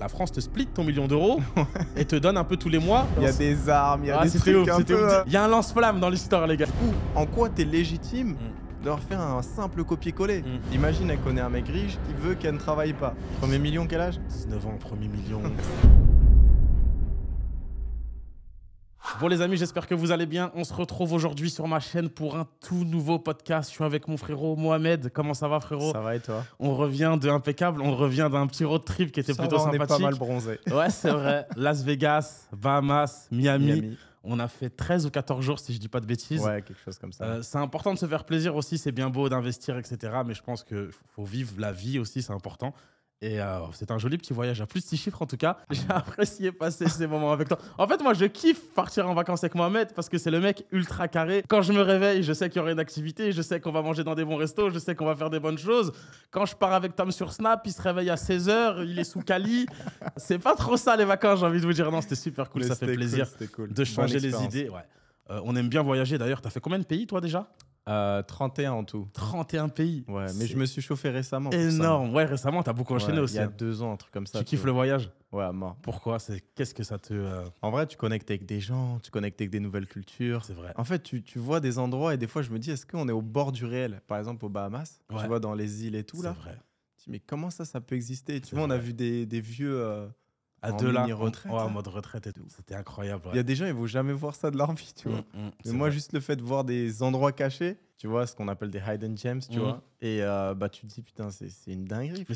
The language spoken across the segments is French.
la France te split ton million d'euros et te donne un peu tous les mois. Il y a des armes, il y a ah, des trucs un euh. Il y a un lance-flamme dans l'histoire, les gars. Du coup, en quoi t'es légitime mm. de leur faire un simple copier-coller mm. Imagine, elle connaît un mec riche qui veut qu'elle ne travaille pas. Premier million, quel âge 19 ans, premier million. Bon les amis, j'espère que vous allez bien. On se retrouve aujourd'hui sur ma chaîne pour un tout nouveau podcast. Je suis avec mon frérot Mohamed. Comment ça va frérot Ça va et toi On revient de impeccable, on revient d'un petit road trip qui était plutôt sympathique. On est pas mal bronzé. Ouais, c'est vrai. Las Vegas, Bahamas, Miami. On a fait 13 ou 14 jours, si je dis pas de bêtises. Ouais, quelque chose comme ça. Euh, c'est important de se faire plaisir aussi. C'est bien beau d'investir, etc. Mais je pense qu'il faut vivre la vie aussi, c'est important. Et euh, c'est un joli petit voyage à plus de six chiffres en tout cas. J'ai apprécié passer ces moments avec toi. En fait, moi, je kiffe partir en vacances avec Mohamed parce que c'est le mec ultra carré. Quand je me réveille, je sais qu'il y aura une activité, je sais qu'on va manger dans des bons restos, je sais qu'on va faire des bonnes choses. Quand je pars avec Tom sur Snap, il se réveille à 16h, il est sous Cali. c'est pas trop ça les vacances, j'ai envie de vous dire. Non, c'était super cool, ça fait plaisir de changer les idées. Euh, on aime bien voyager d'ailleurs. T'as fait combien de pays toi déjà 31 euh, en tout. 31 pays. Ouais, mais je me suis chauffé récemment. Énorme. Ouais, récemment, t'as beaucoup enchaîné aussi. Il y a hein. deux ans, un truc comme ça. Tu kiffes le voyage Ouais, mort. Pourquoi C'est Qu'est-ce que ça te. Euh, en vrai, tu connectes avec des gens, tu connectes avec des nouvelles cultures. C'est vrai. En fait, tu, tu, vois des endroits et des fois, je me dis, est-ce qu'on est au bord du réel Par exemple, aux Bahamas, tu vois, dans les îles et tout, là. C'est vrai. Mais comment ça, ça peut exister Tu vois, on a vu des, des vieux. Euh, à deux là. Hein. en mode retraite et tout. C'était incroyable. Il y a des gens, ils vont jamais voir ça de leur vie, tu mm, vois. Mm, mais moi, juste le fait de voir des endroits cachés, tu vois, ce qu'on appelle des hidden gems, tu mm. vois. Et euh, bah, tu te dis, putain, c'est une dinguerie.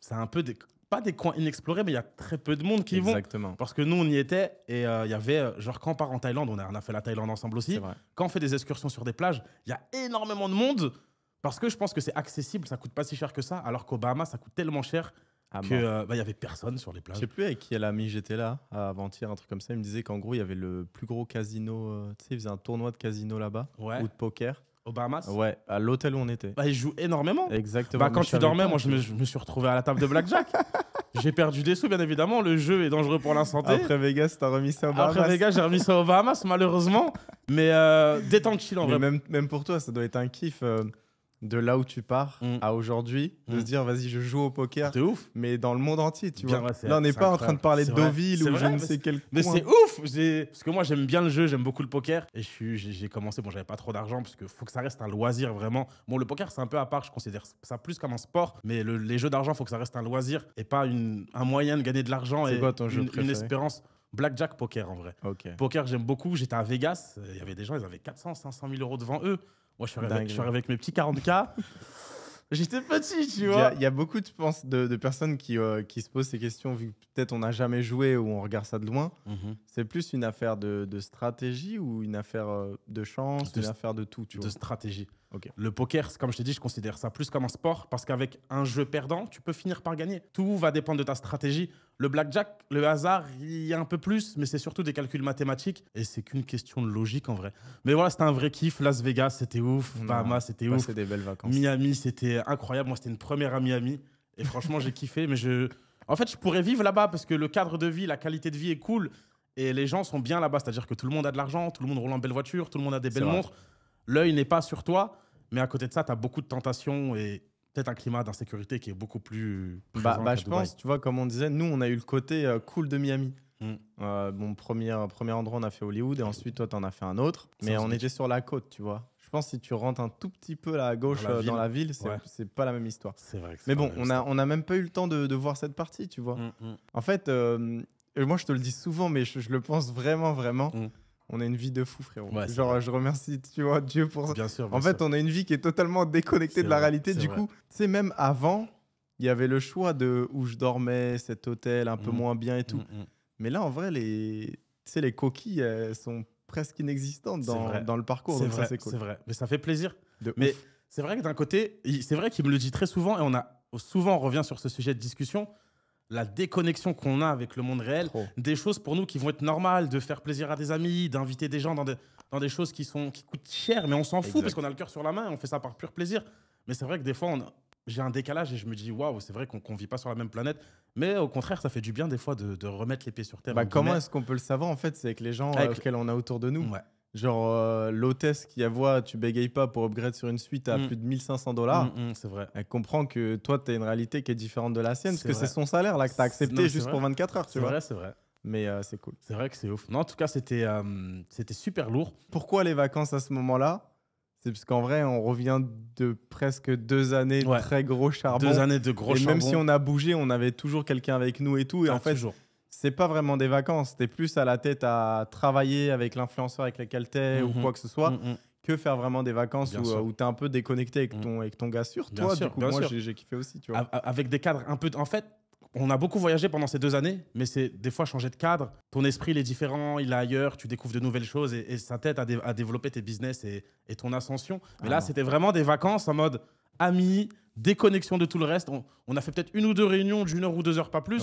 C'est un peu des pas des coins inexplorés, mais il y a très peu de monde qui vont. Exactement. Parce que nous, on y était et euh, il y avait, euh, genre, quand on part en Thaïlande, on a, on a fait la Thaïlande ensemble aussi. Quand on fait des excursions sur des plages, il y a énormément de monde parce que je pense que c'est accessible, ça coûte pas si cher que ça, alors qu'au Bahamas, ça coûte tellement cher euh, bah, il que y avait personne sur les plages. Je sais plus avec qui elle a mis j'étais là avant-hier un truc comme ça. Il me disait qu'en gros il y avait le plus gros casino, euh, tu sais, il faisait un tournoi de casino là-bas ou de poker. Au Bahamas Ouais, à l'hôtel où on était. Bah, il joue énormément. Exactement. Bah, quand tu dormais, moi, je me, suis retrouvé à la table de Blackjack. j'ai perdu des sous, bien évidemment. Le jeu est dangereux pour la santé. Après Vegas, t'as remis ça au Bahamas. Après Vegas, j'ai remis ça au Bahamas, malheureusement. Mais euh, détends détente chill en vrai. Même, même pour toi, ça doit être un kiff de là où tu pars mm. à aujourd'hui, de mm. dire vas-y, je joue au poker. C'est ah, ouf. Mais dans le monde entier, tu vois. là, on n'est pas en train de parler de Deauville ou je ne sais quel. Mais c'est ouf Parce que moi, j'aime bien le jeu, j'aime beaucoup le poker. Et j'ai commencé, bon, j'avais pas trop d'argent parce que faut que ça reste un loisir vraiment. Bon, le poker, c'est un peu à part, je considère ça plus comme un sport. Mais les jeux d'argent, faut que ça reste un loisir et pas un moyen de gagner de l'argent et une, espérance. Blackjack poker en vrai. ok Poker, j'aime beaucoup. J'étais à Vegas. Il y avait des gens, ils avaient 400, 500 000 euros devant eux. Moi, je suis arrivé, avec, mes petits 40K. J'étais petit, tu vois. Il y, a beaucoup de, de, personnes qui, euh, qui, se posent ces questions, vu que peut-être on n'a jamais joué ou on regarde ça de loin. Mhm. C'est plus une affaire de, stratégie ou une affaire euh, de chance, une affaire de tout, tu vois. De stratégie. ok Le poker, comme je t'ai dit, je considère ça plus comme un sport parce qu'avec un jeu perdant, tu peux finir par gagner. Tout va dépendre de ta stratégie. Le blackjack, le hasard, il y a un peu plus, mais c'est surtout des calculs mathématiques. Et c'est qu'une question de logique en vrai. Mais voilà, c'était un vrai kiff. Las Vegas, c'était ouf. c'était ouf. C'était des belles vacances. Miami, c'était incroyable. Moi, c'était une première à Miami. Et franchement, j'ai kiffé. Mais je. En fait, je pourrais vivre là-bas parce que le cadre de vie, la qualité de vie est cool. Et les gens sont bien là-bas. C'est-à-dire que tout le monde a de l'argent, tout le monde roule en belle voiture, tout le monde a des belles montres. L'œil n'est pas sur toi. Mais à côté de ça, tu as beaucoup de tentations et peut-être un climat d'insécurité qui est beaucoup plus. Bah, bah je pense, tu vois, comme on disait, nous, on a eu le côté euh, cool de Miami. Mon mm. euh, bon, premier, euh, premier endroit, on a fait Hollywood et ensuite, toi, t'en as fait un autre. Mais on était sur la côte, tu vois. Je pense que si tu rentres un tout petit peu là à gauche dans la ville, c'est pas la même histoire. C'est vrai. Que Mais bon, on a, on a même pas eu le temps de, voir cette partie, tu vois. Mm, mm. En fait, moi, je te le dis souvent, mais je le pense vraiment, vraiment on a une vie de fou, frérot. Genre, je remercie tu vois, Dieu pour ça. Bien sûr, en fait, on a une vie qui est totalement déconnectée de la réalité. Du coup, tu sais, même avant, il y avait le choix de où je dormais, cet hôtel un peu mm. moins bien et tout. Mm, mm. Mais là, en vrai, les, les coquilles sont presque inexistantes dans, le parcours. C'est vrai, c'est vrai. Mais ça fait plaisir. mais c'est vrai que d'un côté, c'est vrai qu'il me le dit très souvent et on a souvent on revient sur ce sujet de discussion la déconnexion qu'on a avec le monde réel, des choses pour nous qui vont être normales, de faire plaisir à des amis, d'inviter des gens dans des, dans des choses qui, sont, qui coûtent cher, mais on s'en fout parce qu'on a le cœur sur la main, on fait ça par pur plaisir. Mais c'est vrai que des fois, j'ai un décalage et je me dis, waouh, c'est vrai qu'on ne vit pas sur la même planète. Mais au contraire, ça fait du bien des fois de, remettre les pieds sur terre. Bah, comment est-ce qu'on peut le savoir en fait C'est avec les gens euh, avec... lesquels on a autour de nous. Genre, euh, l'hôtesse qui a voix, ah, tu bégayes pas pour upgrade sur une suite à mm. plus de 1500 dollars. Mm, mm, c'est vrai. Elle comprend que toi, tu as une réalité qui est différente de la sienne, parce que c'est son salaire là que tu as accepté juste pour 24 heures, tu vois. C'est vrai, c'est vrai. Mais euh, c'est cool. C'est vrai que c'est ouf. Non, en tout cas, c'était euh, super lourd. Pourquoi les vacances à ce moment-là c'est parce qu'en vrai, on revient de presque deux années de très gros charbon. Deux années de gros et Même si on a bougé, on avait toujours quelqu'un avec nous et tout. Et ah, en fait, toujours c'est pas vraiment des vacances. T'es plus à la tête à travailler avec l'influenceur avec lequel tu es ou mhm. quoi que ce soit. Mhm, mhm. que faire vraiment des vacances où, euh, tu es un peu déconnecté avec ton, avec ton gars toi. du sûr, coup, moi, j'ai kiffé aussi. Tu vois. Avec des cadres un peu. En fait, on a beaucoup voyagé pendant ces deux années, mais c'est des fois changer de cadre. Ton esprit, il est différent, il est ailleurs, tu découvres de nouvelles choses et, sa tête t'aide à, développer tes business et, ton ascension. Mais ah là, c'était vraiment des vacances en mode amis, déconnexion de tout le reste. On, a fait peut-être une ou deux réunions d'une heure ou deux heures, pas plus.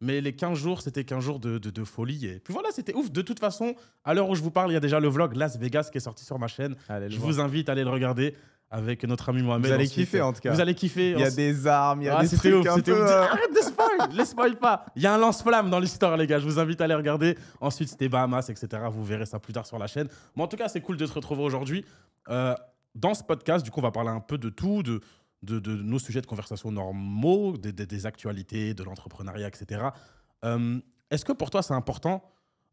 Mais les 15 jours, c'était 15 jours de, folie. Et puis voilà, c'était ouf. De toute façon, à l'heure où je vous parle, il y a déjà le vlog Las Vegas qui est sorti sur ma chaîne. je vous invite à aller le regarder avec notre ami Mohamed. Vous allez kiffer en tout cas. Vous allez kiffer. Il y a des armes, il y a ah, des trucs un euh. Arrête de spoil, les spoil pas. Il y a un lance-flamme dans l'histoire les gars, je vous invite à aller regarder. Ensuite c'était Bahamas, etc. Vous verrez ça plus tard sur la chaîne. Mais en tout cas c'est cool de se retrouver aujourd'hui. Euh, dans ce podcast, du coup, on va parler un peu de tout, de, nos sujets de conversation normaux, des, actualités, de l'entrepreneuriat, etc. Euh, est-ce que pour toi, c'est important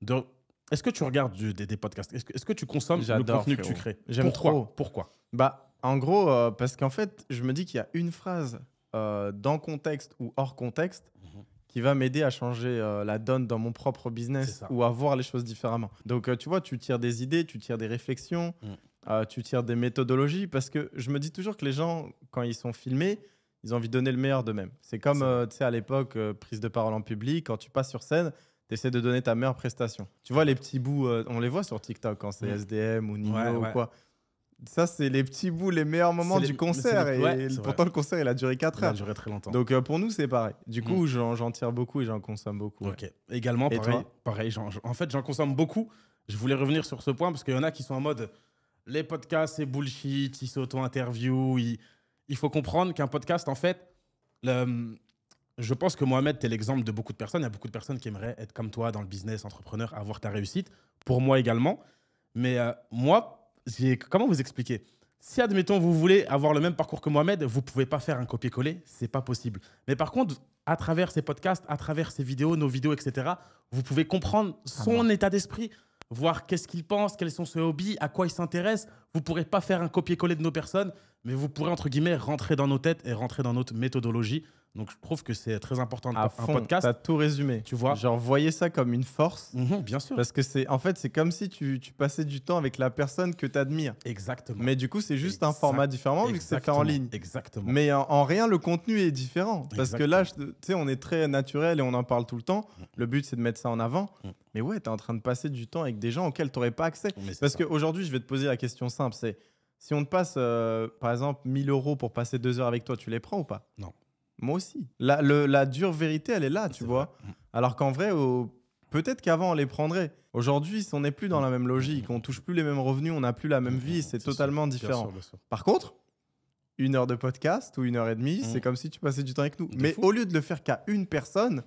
de. Est-ce que tu regardes des, podcasts est-ce que, tu consommes le contenu que tu crées J'aime Pourquoi Pourquoi Bah, en gros, euh, parce qu'en fait, je me dis qu'il y a une phrase euh, dans contexte ou hors contexte mhm. qui va m'aider à changer la donne dans mon propre business ou à voir les choses différemment. Donc, tu vois, tu tires des idées, tu tires des réflexions, mm. Ah, tu tires des méthodologies Parce que je me dis toujours que les gens, quand ils sont filmés, ils ont envie de donner le meilleur d'eux-mêmes. C'est comme, euh, tu sais, à l'époque, euh, prise de parole en public, quand tu passes sur scène, tu essaies de donner ta meilleure prestation. Tu vois les petits bouts, euh, on les voit sur TikTok quand hein, c'est SDM mm. ou Nino ou quoi. Ça, c'est les petits bouts, les meilleurs moments du concert. et, pourtant, le concert, il a duré 4 heures. Il a duré très longtemps. Donc, pour nous, c'est pareil. Du mm. coup, j'en tire beaucoup et j'en consomme beaucoup. Ok. Également, pareil. pareil en, en fait, j'en consomme beaucoup. Je voulais revenir sur ce point parce qu'il y en a qui sont en mode les podcasts, c'est bullshit, ils s'auto-interviewent. Il faut comprendre qu'un podcast, en fait, je pense que Mohamed, tu es l'exemple de beaucoup de personnes. Il y a beaucoup de personnes qui aimeraient être comme toi dans le business, entrepreneur, avoir ta réussite. Pour moi également. Mais euh, moi, comment vous expliquer si, admettons, vous voulez avoir le même parcours que Mohamed, vous ne pouvez pas faire un copier-coller, c'est pas possible. Mais par contre, à travers ces podcasts, à travers ces vidéos, nos vidéos, etc., vous pouvez comprendre ah son état d'esprit, voir qu'est-ce qu'ils pensent, quels sont ses hobbies, à quoi ils s'intéressent. Vous ne pourrez pas faire un copier-coller de nos personnes mais vous pourrez, entre guillemets, rentrer dans nos têtes et rentrer dans notre méthodologie. Donc, je trouve que c'est très important de à un podcast. tout résumé. Tu vois Genre, voyez ça comme une force. Mhm, bien sûr. Parce que c'est, en fait, c'est comme si tu, passais du temps avec la personne que tu admires. Exactement. Mais du coup, c'est juste un format différent vu que c'est fait en ligne. Exactement. Mais en, rien, le contenu est différent. Parce que là, tu sais, on est très naturel et on en parle tout le temps. Mm. Le but, c'est de mettre ça en avant. Mm. Mais ouais, t'es en train de passer du temps avec des gens auxquels t'aurais pas accès. parce qu'aujourd'hui, je vais te poser la question simple c'est si on te passe, euh, par exemple, 1000 euros pour passer deux heures avec toi, tu les prends ou pas Non. Moi aussi. La, dure vérité, elle est là, tu vois. Mm. Alors qu'en vrai, peut-être qu'avant, on les prendrait. Aujourd'hui, on n'est plus dans la même logique, on touche plus les mêmes revenus, on n'a plus la même mm. vie, c'est totalement différent. Par contre, une heure de podcast ou une heure et demie, c'est mm. comme si tu passais du temps avec nous. Mais au lieu de le faire qu'à une personne,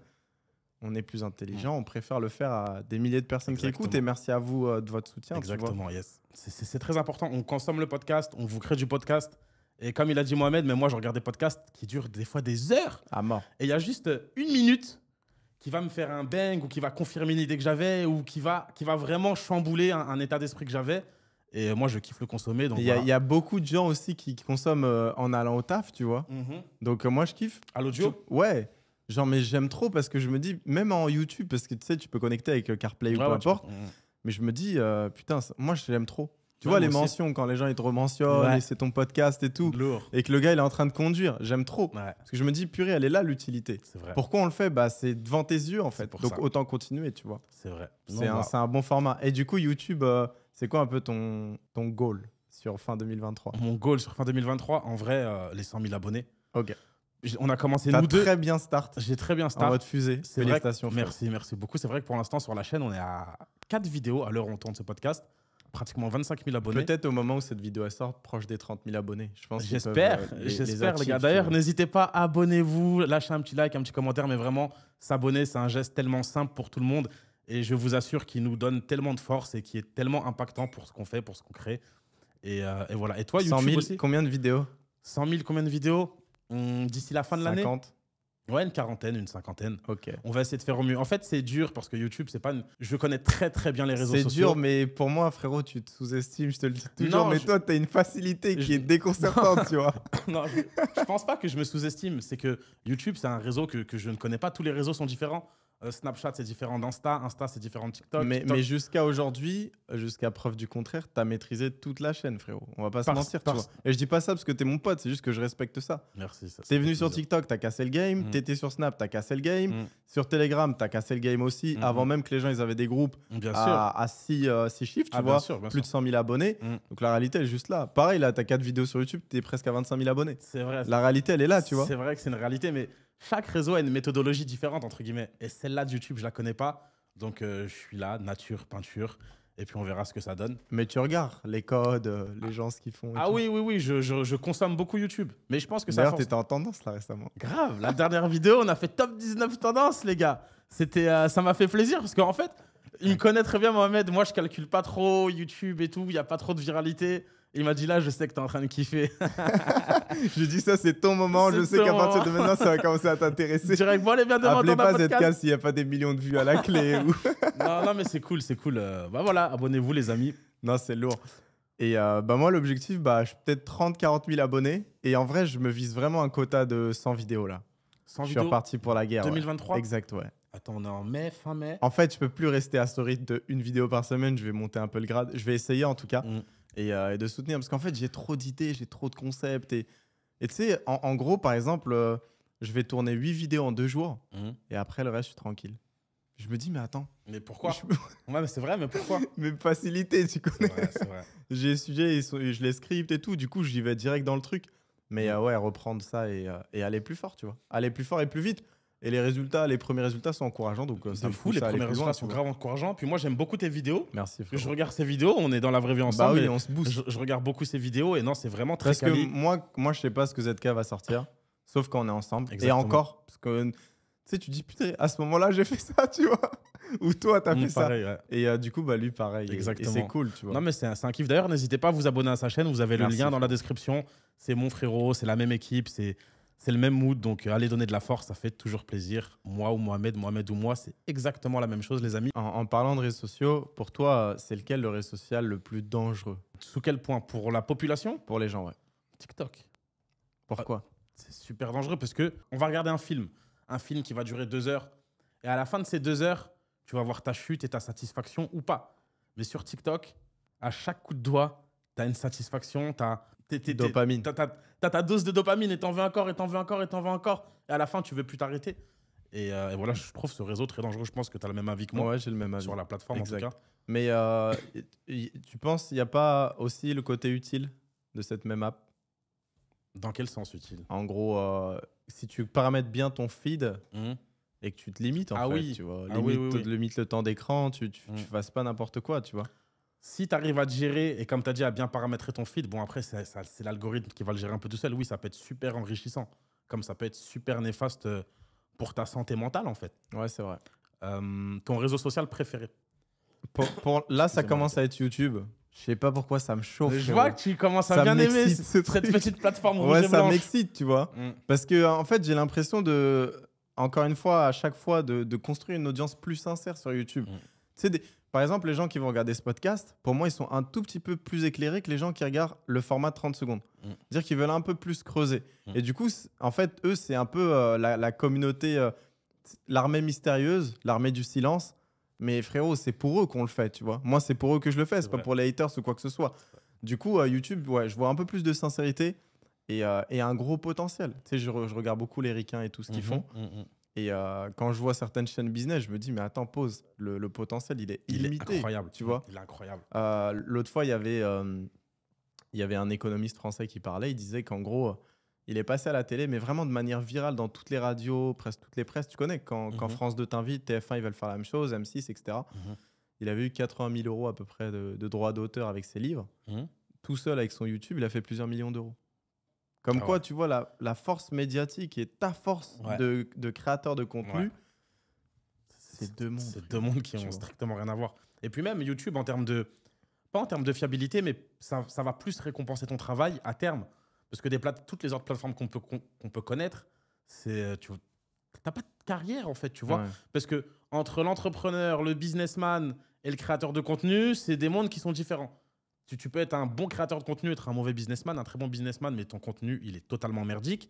on est plus intelligent, mm. on préfère le faire à des milliers de personnes qui écoutent. Et merci à vous euh, de votre soutien. Exactement, yes. C'est très important. On consomme le podcast, on vous crée du podcast. Et comme il a dit Mohamed, mais moi, je regarde des podcasts qui durent des fois des heures. À mort. Et il y a juste une minute qui va me faire un bang ou qui va confirmer une idée que j'avais ou qui va, qui va vraiment chambouler un, état d'esprit que j'avais. Et moi, je kiffe le consommer. Il y, a beaucoup de gens aussi qui, consomment euh, en allant au taf, tu vois. Mhm. Donc, euh, moi, je kiffe. À l'audio Ouais. Genre, mais j'aime trop parce que je me dis, même en YouTube, parce que tu sais, tu peux connecter avec euh, CarPlay ou peu importe, mais je me dis, euh, putain, moi, moi, l'aime trop. Tu vois, les mentions, quand les gens ils te mentionnent, c'est ton podcast et tout. Et que le gars il est en train de conduire, j'aime trop. Parce que je me dis, purée, elle est là l'utilité. Pourquoi on le fait bah, C'est devant tes yeux en fait. Donc autant continuer, tu vois. C'est vrai. C'est un, bon format. Et du coup, YouTube, euh, c'est quoi un peu ton, ton goal sur fin 2023 Mon goal sur fin 2023, en vrai, les 100 000 abonnés. Ok on a commencé nous deux. très bien start. J'ai très bien start. En mode fusée. Félicitations. merci, merci beaucoup. C'est vrai que pour l'instant, sur la chaîne, on est à 4 vidéos à l'heure où on tourne ce podcast. Pratiquement 25 000 abonnés. Peut-être au moment où cette vidéo sort, proche des 30 000 abonnés. Je pense. J'espère, euh, j'espère, les, gars. D'ailleurs, euh, n'hésitez pas, abonnez-vous, lâchez un petit like, un petit commentaire, mais vraiment, s'abonner, c'est un geste tellement simple pour tout le monde. Et je vous assure qu'il nous donne tellement de force et qui est tellement impactant pour ce qu'on fait, pour ce qu'on crée. Et, euh, voilà. Et toi, YouTube 100 000, aussi combien de vidéos 100 000, combien de vidéos Hmm, d'ici la fin de l'année 50 Ouais, une quarantaine, une cinquantaine. Ok. On va essayer de faire au mieux. En fait, c'est dur parce que YouTube, c'est pas. Je connais très très bien les réseaux sociaux. C'est dur, mais pour moi, frérot, tu te sous-estimes. Je te le dis toujours. mais toi, t'as une facilité qui est déconcertante, tu vois. non, je... je, pense pas que je me sous-estime. C'est que YouTube, c'est un réseau que, que je ne connais pas. Tous les réseaux sont différents. Euh, Snapchat, c'est différent d'Insta. Insta, c'est différent de TikTok. Mais, jusqu'à aujourd'hui, jusqu'à preuve du contraire, tu as maîtrisé toute la chaîne, frérot. On va pas se mentir, tu vois. Et je dis pas ça parce que tu mon pote, c'est juste que je respecte ça. Merci. Ça, t'es venu sur TikTok, t'as cassé le game. Mm. T'étais sur Snap, t'as cassé le game. Mm. Sur Telegram, t'as cassé le game aussi. Mm-hmm. Avant même que les gens ils avaient des groupes bien à 6 euh, chiffres, tu ah, vois. plus de 100 000 abonnés. Mm. Donc la réalité, elle est juste là. Pareil, là, t'as 4 vidéos sur YouTube, t'es presque à 25 000 abonnés. C'est vrai. La réalité, elle est là, tu vois. C'est vrai que c'est une réalité, mais chaque réseau a une méthodologie différente, entre guillemets. Et celle-là de YouTube, je la connais pas. Donc, euh, je suis là, nature, peinture. Et puis, on verra ce que ça donne. Mais tu regardes les codes, euh, les gens, ce qu'ils font. Ah oui, oui, oui, je, consomme beaucoup YouTube. Mais je pense que ça D'ailleurs, tu en tendance là récemment. Grave, la dernière vidéo, on a fait top 19 tendances, les gars. C'était, euh, ça m'a fait plaisir parce qu'en fait, il connaît très bien, Mohamed. Moi, je calcule pas trop YouTube et tout. Il y a pas trop de viralité. Il m'a dit là, je sais que tu es en train de kiffer. je lui ai dit ça, c'est ton moment. Je sais qu'à partir de maintenant, ça va commencer à t'intéresser. Direct, bon, allez, viens devant pas ZK s'il n'y a pas des millions de vues à la clé. non, non, mais c'est cool, c'est cool. Euh, bah voilà, abonnez-vous, les amis. Non, c'est lourd. Et euh, bah, moi, l'objectif, bah, je suis peut-être 30-40 000 abonnés. Et en vrai, je me vise vraiment un quota de 100 vidéos là. 100 je suis reparti pour la guerre. 2023 Exact, ouais. Attends, on est en mai, fin mai. En fait, je peux plus rester à ce rythme de une vidéo par semaine. Je vais monter un peu le grade. Je vais essayer en tout cas. Mm. Euh, et, de soutenir. Parce qu'en fait, j'ai trop d'idées, j'ai trop de concepts. Et tu sais, en, gros, par exemple, euh, je vais tourner 8 vidéos en deux jours mhm. et après le reste, je suis tranquille. Je me dis, mais attends. Mais pourquoi c'est vrai, mais pourquoi Mais facilité, tu connais. J'ai les sujets, je les script et tout. Du coup, j'y vais direct dans le truc. Mais mhm. euh, ouais, reprendre ça et aller plus fort, tu vois. Aller plus fort et plus vite. Et les résultats, les premiers résultats sont encourageants. Donc, c'est euh, fou, les premiers résultats sont grave encourageants. Puis moi, j'aime beaucoup tes vidéos. Merci. Je regarde ces vidéos, on est dans la vraie vie bah ensemble. et on se booste. Je, regarde beaucoup ces vidéos et non, c'est vraiment très Parce que moi, moi, je sais pas ce que ZK va sortir, sauf quand on est ensemble. Et encore, parce que tu sais, tu dis putain, à ce moment-là, j'ai fait ça, tu vois. Ou toi, t'as mm, fait ça. Et euh, du coup, bah, lui, pareil. Et c'est cool, tu vois. Non, mais c'est un, kiff. D'ailleurs, n'hésitez pas à vous abonner à sa chaîne. Vous avez le lien dans la description. C'est mon frérot, c'est la même équipe. C'est c'est le même mood, donc euh, aller donner de la force, ça fait toujours plaisir. Moi ou Mohamed, Mohamed ou moi, c'est exactement la même chose, les amis. En, parlant de réseaux sociaux, pour toi, c'est lequel le réseau social le plus dangereux Sous quel point Pour la population Pour les gens, ouais. TikTok. Pourquoi C'est super dangereux parce que on va regarder un film, un film qui va durer deux heures, et à la fin de ces deux heures, tu vas voir ta chute et ta satisfaction ou pas. Mais sur TikTok, à chaque coup de doigt, tu as une satisfaction, tu as, as, as, ta dose de dopamine et t'en veux encore, et t'en veux encore, et t'en veux encore. Et à la fin, tu veux plus t'arrêter. Et, euh, voilà, je trouve ce réseau très dangereux. Je pense que tu as le même avis que moi. j'ai le même avis. Sur la plateforme, en tout cas. Mais euh, tu penses, il n'y a pas aussi le côté utile de cette même app Dans quel sens utile En gros, euh, si tu paramètres bien ton feed mmh. et que tu te limites, ah oui. tu vois, ah le temps d'écran, tu ne mmh. fasses pas n'importe quoi, tu vois. Si tu arrives à te gérer et comme tu as dit, à bien paramétrer ton feed, bon, après, c'est l'algorithme qui va le gérer un peu tout seul. Oui, ça peut être super enrichissant, comme ça peut être super néfaste euh, pour ta santé mentale, en fait. Ouais, c'est vrai. Euh, ton réseau social préféré pour, Là, ça commence à être YouTube. Je sais pas pourquoi ça me chauffe. Je vois que tu commences à bien aimer cette petite plateforme. ouais, ça m'excite, tu vois. Mm. Parce que en fait, j'ai l'impression de, encore une fois, à chaque fois, de, construire une audience plus sincère sur YouTube. C'est mm. des... Par exemple, les gens qui vont regarder ce podcast, pour moi, ils sont un tout petit peu plus éclairés que les gens qui regardent le format 30 secondes. Mm. à Dire qu'ils veulent un peu plus creuser. Mm. Et du coup, en fait, eux, c'est un peu euh, la, communauté, euh, l'armée mystérieuse, l'armée du silence. Mais frérot, c'est pour eux qu'on le fait, tu vois. Moi, c'est pour eux que je le fais, c'est pas pour les haters ou quoi que ce soit. Du coup, euh, YouTube, ouais, je vois un peu plus de sincérité et, un gros potentiel. Tu sais, je, regarde beaucoup les ricains et tout ce qu'ils mm-hmm, font. Mm-hmm. Et euh, quand je vois certaines chaînes business, je me dis, mais attends, pause, le, potentiel, il est illimité. Il est incroyable, tu vois. Il est incroyable. Euh, l'autre fois, il y, avait, euh, il y avait un économiste français qui parlait, il disait qu'en gros, il est passé à la télé, mais vraiment de manière virale dans toutes les radios, presque toutes les presses. Tu connais, quand, mhm. France 2 t'invite, TF1, ils veulent faire la même chose, M6, etc. Mhm. Il avait eu 80 000 euros à peu près de, droits d'auteur avec ses livres. Mhm. Tout seul avec son YouTube, il a fait plusieurs millions d'euros. Comme ah quoi, tu vois, la, force médiatique et ta force de, créateur de contenu, c'est deux mondes. qui ont strictement rien à voir. Et puis même YouTube, en termes de... Pas en termes de fiabilité, mais ça, va plus récompenser ton travail à terme. Parce que toutes les autres plateformes qu'on peut, qu'on peut connaître, c'est euh, tu n'as pas de carrière, en fait, tu vois. Parce que entre l'entrepreneur, le businessman et le créateur de contenu, c'est des mondes qui sont différents. Tu, peux être un bon créateur de contenu, être un mauvais businessman, un très bon businessman, mais ton contenu, il est totalement merdique.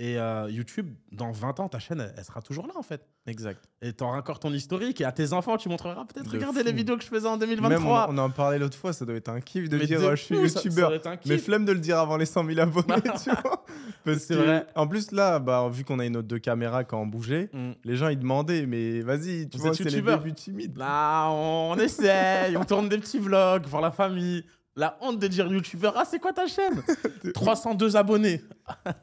Et euh, YouTube, dans 20 ans, ta chaîne, elle, sera toujours là, en fait. Exact. Et tu encore ton historique. Et à tes enfants, tu montreras peut-être, regarder les vidéos que je faisais en 2023. on, en en parlait l'autre fois, ça doit être un kiff de dire, je suis youtubeur. Mais flemme de le dire avant les 100 000 abonnés, tu vois. c'est vrai. En plus, là, bah, vu qu'on a une autre deux caméras quand on bougeait, mm. les gens, ils demandaient, mais vas-y, tu vois, c'est les débuts timides. Là, on essaye, on tourne des petits vlogs pour la famille. La honte de dire youtubeur, ah c'est quoi ta chaîne 302 abonnés.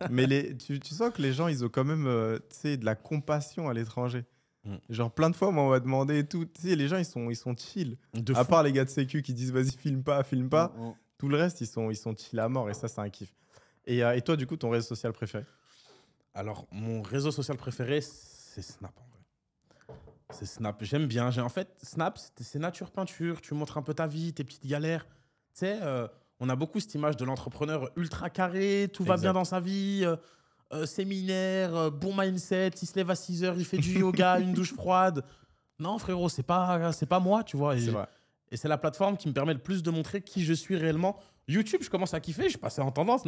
Mais les, tu, tu, sens que les gens, ils ont quand même euh, sais de la compassion à l'étranger. Mm. Genre plein de fois, moi, on m'a demandé et tout. les gens, ils sont, ils sont chill. à part les gars de sécu qui disent vas-y, filme pas, filme pas. Mm, mm. Tout le reste, ils sont, ils sont chill à mort et ça, c'est un kiff. Et, euh, et, toi, du coup, ton réseau social préféré Alors, mon réseau social préféré, c'est Snap C'est Snap. J'aime bien. En fait, Snap, c'est nature peinture. Tu montres un peu ta vie, tes petites galères. Tu sais, euh, on a beaucoup cette image de l'entrepreneur ultra carré, tout va bien dans sa vie, euh, euh, séminaire, bon mindset, il se lève à 6 heures, il fait du yoga, une douche froide. Non, frérot, c'est pas, c'est pas moi, tu vois. Et c'est la plateforme qui me permet le plus de montrer qui je suis réellement. YouTube, je commence à kiffer, je passé en tendance.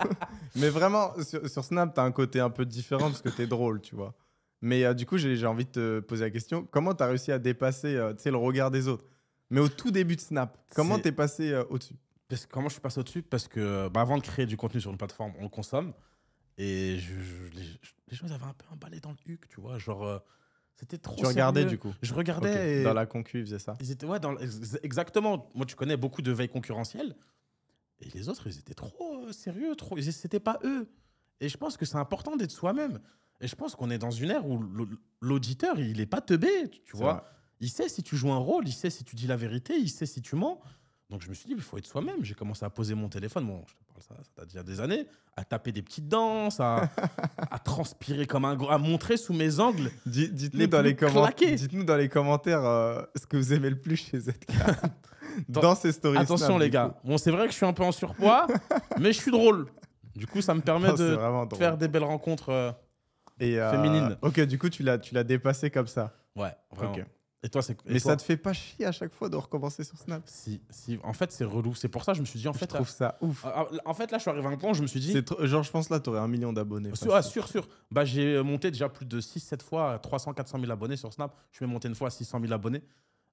mais vraiment, sur, Snap, tu as un côté un peu différent parce que tu es drôle, tu vois. Mais du coup, j'ai envie de te poser la question comment tu as réussi à dépasser le regard des autres mais au tout début de Snap, comment t'es passé euh, au-dessus parce Comment je suis passé au-dessus Parce que euh, bah, avant de créer du contenu sur une plateforme, on le consomme. Et les, gens, avaient un peu emballé dans le huc, tu vois. Genre, euh, c'était trop. Tu regardais du coup Je regardais. Et dans la concu, ils faisaient ça. Ils étaient, ouais, dans, exactement. Moi, tu connais beaucoup de veilles concurrentielles. Et les autres, ils étaient trop sérieux, trop. C'était pas eux. Et je pense que c'est important d'être soi-même. Et je pense qu'on est dans une ère où l'auditeur, il est pas teubé, tu vois. Il sait si tu joues un rôle, il sait si tu dis la vérité, il sait si tu mens. Donc je me suis dit, il faut être soi-même. J'ai commencé à poser mon téléphone, bon, je te parle ça, ça date déjà des années, à taper des petites danses, à, transpirer comme un gros, à montrer sous mes angles. Dites-nous dans, les dites dans les commentaires euh, ce que vous aimez le plus chez ZK. dans, ces stories. Attention les gars, bon c'est vrai que je suis un peu en surpoids, mais je suis drôle. Du coup ça me permet oh, de, faire des belles rencontres euh, Et, euh, féminines. Ok, du coup tu l'as dépassé comme ça. Ouais, vraiment. Et toi, c'est. Mais ça te fait pas chier à chaque fois de recommencer sur Snap Si, si. En fait, c'est relou. C'est pour ça que je me suis dit, en fait. Je trouve ça euh, ouf. Ah, ah, en fait, là, je suis arrivé à un point où je me suis dit. Genre, je pense là, t'aurais un million d'abonnés. ah, sûr, sûr. Bah, j'ai monté déjà plus de 6-7 fois 300-400 euh, 000 abonnés sur Snap. Je vais monter une fois à 600 000 abonnés.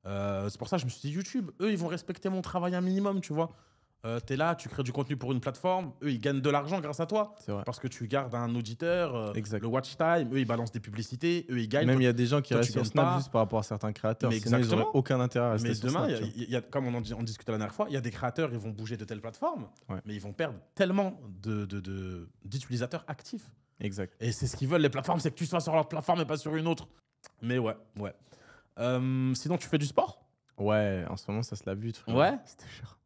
Euh, c'est pour ça que je me suis dit, YouTube, eux, ils vont respecter mon travail un minimum, tu vois. Euh, tu es là, tu crées du contenu pour une plateforme, eux ils gagnent de l'argent grâce à toi. Parce que tu gardes un auditeur, euh, le watch time, eux ils balancent des publicités, eux ils gagnent. Même il y a des gens qui restent sur Snap juste par rapport à certains créateurs. Mais sinon, aucun intérêt à rester Mais demain, Snap, y a, comme on en discutait la dernière fois, il y a des créateurs, ils vont bouger de telle plateforme, mais ils vont perdre tellement d'utilisateurs de, actifs. Exact. Et c'est ce qu'ils veulent les plateformes, c'est que tu sois sur leur plateforme et pas sur une autre. Mais ouais, ouais. Euh, sinon, tu fais du sport Ouais, en ce moment, ça se la bute. Ouais. C'est cher.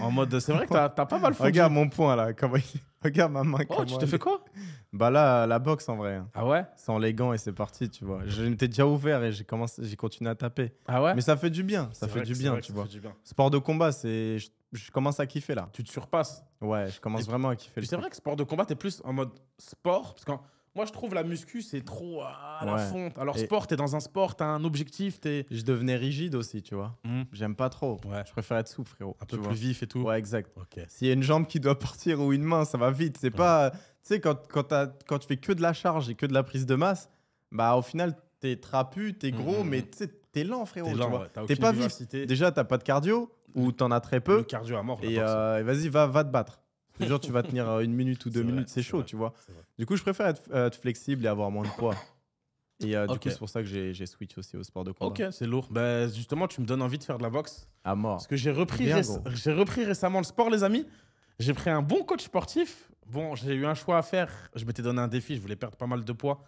En mode, c'est vrai que t'as pas mal fondu. Regarde mon point là. Comment il... Regarde ma main. Oh, tu te fais quoi Bah là, la boxe en vrai. Hein. Ah ouais Sans les gants et c'est parti, tu vois. Je déjà ouvert et j'ai commencé, j'ai continué à taper. Ah ouais Mais ça fait du bien. Ça fait du bien, tu vois. Sport de combat, c'est. Je, commence à kiffer là. Tu te surpasses. Ouais, je commence vraiment à kiffer. C'est vrai que sport de combat, t'es plus en mode sport parce que moi, je trouve la muscu, c'est trop à la fonte. Alors, sport, t'es dans un sport, t'as un objectif, t'es. Je devenais rigide aussi, tu vois. Mmh. J'aime pas trop. Ouais. Je préfère être souple, frérot. Un peu plus vif et tout. Ouais, exact. S'il y a une jambe qui doit partir ou une main, ça va vite. C'est pas. Tu sais, quand, quand, quand, tu fais que de la charge et que de la prise de masse, bah, au final, t'es trapu, t'es mmh, gros, mmh, mais tu t'es lent, frérot. T'es pas pas vif. Déjà, t'as pas de cardio ou t'en as très peu. Le cardio à mort. Euh, et vas-y, va, va te battre tu vas tenir euh, une minute ou deux minutes, c'est chaud, tu vois. Du coup, je préfère euh, être, flexible et avoir moins de poids. Et euh, du coup, c'est pour ça que j'ai, switché switch aussi au sport de combat. Ok, c'est lourd. Bah, justement, tu me donnes envie de faire de la boxe. À mort. Parce que j'ai repris, j'ai repris récemment le sport, les amis. J'ai pris un bon coach sportif. Bon, j'ai eu un choix à faire. Je m'étais donné un défi. Je voulais perdre pas mal de poids.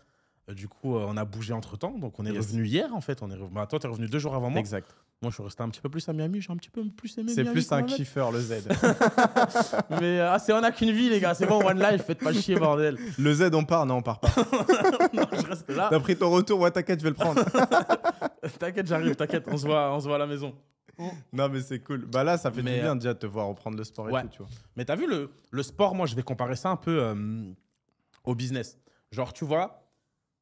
Euh, du coup, euh, on a bougé entre temps. Donc, on est revenu hier, en fait. On est bah, toi, t'es revenu deux jours avant moi. Exact. Moi, je suis resté un petit peu plus à Miami. J'ai un petit peu plus aimé C'est plus un kiffer le Z. Mais euh, ah, c'est on a qu'une vie, les gars. C'est bon, one life. Faites pas chier, bordel. Le Z, on part. Non, on part pas. T'as pris ton retour. Ouais, t'inquiète, je vais le prendre. t'inquiète, j'arrive. T'inquiète, on se voit, voit à la maison. Oh. Non, mais c'est cool. Bah là, ça fait du bien déjà de te voir reprendre le sport et tout, tu vois. Mais t'as vu, le, le sport, moi, je vais comparer ça un peu au business. Genre, tu vois,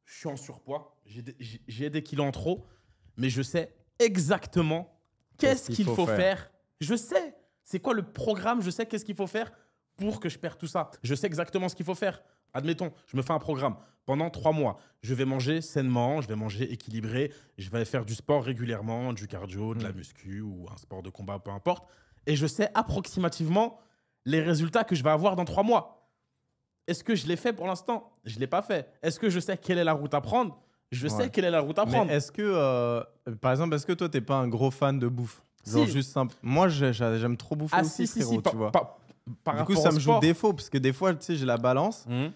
je suis en surpoids, j'ai des, kilos en trop, mais je sais exactement qu'est-ce qu'il faut, faire. Je sais, c'est quoi le programme, je sais qu'est-ce qu'il faut faire pour que je perde tout ça. Je sais exactement ce qu'il faut faire. Admettons, je me fais un programme pendant trois mois. Je vais manger sainement, je vais manger équilibré, je vais faire du sport régulièrement, du cardio, de la mm. muscu ou un sport de combat, peu importe. Et je sais approximativement les résultats que je vais avoir dans trois mois. Est-ce que je l'ai fait pour l'instant Je ne l'ai pas fait. Est-ce que je sais quelle est la route à prendre Je sais quelle est la route à prendre. Est-ce que, euh, par exemple, est-ce que toi, tu n'es pas un gros fan de bouffe juste simple. Moi, j'aime trop bouffer ah, aussi, si, si, du coup, ça me joue défaut parce que des fois, tu sais, j'ai la balance. Mmh.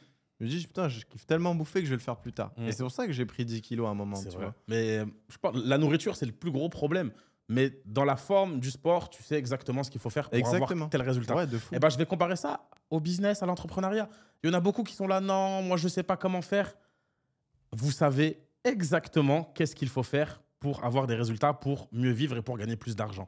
Je me dis, putain, je kiffe tellement bouffer que je vais le faire plus tard. Mmh. Et c'est pour ça que j'ai pris 10 kilos à un moment. Mais euh, je la nourriture, c'est le plus gros problème mais dans la forme du sport, tu sais exactement ce qu'il faut faire pour exactement. avoir tel résultat. Et eh ben, je vais comparer ça au business, à l'entrepreneuriat. Il y en a beaucoup qui sont là, non, moi je ne sais pas comment faire. Vous savez exactement qu'est-ce qu'il faut faire pour avoir des résultats, pour mieux vivre et pour gagner plus d'argent.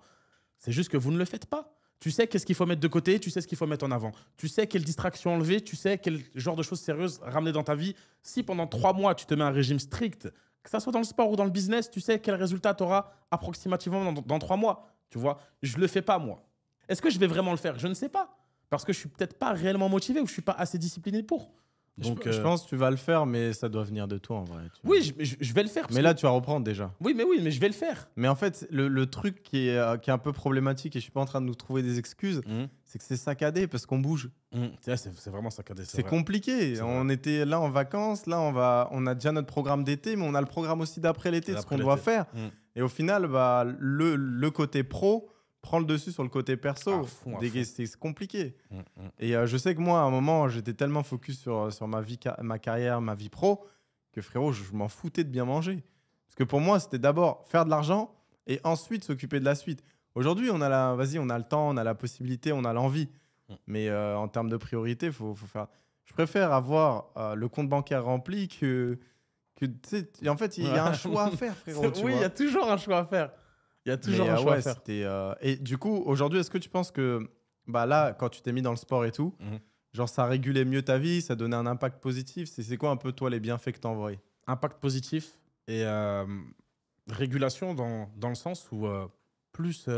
C'est juste que vous ne le faites pas. Tu sais qu'est-ce qu'il faut mettre de côté, tu sais ce qu'il faut mettre en avant. Tu sais quelle distraction enlever, tu sais quel genre de choses sérieuses ramener dans ta vie. Si pendant trois mois, tu te mets un régime strict, que ça soit dans le sport ou dans le business, tu sais quel résultat tu auras approximativement dans, trois mois. Tu vois, je le fais pas moi. Est-ce que je vais vraiment le faire Je ne sais pas. Parce que je suis peut-être pas réellement motivé ou je suis pas assez discipliné pour. Donc, je, euh, pense que tu vas le faire, mais ça doit venir de toi en vrai. oui, je, vais le faire. Mais là, tu vas reprendre déjà. Oui, mais oui, mais je vais le faire. Mais en fait, le, truc qui est, euh, qui est, un peu problématique, et je suis pas en train de nous trouver des excuses, mmh. c'est que c'est saccadé parce qu'on bouge. Mmh. Ah, c'est vraiment saccadé. C'est compliqué. On était là en vacances, là on, va, on a déjà notre programme d'été, mais on a le programme aussi d'après l'été, ce qu'on doit faire. Mmh. Et au final, bah, le côté pro, prend le dessus sur le côté perso. c'est compliqué. Mm, mm. Et euh, je sais que moi, à un moment, j'étais tellement focus sur, euh, sur ma, vie, ma carrière, ma vie pro, que frérot, je, m'en foutais de bien manger. Parce que pour moi, c'était d'abord faire de l'argent et ensuite s'occuper de la suite. Aujourd'hui, on a la, vas on a le temps, on a la possibilité, on a l'envie. Mm. Mais euh, en termes de priorité, faut, faire. Je préfère avoir le compte bancaire rempli que, que en fait, il y a un choix à faire, frérot. oui, il y a toujours un choix à faire. Il y a toujours un euh, faire. Euh, et du coup, aujourd'hui, est-ce que tu penses que bah là, quand tu t'es mis dans le sport et tout, mhm. genre ça régulait mieux ta vie, ça donnait un impact positif C'est quoi un peu toi les bienfaits que t'envoies Impact positif et euh, régulation dans, le sens où plus.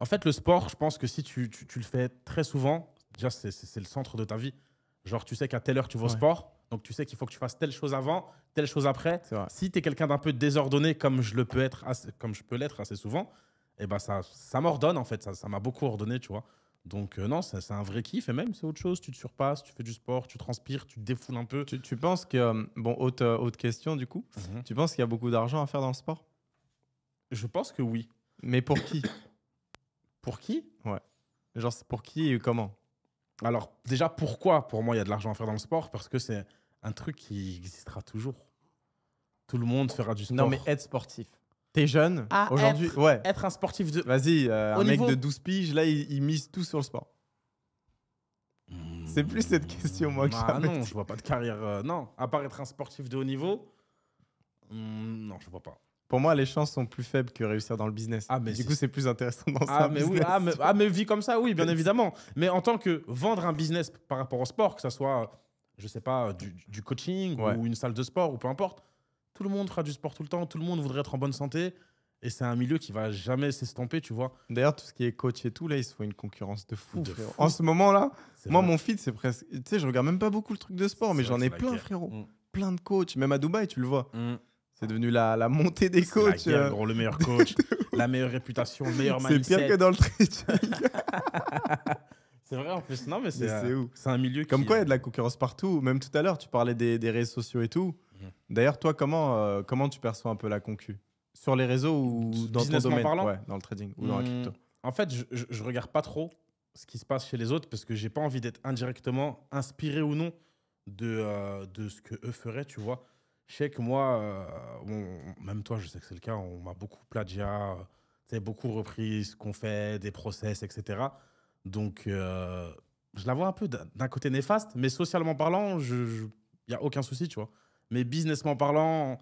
en fait, le sport, je pense que si tu, le fais très souvent, déjà c'est le centre de ta vie. Genre, tu sais qu'à telle heure tu vas au sport, donc tu sais qu'il faut que tu fasses telle chose avant, telle chose après. Si tu es quelqu'un d'un peu désordonné, comme je le peux être, comme je peux l'être assez souvent, eh ben ça, ça m'ordonne en fait. Ça m'a beaucoup ordonné, tu vois. Donc euh, non, c'est un vrai kiff et même c'est autre chose. Tu te surpasses, tu fais du sport, tu transpires, tu te défoules un peu. Tu, penses que euh, bon, haute, euh, question du coup. Mhm. Tu penses qu'il y a beaucoup d'argent à faire dans le sport Je pense que oui. Mais pour qui Pour qui Ouais. Genre pour qui et comment alors, déjà, pourquoi pour moi il y a de l'argent à faire dans le sport Parce que c'est un truc qui existera toujours. Tout le monde fera du sport. Non, mais être sportif. T'es jeune ah, aujourd'hui. Être, ouais. Être un sportif de. Vas-y, euh, un mec de 12 piges, là, il, mise tout sur le sport. C'est plus cette question, moi, que Ah non, je vois pas de carrière. Euh, non, à part être un sportif de haut niveau, hmm, non, je vois pas. Pour moi, les chances sont plus faibles que réussir dans le business. Ah, mais du coup, c'est plus intéressant dans ah, Mais oui, ah, ah, mais, vie comme ça, oui, bien évidemment. Mais en tant que vendre un business par rapport au sport, que ce soit, je sais pas, du, coaching ou une salle de sport ou peu importe, tout le monde fera du sport tout le temps, tout le monde voudrait être en bonne santé. Et c'est un milieu qui va jamais s'estomper, tu vois. D'ailleurs, tout ce qui est coach et tout, là, il se font une concurrence de fou. En ce moment-là, moi, mon feed, c'est presque. Tu sais, je regarde même pas beaucoup le truc de sport, mais j'en ai plein, frérot. Mm. Plein de coachs. Même à Dubaï, tu le vois. Mm. C'est devenu la, la, montée des coachs. Euh. le meilleur coach, la meilleure réputation, le meilleur mindset. C'est pire que dans le trading. c'est vrai en plus. Non, mais c'est C'est un milieu Comme quoi, il y a de la concurrence partout. Même tout à l'heure, tu parlais des, des, réseaux sociaux et tout. Mhm. D'ailleurs, toi, comment, euh, comment tu perçois un peu la concu Sur les réseaux ou dans ton domaine Dans le trading ou dans la crypto hmm, En fait, je, ne regarde pas trop ce qui se passe chez les autres parce que j'ai pas envie d'être indirectement inspiré ou non de, euh, de ce que eux feraient, tu vois. Je sais que moi, euh, même toi, je sais que c'est le cas, on m'a beaucoup plagiat, c'est euh, beaucoup repris ce qu'on fait, des process, etc. Donc, euh, je la vois un peu d'un côté néfaste, mais socialement parlant, il n'y a aucun souci, tu vois. Mais businessment parlant,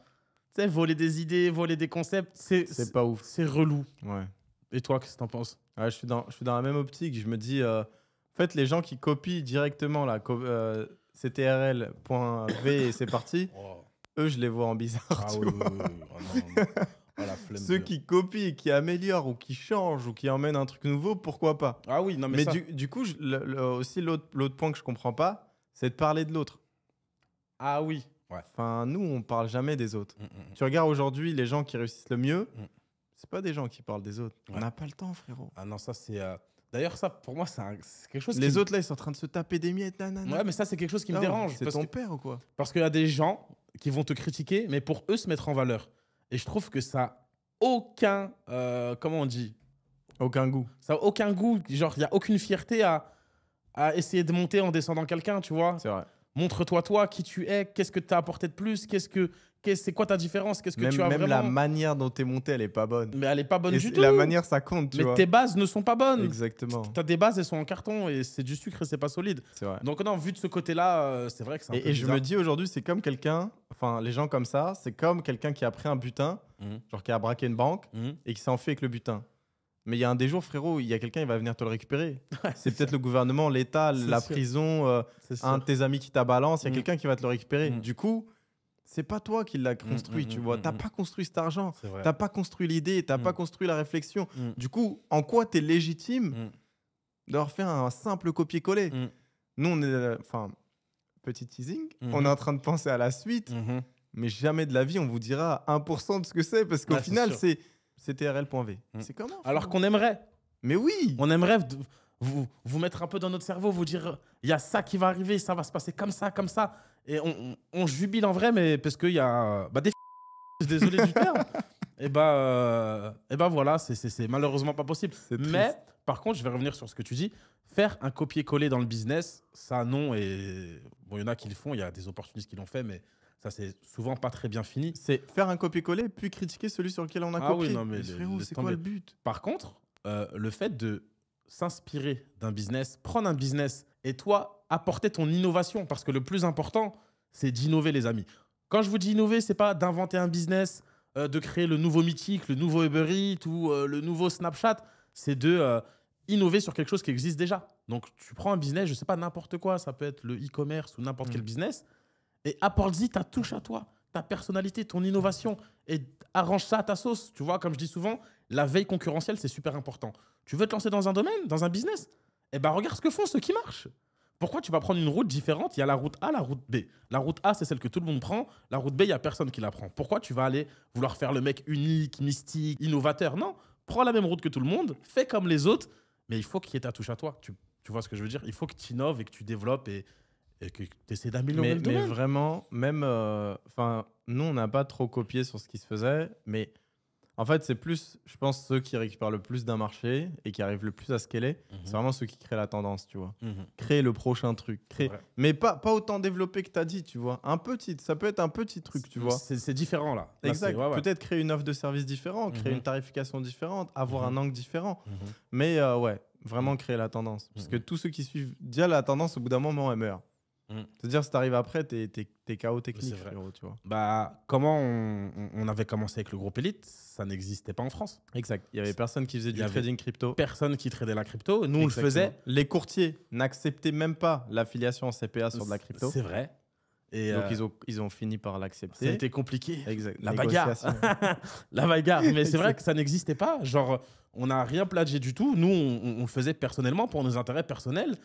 tu sais, voler des idées, voler des concepts, c'est pas ouf. C'est relou. Ouais. Et toi, qu'est-ce que en penses je, suis dans, je suis dans la même optique. Je me dis, en fait, les gens qui copient directement la CTRL.V et c'est parti. eux, je les vois en bizarre. Ah oui, Ceux qui copient, qui améliorent ou qui changent ou qui emmènent un truc nouveau, pourquoi pas Ah oui, non mais, mais ça... du, du, coup, aussi l'autre point que je comprends pas, c'est de parler de l'autre. Ah oui. Ouais. Enfin, nous, on parle jamais des autres. Mm, mm, mm. Tu regardes aujourd'hui les gens qui réussissent le mieux, c'est pas des gens qui parlent des autres. On n'a pas le temps, frérot. Ah non, ça c'est. Euh, d'ailleurs, ça, pour moi, c'est quelque chose. Les autres, là, ils sont en train de se taper des miettes. Nanana. Ouais, mais ça, c'est quelque chose qui me ah dérange. C'est ton père ou quoi Parce qu'il y a des gens, qui vont te critiquer, mais pour eux se mettre en valeur. Et je trouve que ça aucun, euh, comment on dit Aucun goût. Ça a aucun goût. Genre, il n'y a aucune fierté à, à essayer de monter en descendant quelqu'un, tu vois. C'est vrai. Montre-toi, toi, qui tu es, qu'est-ce que tu as apporté de plus, qu'est-ce que, c'est quoi ta différence Qu'est-ce que tu as même la manière dont es monté, elle est pas bonne. Mais elle est pas bonne du tout. La manière, ça compte. mais tes bases ne sont pas bonnes. Exactement. T'as des bases, elles sont en carton et c'est du sucre et c'est pas solide. Donc non, vu de ce côté-là, euh, c'est vrai que c'est. Et, et je me dis aujourd'hui, c'est comme quelqu'un, enfin les gens comme ça, c'est comme quelqu'un qui a pris un butin, mmh. genre qui a braqué une banque mmh. et qui s'est fait avec le butin. Mais il y a un des jours, frérot, il y a quelqu'un, qui va venir te le récupérer. c'est peut-être le gouvernement, l'État, la prison, euh, un de tes amis qui t'a il y a mmh. quelqu'un qui va te le récupérer. Du coup, c'est pas toi qui l'as construit, mm, mm, tu mm, vois. t'as pas construit cet argent, t'as pas construit l'idée, t'as pas construit la réflexion. Du coup, en quoi tu es légitime d'avoir fait un simple copier-coller Nous, on est, euh, enfin, petit teasing, on est mm-hmm. en train de penser à la suite, mm-hmm. mais jamais de la vie on vous dira 1% de ce que c'est, parce qu'au final, c'est CTRL.V. C'est comment Alors qu'on aimerait. Mais oui On aimerait vous, vous mettre un peu dans notre cerveau, vous dire, il y a ça qui va arriver, ça va se passer comme ça, comme ça. Et on, jubile en vrai, mais parce qu'il y a bah, des désolé du terme. et eh bah, et euh, eh bah voilà, c'est malheureusement pas possible. Mais par contre, je vais revenir sur ce que tu dis. Faire un copier-coller dans le business, ça non. Et bon, il y en a qui le font, il y a des opportunistes qui l'ont fait, mais ça c'est souvent pas très bien fini. C'est faire un copier-coller puis critiquer celui sur lequel on a ah Oui, non, mais, c'est quoi le but Par contre, euh, le fait de s'inspirer d'un business, prendre un business et toi, apporter ton innovation. Parce que le plus important, c'est d'innover, les amis. Quand je vous dis innover, c'est pas d'inventer un business, euh, de créer le nouveau Mythique, le nouveau Uber ou euh, le nouveau Snapchat. C'est de euh, innover sur quelque chose qui existe déjà. Donc, tu prends un business, je sais pas, n'importe quoi, ça peut être le e-commerce ou n'importe quel mm. business, et apporte-y ta touche à toi, ta personnalité, ton innovation, et arrange ça à ta sauce. Tu vois, comme je dis souvent, la veille concurrentielle, c'est super important. Tu veux te lancer dans un domaine, dans un business Eh ben regarde ce que font ceux qui marchent. Pourquoi tu vas prendre une route différente Il y a la route A, la route B. La route A, c'est celle que tout le monde prend. La route B, il n'y a personne qui la prend. Pourquoi tu vas aller vouloir faire le mec unique, mystique, innovateur Non, prends la même route que tout le monde, fais comme les autres, mais il faut qu'il y ait ta touche à toi. Tu, vois ce que je veux dire Il faut que tu innoves et que tu développes et, que tu essaies d'améliorer mais, le domaine. Mais vraiment, même. Euh, enfin, nous, on n'a pas trop copié sur ce qui se faisait, mais en fait, c'est plus, je pense, ceux qui récupèrent le plus d'un marché et qui arrivent le plus à ce qu'elle est, c'est vraiment ceux qui créent la tendance, tu vois. Mhm. Créer le prochain truc. Créer... Mais pas, pas autant développé que tu as dit, tu vois. Un petit, ça peut être un petit truc, tu vois. C'est différent, là. exact. Peut-être créer une offre de service différente, créer mhm. une tarification différente, avoir mhm. un angle différent. Mais euh, ouais, vraiment créer la tendance. Parce que tous ceux qui suivent déjà la tendance, au bout d'un moment, elle meurt. Mm. C'est-à-dire, si t'arrives après, t'es KO technique, tu Bah, comment on, avait commencé avec le groupe Elite Ça n'existait pas en France. Exact. Il y avait personne qui faisait du trading crypto. Personne qui tradait la crypto. Nous, on le faisait. Les courtiers n'acceptaient même pas l'affiliation en CPA sur de la crypto. C'est vrai. Et Donc, euh, ils, ont, ils ont fini par l'accepter. C'était compliqué. Exact. La bagarre. la bagarre. Mais c'est vrai que ça n'existait pas. Genre, on n'a rien plagié du tout. Nous, on, on, le faisait personnellement pour nos intérêts personnels.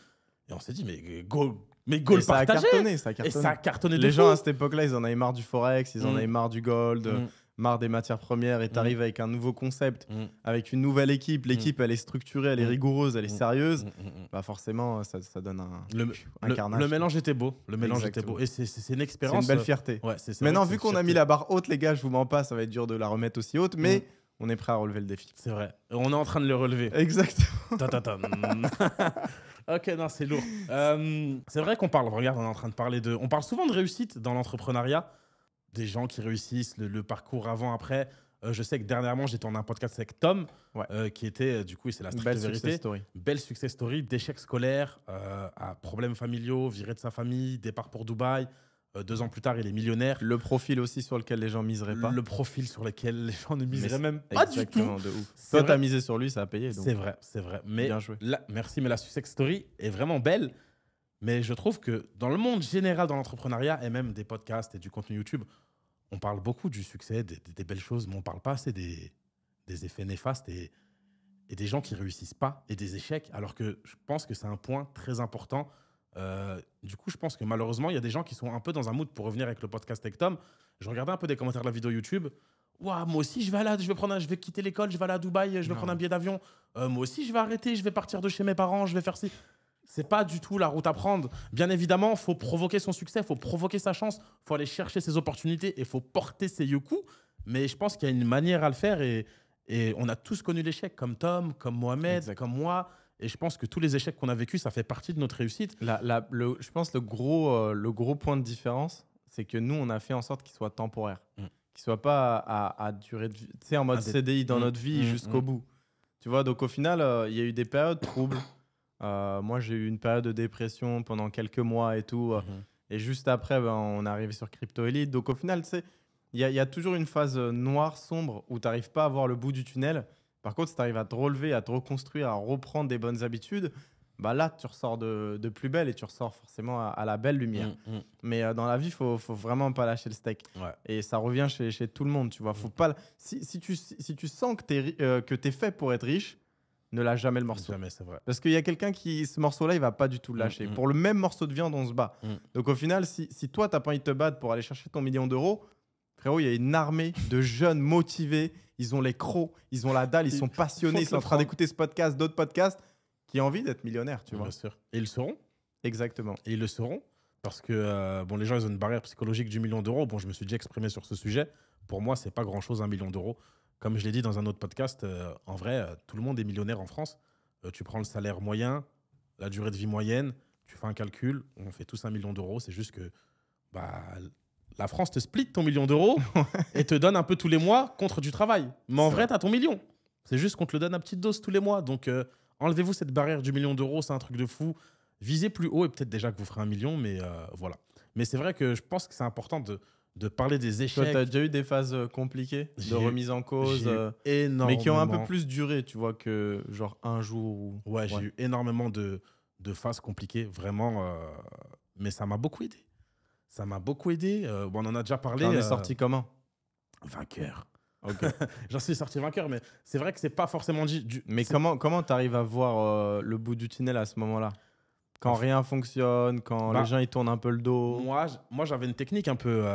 Et on s'est dit, mais goal, mais gold ça cartonné, ça a cartonné. Et ça a cartonné Les gens à cette époque-là, ils en avaient marre du forex, ils en mm. avaient marre du gold, mm. marre des matières premières. Et t'arrives mm. avec un nouveau concept, avec une nouvelle équipe. L'équipe, elle est structurée, elle est rigoureuse, elle est sérieuse. Bah forcément, ça, donne un, le, le, carnage. Le mélange était beau. Le mélange était beau. Et c'est une expérience. Euh, c'est une belle fierté. Ouais, Maintenant, vu qu'on a mis la barre haute, les gars, je vous mens pas, ça va être dur de la remettre aussi haute, mais on est prêt à relever le défi. C'est vrai. On est en train de le relever. Exactement. Ok, non, c'est lourd. Euh, c'est vrai qu'on parle, regarde, on est en train de parler de. On parle souvent de réussite dans l'entrepreneuriat, des gens qui réussissent, le, parcours avant-après. Euh, je sais que dernièrement, j'étais en un podcast avec Tom, euh, qui était, du coup, c'est la belle vérité. Story. Belle success story d'échecs scolaires, à problèmes familiaux, viré de sa famille, départ pour Dubaï, euh, deux ans plus tard, il est millionnaire. Le profil aussi sur lequel les gens miseraient pas. Le profil sur lequel les gens ne miseraient même pas du tout. Toi, tu Toi, misé sur lui, ça a payé. C'est vrai, c'est vrai. Mais Bien joué. merci, mais la success story est vraiment belle. Mais je trouve que dans le monde général, dans l'entrepreneuriat et même des podcasts et du contenu YouTube, on parle beaucoup du succès, des, belles choses, mais on parle pas assez des, effets néfastes et, et des gens qui réussissent pas et des échecs. Alors que je pense que c'est un point très important euh, du coup, je pense que malheureusement, il y a des gens qui sont un peu dans un mood pour revenir avec le podcast avec Tom. Je regardais un peu des commentaires de la vidéo YouTube. Waouh, moi aussi, je vais là, je vais prendre, je vais quitter l'école, je vais aller à Dubaï, je vais prendre un billet d'avion. Euh, moi aussi, je vais arrêter, je vais partir de chez mes parents, je vais faire ci. C'est pas du tout la route à prendre. Bien évidemment, faut provoquer son succès, faut provoquer sa chance, faut aller chercher ses opportunités et faut porter ses coups. Mais je pense qu'il y a une manière à le faire et, on a tous connu l'échec, comme Tom, comme Mohamed, comme moi. Et je pense que tous les échecs qu'on a vécu, ça fait partie de notre réussite. je pense le gros, euh, le gros point de différence, c'est que nous, on a fait en sorte qu'il soit temporaire, Qu'il mm. qu'il soit pas à, durer, tu sais, en mode CDI dans mm. notre vie mm. jusqu'au bout. Tu vois, donc au final, euh, il y a eu des périodes troubles. Euh, moi, j'ai eu une période de dépression pendant quelques mois et tout. Mm-hmm. Et juste après, ben, on est arrivé sur Crypto Elite. Donc au final, tu sais, il y, y, a toujours une phase noire, sombre, où tu n'arrives pas à voir le bout du tunnel. Par contre, si tu arrives à te relever, à te reconstruire, à reprendre des bonnes habitudes, bah là, tu ressors de, plus belle et tu ressors forcément à, la belle lumière. Mm, mm. Mais euh, dans la vie, il faut, faut vraiment pas lâcher le steak. Et ça revient chez, chez, tout le monde, tu vois. Faut mm. pas, si, si, tu, tu sens que tu es, euh, fait pour être riche, ne lâche jamais le morceau. Jamais, c'est vrai. Parce qu'il y a quelqu'un qui, ce morceau-là, il va pas du tout le lâcher. Pour le même morceau de viande, on se bat. Donc au final, si, si toi, tu n'as pas envie de te battre pour aller chercher ton million d'euros, Frérot, il y a une armée de jeunes motivés. Ils ont les crocs, ils ont la dalle, ils sont passionnés, ils sont en train d'écouter ce podcast, d'autres podcasts, qui ont envie d'être millionnaires, tu vois. Bien sûr. Et ils le seront. Exactement. Et ils le seront parce que euh, bon, les gens, ils ont une barrière psychologique du million d'euros. Bon, je me suis déjà exprimé sur ce sujet. Pour moi, c'est pas grand-chose, un million d'euros. Comme je l'ai dit dans un autre podcast, euh, en vrai, euh, tout le monde est millionnaire en France. tu prends le salaire moyen, la durée de vie moyenne, tu fais un calcul, on fait tous un million d'euros. C'est juste que bah, la France te split ton million d'euros et te donne un peu tous les mois contre du travail. Mais en vrai, tu as ton million. C'est juste qu'on te le donne à petite dose tous les mois. Donc euh, enlevez-vous cette barrière du million d'euros, c'est un truc de fou. Visez plus haut et peut-être déjà que vous ferez un million, mais euh, voilà. Mais c'est vrai que je pense que c'est important de, parler des échecs. tu as déjà eu des phases euh, compliquées de remise en cause, euh, mais qui ont un peu plus duré, tu vois, que genre un jour. Ouais, j'ai eu énormément de phases compliquées, vraiment. mais ça m'a beaucoup aidé. Ça m'a beaucoup aidé. Euh, on en a déjà parlé. On est euh, sorti comment Vainqueur. J'en suis sorti vainqueur, mais c'est vrai que c'est pas forcément dit. mais comment comment arrives à voir euh, le bout du tunnel à ce moment-là quand rien fonctionne, quand bah les gens ils tournent un peu le dos. Moi, moi j'avais une technique un peu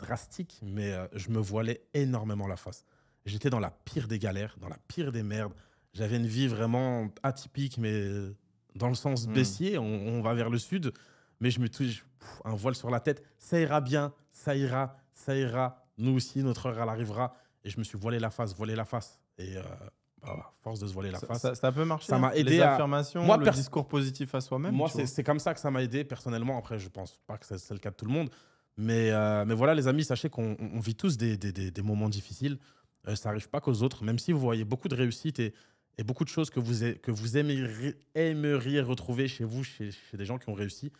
drastique, mais je me voilais énormément la face. J'étais dans la pire des galères, dans la pire des merdes. J'avais une vie vraiment atypique, mais dans le sens hmm. baissier, on, va vers le sud mais je me touche un voile sur la tête. Ça ira bien, ça ira, ça ira. Nous aussi, notre heure, elle arrivera. Et je me suis voilé la face, voilé la face. Et euh, bah force de se voiler la face. Ça, ça, peut marcher. Ça m'a hein, aidé. Les affirmations, moi, le discours positif à soi-même. Moi, c'est comme ça que ça m'a aidé personnellement. Après, je pense pas que c'est le cas de tout le monde. Mais, euh, mais voilà, les amis, sachez qu'on vit tous des, des, moments difficiles. Euh, ça n'arrive pas qu'aux autres, même si vous voyez beaucoup de réussites et, et beaucoup de choses que vous, que vous aimeriez, retrouver chez vous, chez des gens qui ont réussi.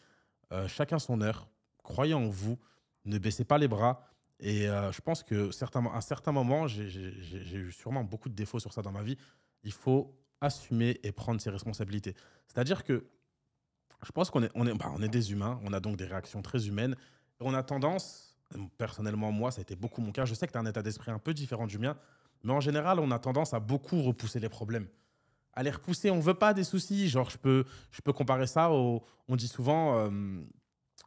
Euh, chacun son heure. Croyez en vous. Ne baissez pas les bras. Et euh, je pense que un certain moment, j'ai eu sûrement beaucoup de défauts sur ça dans ma vie. Il faut assumer et prendre ses responsabilités. C'est-à-dire que je pense qu'on est, on est, bah, est des humains. On a donc des réactions très humaines. on a tendance, personnellement, moi, ça a été beaucoup mon cas. Je sais que tu as un état d'esprit un peu différent du mien. Mais en général, on a tendance à beaucoup repousser les problèmes à les repousser. On veut pas des soucis. Genre, je peux, je peux comparer ça au. On dit souvent, euh,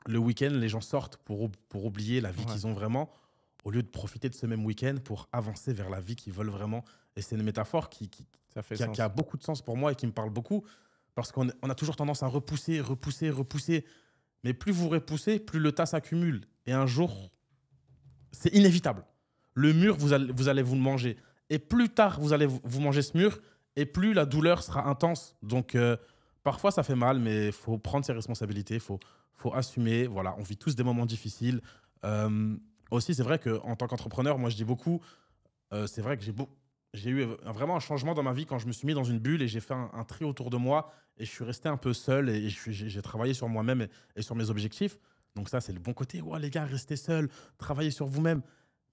le week-end, les gens sortent pour, pour oublier la vie qu'ils ont vraiment, au lieu de profiter de ce même week-end pour avancer vers la vie qu'ils veulent vraiment. Et c'est une métaphore qui, a, beaucoup de sens pour moi et qui me parle beaucoup. Parce qu'on a toujours tendance à repousser, repousser, repousser. Mais plus vous repoussez, plus le tas s'accumule. Et un jour, c'est inévitable. Le mur, vous allez, vous allez vous le manger. Et plus tard, vous allez vous manger ce mur et plus la douleur sera intense. Donc euh, parfois ça fait mal, mais il faut prendre ses responsabilités, faut faut assumer. Voilà, on vit tous des moments difficiles. Euh, aussi, c'est vrai que en tant qu'entrepreneur, moi je dis beaucoup. Euh, c'est vrai que j'ai eu vraiment un changement dans ma vie quand je me suis mis dans une bulle et j'ai fait un, tri autour de moi et je suis resté un peu seul et j'ai travaillé sur moi-même et, sur mes objectifs. Donc ça, c'est le bon côté. les gars, restez seuls, travaillez sur vous-même.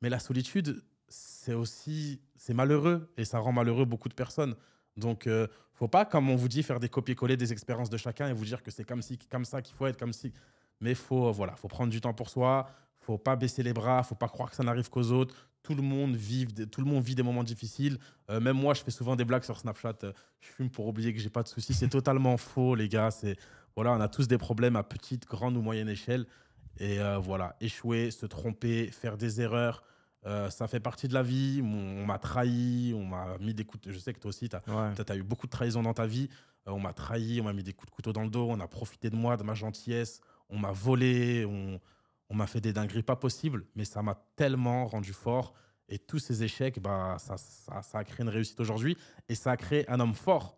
Mais la solitude, c'est aussi, c'est malheureux et ça rend malheureux beaucoup de personnes. Donc, euh, faut pas, comme on vous dit, faire des copier-coller des expériences de chacun et vous dire que c'est comme, si, comme ça qu'il faut être, comme si. Mais faut, euh, voilà, faut prendre du temps pour soi, faut pas baisser les bras, faut pas croire que ça n'arrive qu'aux autres. Tout le monde vit, tout le monde vit des moments difficiles. Euh, même moi, je fais souvent des blagues sur Snapchat. je fume pour oublier que j'ai pas de soucis. C'est totalement faux, les gars. C'est voilà, on a tous des problèmes à petite, grande ou moyenne échelle. Et voilà, échouer, se tromper, faire des erreurs, euh, ça fait partie de la vie. On, m'a trahi, on m'a mis des coups. Je sais que toi aussi, tu as, eu beaucoup de trahison dans ta vie. Euh, on m'a trahi, on m'a mis des coups de couteau dans le dos, on a profité de moi, de ma gentillesse, on m'a volé, on, on m'a fait des dingueries pas possible, mais ça m'a tellement rendu fort. Et tous ces échecs, bah, ça, ça, a créé une réussite aujourd'hui et ça a créé un homme fort.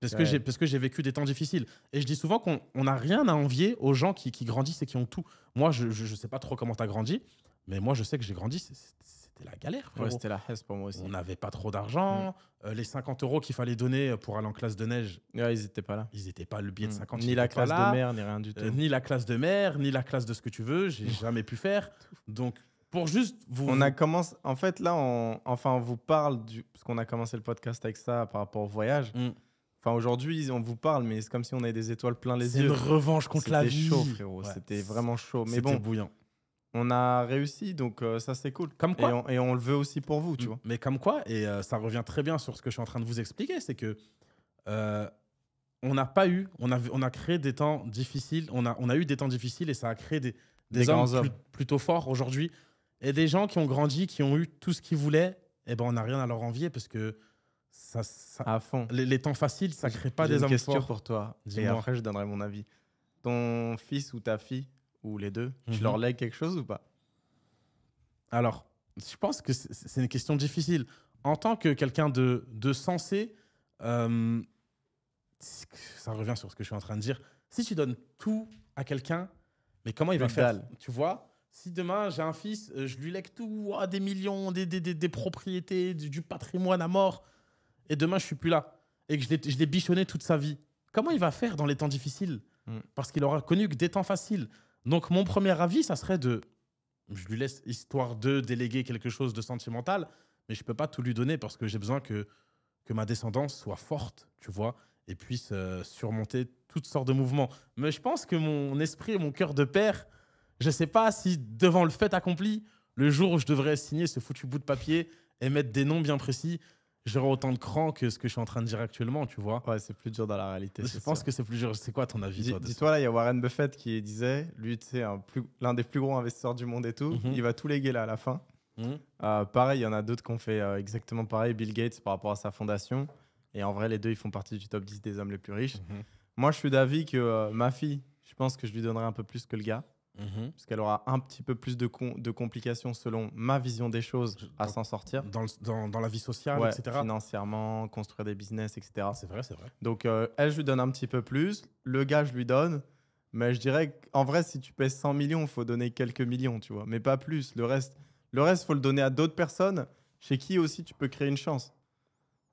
Parce, que que j'ai vécu des temps difficiles. Et je dis souvent qu'on n'a rien à envier aux gens qui, qui, grandissent et qui ont tout. Moi, je ne sais pas trop comment tu as grandi, mais moi, je sais que j'ai grandi, c'était la galère. c'était la hesse pour moi aussi. On n'avait pas trop d'argent. Mm. Euh, les 50 euros qu'il fallait donner pour aller en classe de neige. ils n'étaient pas là. Ils n'étaient pas le billet de 50 mm. Ni la classe de mer, ni rien du euh, tout. ni la classe de mer, ni la classe de ce que tu veux. J'ai jamais pu faire. Donc, pour juste vous. On a commencé. En fait, là, on, enfin, on vous parle du. Parce qu'on a commencé le podcast avec ça par rapport au voyage. Mm. Enfin, aujourd'hui, on vous parle, mais c'est comme si on avait des étoiles plein les yeux. C'est une revanche contre la vie. C'était chaud, frérot. C'était vraiment chaud. Mais bon, bouillant on a réussi, donc euh, ça c'est cool. Comme Et on, le veut aussi pour vous, tu vois. Mais comme quoi, et euh, ça revient très bien sur ce que je suis en train de vous expliquer, c'est que euh, on n'a pas eu, on a, on a créé des temps difficiles, on a, on a eu des temps difficiles et ça a créé des, des, hommes, plutôt forts aujourd'hui. Et des gens qui ont grandi, qui ont eu tout ce qu'ils voulaient, et eh ben on n'a rien à leur envier parce que ça, ça Les, temps faciles, ça crée pas des hommes forts. question pour toi. Et après je donnerai mon avis. Ton fils ou ta fille, ou les deux, tu mhm. leur lègues quelque chose ou pas Alors, je pense que c'est une question difficile. En tant que quelqu'un de, sensé, euh, ça revient sur ce que je suis en train de dire. Si tu donnes tout à quelqu'un, mais comment il va faire Tu vois si demain j'ai un fils, euh, je lui lègue tout, des millions, des, propriétés, du, patrimoine à mort, et demain je suis plus là, et que je l'ai bichonné toute sa vie, comment il va faire dans les temps difficiles mm. Parce qu'il aura connu que des temps faciles. Donc mon premier avis, ça serait de... Je lui laisse, histoire de déléguer quelque chose de sentimental, mais je ne peux pas tout lui donner parce que j'ai besoin que, que ma descendance soit forte, tu vois, et puisse euh, surmonter toutes sortes de mouvements. Mais je pense que mon esprit mon cœur de père, je ne sais pas si devant le fait accompli, le jour où je devrais signer ce foutu bout de papier et mettre des noms bien précis, j'aurais autant de cran que ce que je suis en train de dire actuellement, tu vois. Ouais, c'est plus dur dans la réalité. Je pense que c'est plus dur. C'est quoi ton avis Dis-toi, là, il y a Warren Buffett qui disait, lui, tu sais, l'un des plus gros investisseurs du monde et tout, mhm. il va tout léguer là à la fin. Mhm. Euh, pareil, il y en a d'autres qui ont fait euh, exactement pareil, Bill Gates par rapport à sa fondation. Et en vrai, les deux, ils font partie du top 10 des hommes les plus riches. Mhm. Moi, je suis d'avis que euh, ma fille, je pense que je lui donnerais un peu plus que le gars. Mhm. Parce qu'elle aura un petit peu plus de, de complications selon ma vision des choses à s'en sortir. Dans, la vie sociale, etc. Financièrement, construire des business, etc. C'est vrai, c'est vrai. Donc, euh, elle, je lui donne un petit peu plus. Le gars, je lui donne. Mais je dirais qu'en vrai, si tu pèses 100 millions, il faut donner quelques millions, tu vois. Mais pas plus. Le reste, le reste faut le donner à d'autres personnes chez qui aussi tu peux créer une chance.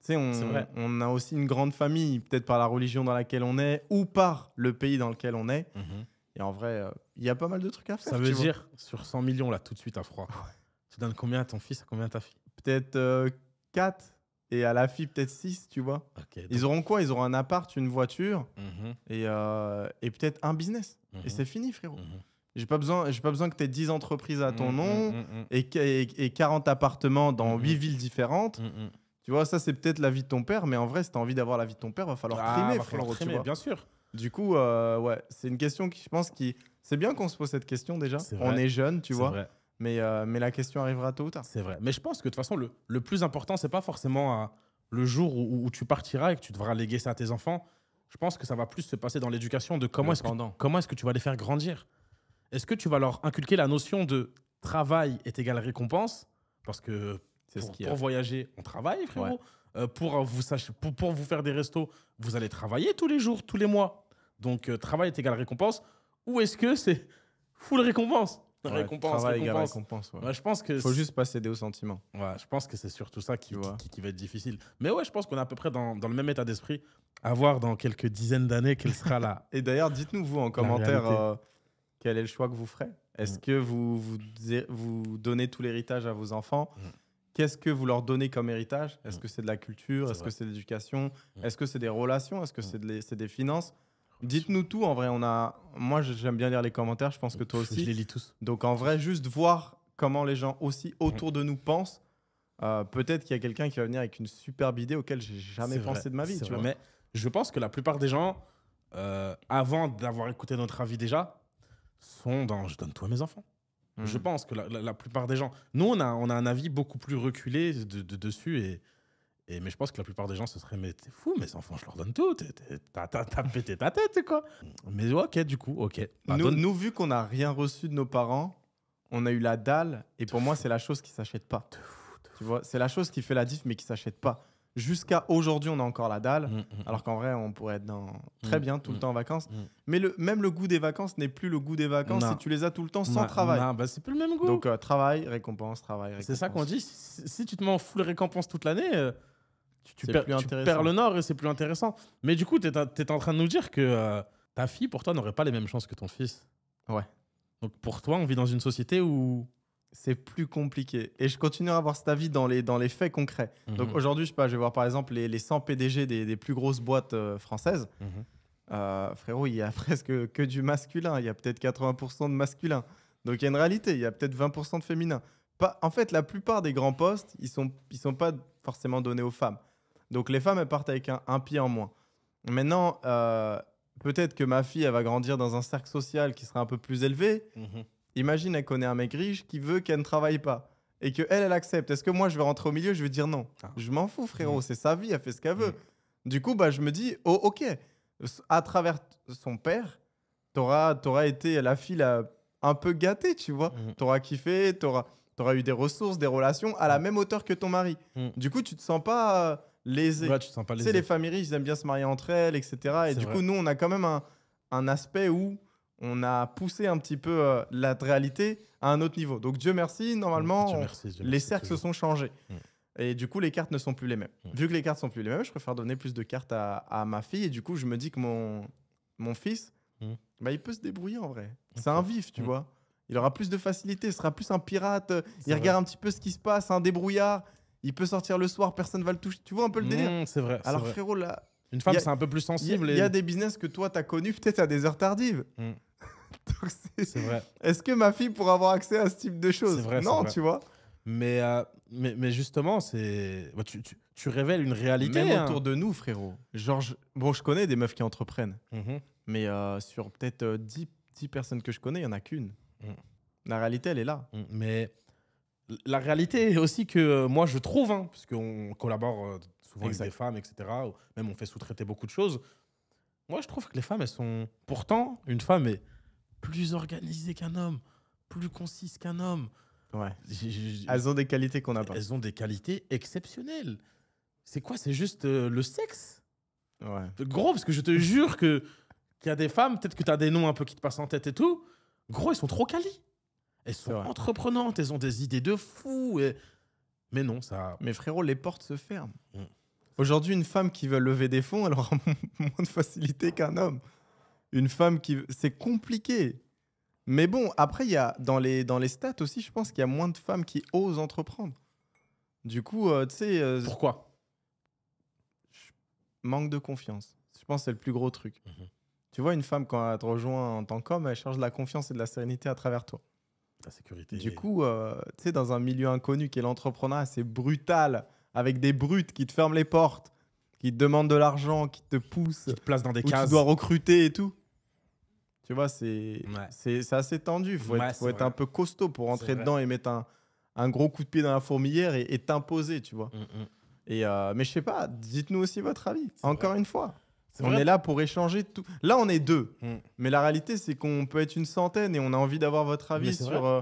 Tu sais, on, on a aussi une grande famille, peut-être par la religion dans laquelle on est ou par le pays dans lequel on est. Mhm. Et en vrai, euh, il y a pas mal de trucs à faire. Ça veut dire, sur 100 millions, là, tout de suite à froid, tu donnes combien à ton fils, à combien à ta fille Peut-être 4 euh, et à la fille, peut-être 6, tu vois. Ils auront quoi Ils auront un appart, une voiture mhm. euh, et, peut-être un business. Et mhm. c'est fini, frérot. Mhm. J'ai pas besoin, j'ai pas besoin que tu aies 10 entreprises à ton nom et, et, 40 appartements dans 8 villes différentes. Tu vois, ça c'est peut-être la vie de ton père, mais en vrai, si as envie d'avoir la vie de ton père, va falloir ah, trimer, va falloir trimer, bien sûr. Du coup, euh, ouais, c'est une question qui, je pense, qui. C'est bien qu'on se pose cette question déjà. on est jeune, tu vois. Mais, euh, mais la question arrivera tôt ou tard. C'est vrai. Mais je pense que de toute façon, le, plus important, c'est pas forcément euh, le jour où, tu partiras et que tu devras léguer ça à tes enfants. Je pense que ça va plus se passer dans l'éducation de comment est-ce que, comment est que tu vas les faire grandir. Est-ce que tu vas leur inculquer la notion de travail est égal récompense Parce que C'est ce qui pour voyager, on travaille, frérot. Euh, pour vous, faire des restos, vous allez travailler tous les jours, tous les mois. Donc, euh, travail est égal récompense. Ou est-ce que c'est full récompense Récompense, travail récompense. récompense je pense que faut juste pas céder sentiment. sentiments. je pense que c'est surtout ça qui, va être difficile. Mais ouais, je pense qu'on est à peu près dans, le même état d'esprit. À voir dans quelques dizaines d'années quelle sera là Et d'ailleurs, dites-nous, vous, en commentaire, euh, quel est le choix que vous ferez Est-ce mm. que vous, vous, donnez tout l'héritage à vos enfants mm qu'est-ce que vous leur donnez comme héritage Est-ce mm. que c'est de la culture Est-ce que c'est de l'éducation mm. Est-ce que c'est des relations Est-ce que mm. c'est des finances Dites-nous tout en vrai. On a, moi j'aime bien lire les commentaires. Je pense que toi aussi. Je les lis tous. Donc en vrai, juste voir comment les gens aussi autour de nous pensent. Euh, peut-être qu'il y a quelqu'un qui va venir avec une superbe idée auquel j'ai jamais pensé de ma vie. Mais je pense que la plupart des gens, euh, avant d'avoir écouté notre avis déjà, sont dans je donne toi mes enfants. Je mhm. pense que la, plupart des gens. Nous, on a, on a un avis beaucoup plus reculé de, dessus. Et, mais je pense que la plupart des gens se seraient Mais t'es fou, mes enfants, je leur donne tout. T'as pété ta tête, quoi. Mais ok, du coup, ok. Bah, nous, vu qu'on n'a rien reçu de nos parents, on a eu la dalle. Et pour moi, c'est la chose qui s'achète pas. Tu vois, c'est la chose qui fait la diff, mais qui s'achète pas. Jusqu'à aujourd'hui, on a encore la dalle, mm, mm. alors qu'en vrai, on pourrait être dans... Mm, très bien tout le temps en vacances. Mais même le goût des vacances n'est plus le goût des vacances si tu les as tout le temps sans travail. Bah, c'est plus le même goût. Donc, euh, travail, récompense, travail, récompense. C'est ça qu'on dit. Si, tu te mets en full récompense toute l'année, euh, tu, perds le nord et c'est plus intéressant. Mais du coup, tu es, en train de nous dire que euh, ta fille, pour toi, n'aurait pas les mêmes chances que ton fils. Ouais. Donc, pour toi, on vit dans une société où c'est plus compliqué. Et je continue à avoir cet avis dans les, dans les faits concrets. Mhm. Donc aujourd'hui, je, sais pas, je vais voir par exemple les, les 100 PDG des, plus grosses boîtes euh, françaises. Mhm. Euh, frérot, il y a presque que du masculin. Il y a peut-être 80% de masculin. Donc il y a une réalité. Il y a peut-être 20% de féminin. Pas, en fait, la plupart des grands postes, ils ne sont, ils sont pas forcément donnés aux femmes. Donc les femmes, elles partent avec un, pied en moins. Maintenant, euh, peut-être que ma fille, elle va grandir dans un cercle social qui sera un peu plus élevé. Mhm. Imagine, elle connaît un mec riche qui veut qu'elle ne travaille pas et que elle, elle accepte. Est-ce que moi, je vais rentrer au milieu Je vais dire non. Ah. Je m'en fous, frérot. Mm. C'est sa vie. Elle fait ce qu'elle veut. Mm. Du coup, bah, je me dis, oh, ok. À travers son père, tu auras été la fille un peu gâtée, tu vois. Tu mm. T'auras kiffé, tu auras eu des ressources, des relations à la même hauteur que ton mari. Du coup, tu te sens pas euh, lésé. tu te sens pas lésé. Tu sais, les familles riches, ils aiment bien se marier entre elles, etc. Et du coup, nous, on a quand même un, un aspect où on a poussé un petit peu euh, la réalité à un autre niveau. Donc Dieu merci, normalement, les cercles se sont changés. Mm. Et du coup, les cartes ne sont plus les mêmes. Mm. Vu que les cartes sont plus les mêmes, je préfère donner plus de cartes à, ma fille. Et du coup, je me dis que mon, mon fils, mm. bah, il peut se débrouiller en vrai. C'est un vif, tu vois. Il aura plus de facilité, il sera plus un pirate. Il regarde un petit peu ce qui se passe, un débrouillard. Il peut sortir le soir, personne ne va le toucher. Tu vois un peu le délire C'est vrai. Alors, frérot, là. Une femme, c'est un peu plus sensible. Il y, a des business que toi, tu as connus peut-être à des heures tardives. c'est vrai. Est-ce que ma fille pourra avoir accès à ce type de choses vrai, Non, tu vois. Mais, euh, mais, mais, justement, c'est bah, tu, tu, révèles une réalité. Même hein. autour de nous, frérot. Genre, bon, je connais des meufs qui entreprennent. Mhm. Mais euh, sur peut-être 10, euh, 10, personnes que je connais, il n'y en a qu'une. Mhm. La réalité, elle est là. Mhm. Mais la réalité est aussi que moi, je trouve, hein, parce qu'on collabore souvent avec des femmes, etc. même on fait sous-traiter beaucoup de choses. Moi, je trouve que les femmes, elles sont. Pourtant, une femme est plus organisé qu'un homme, plus concises qu'un homme. Ouais. elles ont des qualités qu'on n'a pas. Elles ont des qualités exceptionnelles. C'est quoi C'est juste euh, le sexe Ouais. Gros, parce que je te jure que qu'il y a des femmes, peut-être que tu as des noms un peu qui te passent en tête et tout. Gros, elles sont trop qualies. Elles sont entreprenantes, elles ont des idées de fou. Mais non, ça. Mais frérot, les portes se ferment. Mm. Aujourd'hui, une femme qui veut lever des fonds, elle aura moins de facilité qu'un homme une femme qui. C'est compliqué. Mais bon, après, il y a, dans, les, dans les stats aussi, je pense qu'il y a moins de femmes qui osent entreprendre. Du coup, euh, tu sais. Euh, Pourquoi Manque de confiance. Je pense c'est le plus gros truc. Mhm. Tu vois, une femme, quand elle te rejoint en tant qu'homme, elle cherche de la confiance et de la sérénité à travers toi. La sécurité. Du coup, euh, tu sais, dans un milieu inconnu qui est l'entrepreneuriat, c'est brutal, avec des brutes qui te ferment les portes qui te demandent de l'argent, qui te poussent, qui te placent dans des où cases. Tu dois recruter et tout. Tu vois, c'est c'est assez tendu. Il faut, être, un peu costaud pour rentrer dedans et mettre un, un, gros coup de pied dans la fourmilière et t'imposer, tu vois. Mm, mm. et, euh, mais je sais pas, dites-nous aussi votre avis, encore une fois. on est là pour échanger tout. Là, on est deux. Mm. Mais la réalité, c'est qu'on peut être une centaine et on a envie d'avoir votre avis sur. Euh,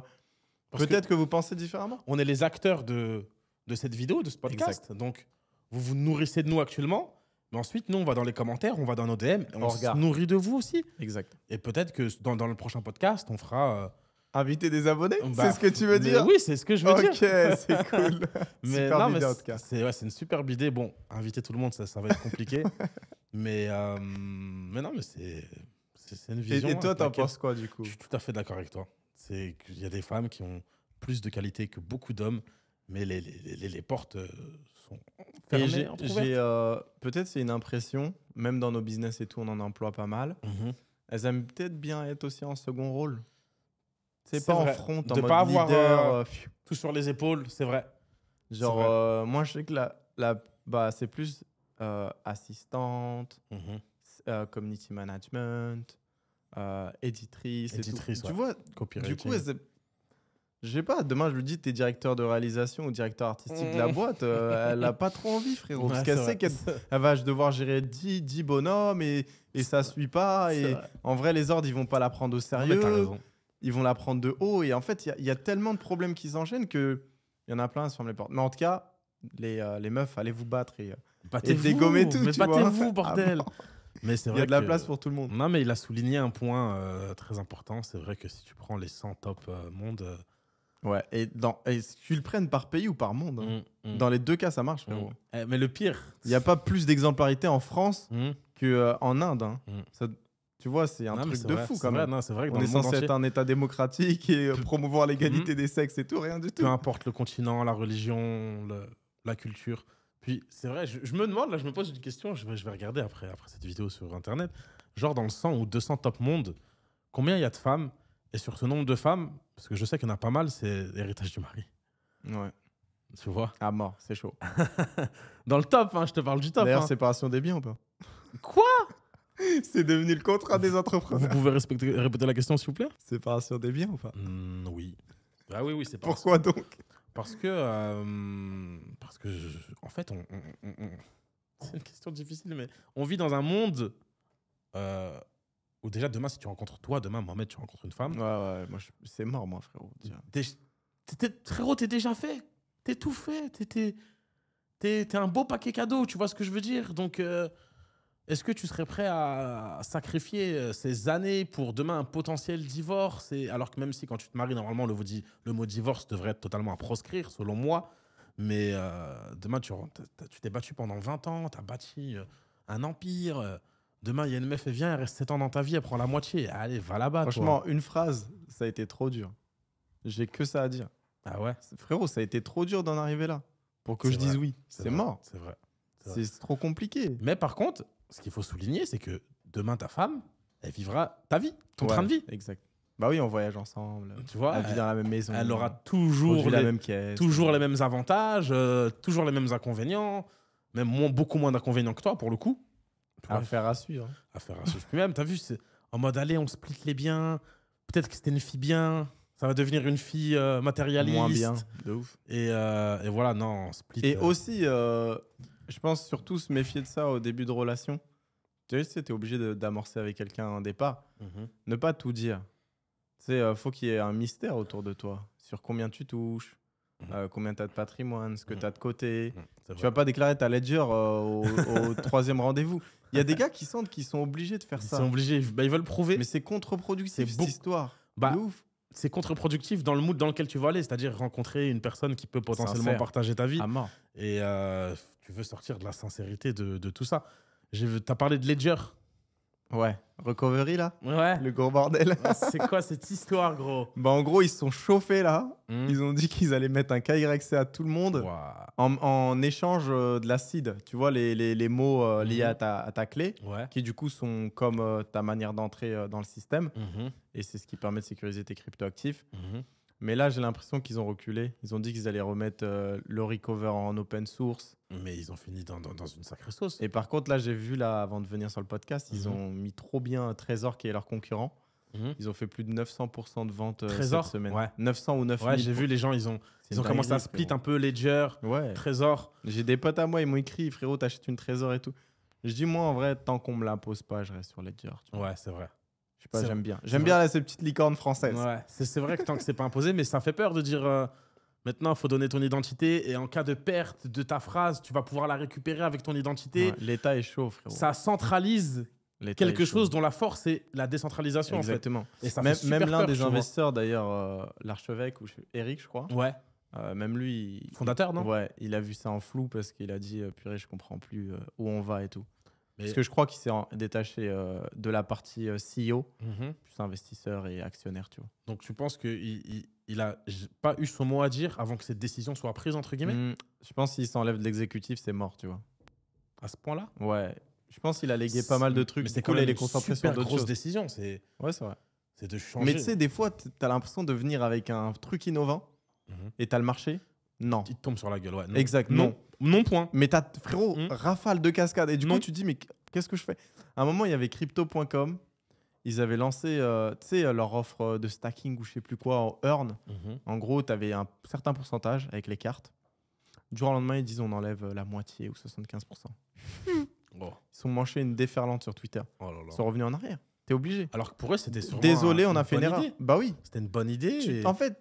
peut-être que, vous pensez différemment. On est les acteurs de, de cette vidéo, de ce podcast. Exact. Donc, vous vous nourrissez de nous actuellement. Mais ensuite, nous, on va dans les commentaires, on va dans nos DM, on, se nourrit de vous aussi. Exact. Et peut-être que dans, le prochain podcast, on fera. Euh, inviter des abonnés bah, C'est ce que tu veux dire Oui, c'est ce que je veux dire. Ok, c'est cool. mais C'est une superbe idée. Bon, inviter tout le monde, ça, va être compliqué. mais, euh, mais non, mais c'est une vision. Et, et toi, hein, t'en penses quoi du coup Je suis tout à fait d'accord avec toi. C'est qu'il y a des femmes qui ont plus de qualité que beaucoup d'hommes mais les, les, les, portes euh, sont fermées. Euh, peut-être c'est une impression, même dans nos business et tout, on en emploie pas mal. Mhm. Elles aiment peut-être bien être aussi en second rôle. C'est pas en front, en de pas avoir euh, tout sur les épaules, c'est vrai. Genre, moi je sais que la, la bah, c'est plus assistante, mhm. community management, éditrice, éditrice et tout. Tu vois, du coup, je sais pas, demain je lui dis t'es directeur de réalisation ou directeur artistique de la boîte, euh, elle a pas trop envie frérot, parce qu'elle sait qu'elle va devoir gérer 10, 10 bonhommes et, ça ne suit pas, et en vrai les ordres ils vont pas la prendre au sérieux, ils vont la prendre de haut, et en fait il y, a tellement de problèmes qui s'enchaînent que il y en a plein, sur les portes. Mais en tout cas, les, euh, les meufs, allez vous battre et, euh, et dégommer tout, mais battez-vous ah bordel il y a de la place pour tout le monde. Non, mais il a souligné un point très important. C'est vrai que si tu prends les 100 top monde, Ouais, et, dans, et tu le prennes par pays ou par monde. Hein. Mm, mm. Dans les deux cas, ça marche. Mm. Eh, mais le pire, Il n'y a pas plus d'exemplarité en France que qu'en euh, Inde. Hein. tu vois, c'est un truc de fou quand même. vrai On est censé être un État démocratique et euh, promouvoir l'égalité des sexes et tout, rien du tout. peu importe le continent, la religion, le- la culture. Puis c'est vrai, je, me demande, là, je me pose une question, je vais, je vais regarder après, après cette vidéo sur Internet, genre dans le 100 ou 200 top monde, combien il y a de femmes Et sur ce nombre de femmes, parce que je sais qu'il y en a pas mal, c'est l'héritage du mari. Ouais. Tu vois À mort, c'est chaud. Dans le top, hein, je te parle du top. D'ailleurs, hein. séparation des biens ou pas Quoi C'est devenu le contrat des entrepreneurs. Vous pouvez répéter la question, s'il vous plaît Séparation des biens ou pas mmh, Oui. Ah oui, oui, c'est Pourquoi donc Parce que. Euh, parce que. en fait, on, c'est une question difficile, mais on vit dans un monde. Euh, ou déjà, demain, si tu rencontres toi, demain, Mohamed, tu rencontres une femme. Ouais, ouais, moi, c'est mort, moi, frérot. T'es, frérot, t'es déjà fait. T'es tout fait. T'es, un beau paquet cadeau, tu vois ce que je veux dire. Donc, euh, est-ce que tu serais prêt à sacrifier euh, ces années pour demain un potentiel divorce et... Alors que même si, quand tu te maries, normalement, le, le mot divorce devrait être totalement à proscrire, selon moi. Mais euh, demain, tu, tu t'es battu pendant 20 ans, t'as bâti un empire Demain, il y a une meuf, elle vient, elle reste 7 ans dans ta vie, elle prend la moitié. Allez, va là-bas. Franchement, une phrase, ça a été trop dur. J'ai que ça à dire. Ah ouais Frérot, ça a été trop dur d'en arriver là pour que je dise oui. C'est mort. C'est vrai. C'est trop compliqué. Mais par contre, ce qu'il faut souligner, c'est que demain, ta femme, elle vivra ta vie, ton train de vie. Exact. Bah oui, on voyage ensemble. Tu vois, elle vit dans la même maison. Elle aura toujours les, la même toujours les mêmes avantages, euh, toujours les mêmes inconvénients, même beaucoup moins d'inconvénients que toi pour le coup. Ah. Affaire à suivre. Affaire à suivre. même, t'as vu, c'est en mode allez, on split les biens. Peut-être que c'était une fille bien. Ça va devenir une fille euh, matérialiste. Moins bien. De ouf. Et, euh, voilà, non, split. Et euh. aussi, je pense surtout se méfier de ça au début de relation. Tu sais, t'es obligé d'amorcer avec quelqu'un un départ. Mhm. Ne pas tout dire. Tu sais, faut qu'il y ait un mystère autour de toi. Sur combien tu touches, mhm. combien tu as de patrimoine, ce que mhm. tu as de côté. tu tu vas pas déclarer ta ledger au, troisième rendez-vous. Il y a des gars qui sentent qu'ils sont obligés de faire ça. Ils sont obligés, bah, ils veulent prouver. Mais c'est contre-productif cette histoire. Bah, c'est contre-productif dans le mood dans lequel tu vas aller, c'est-à-dire rencontrer une personne qui peut potentiellement partager ta vie. Et euh, tu veux sortir de la sincérité de, tout ça. as parlé de Ledger. Ouais. Recovery, là Ouais. Le gros bordel. Ah, c'est quoi cette histoire, gros Bah, en gros, ils se sont chauffés, là. Hmm. Ils ont dit qu'ils allaient mettre un KYC à tout le monde en, échange euh, de l'acide. Tu vois, les, les, les mots euh, liés hmm. à, ta, ta, clé, qui du coup sont comme euh, ta manière d'entrer dans le système. Hmm. Et c'est ce qui permet de sécuriser tes cryptoactifs. actifs mais là, j'ai l'impression qu'ils ont reculé. Ils ont dit qu'ils allaient remettre euh, le recover en open source. Mais ils ont fini dans, dans, une sacrée sauce. Et par contre, là, j'ai vu, là, avant de venir sur le podcast, ils mhm. ont mis trop bien Trésor, qui est leur concurrent. Mhm. Ils ont fait plus de 900% de ventes euh, cette semaine. 900 ou 9000. j'ai vu les gens, ils ont, ils ont commencé à split un peu Ledger, Trésor. J'ai des potes à moi, ils m'ont écrit, frérot, t'achètes une Trésor et tout. Je dis, moi, en vrai, tant qu'on me la pose pas, je reste sur Ledger. Ouais, c'est vrai j'aime bien. J'aime bien là, ces petites licornes françaises. c'est vrai que tant que c'est pas imposé, mais ça fait peur de dire euh, maintenant, il faut donner ton identité et en cas de perte de ta phrase, tu vas pouvoir la récupérer avec ton identité. L'État est chaud, frérot. Ça centralise quelque chose dont la force est la décentralisation. Exactement. même, l'un des investisseurs, d'ailleurs, euh, l'archevêque ou Eric, je crois. Ouais. Euh, même lui. Fondateur, non Ouais, il a vu ça en flou parce qu'il a dit purée, je comprends plus où on va et tout. Parce que je crois qu'il s'est détaché euh, de la partie euh, CEO, mhm. plus investisseur et actionnaire, tu vois. Donc tu penses qu'il il, a pas eu son mot à dire avant que cette décision soit prise, entre guillemets hmm, Je pense qu'il s'enlève de l'exécutif, c'est mort, tu vois. À ce point-là Ouais. Je pense qu'il a légué pas mal de trucs. C'est cool, il est concentré sur d'autres décision, c'est. Ouais, c'est vrai. C'est de changer. Mais tu sais, des fois, tu as l'impression de venir avec un truc innovant mhm. et tu as le marché. Non. Il te tombe sur la gueule, ouais. Non. Exact. non. Non point. Mais t'as, frérot, hmm. rafale de cascade. Et du coup, tu dis, mais qu'est-ce que je fais À un moment, il y avait crypto.com. Ils avaient lancé euh, euh leur offre euh, de stacking ou je sais plus quoi en earn. Mhm. En gros, tu un certain pourcentage avec les cartes. Du jour au lendemain, ils disent on enlève euh, la moitié ou 75%. Oh. Hmm. Ils sont manchés une déferlante sur Twitter. Oh ils sont revenus en arrière. T'es obligé. Alors que pour eux, c'était sûrement Désolé, on a fait une erreur. Bah oui. C'était une bonne idée. En fait,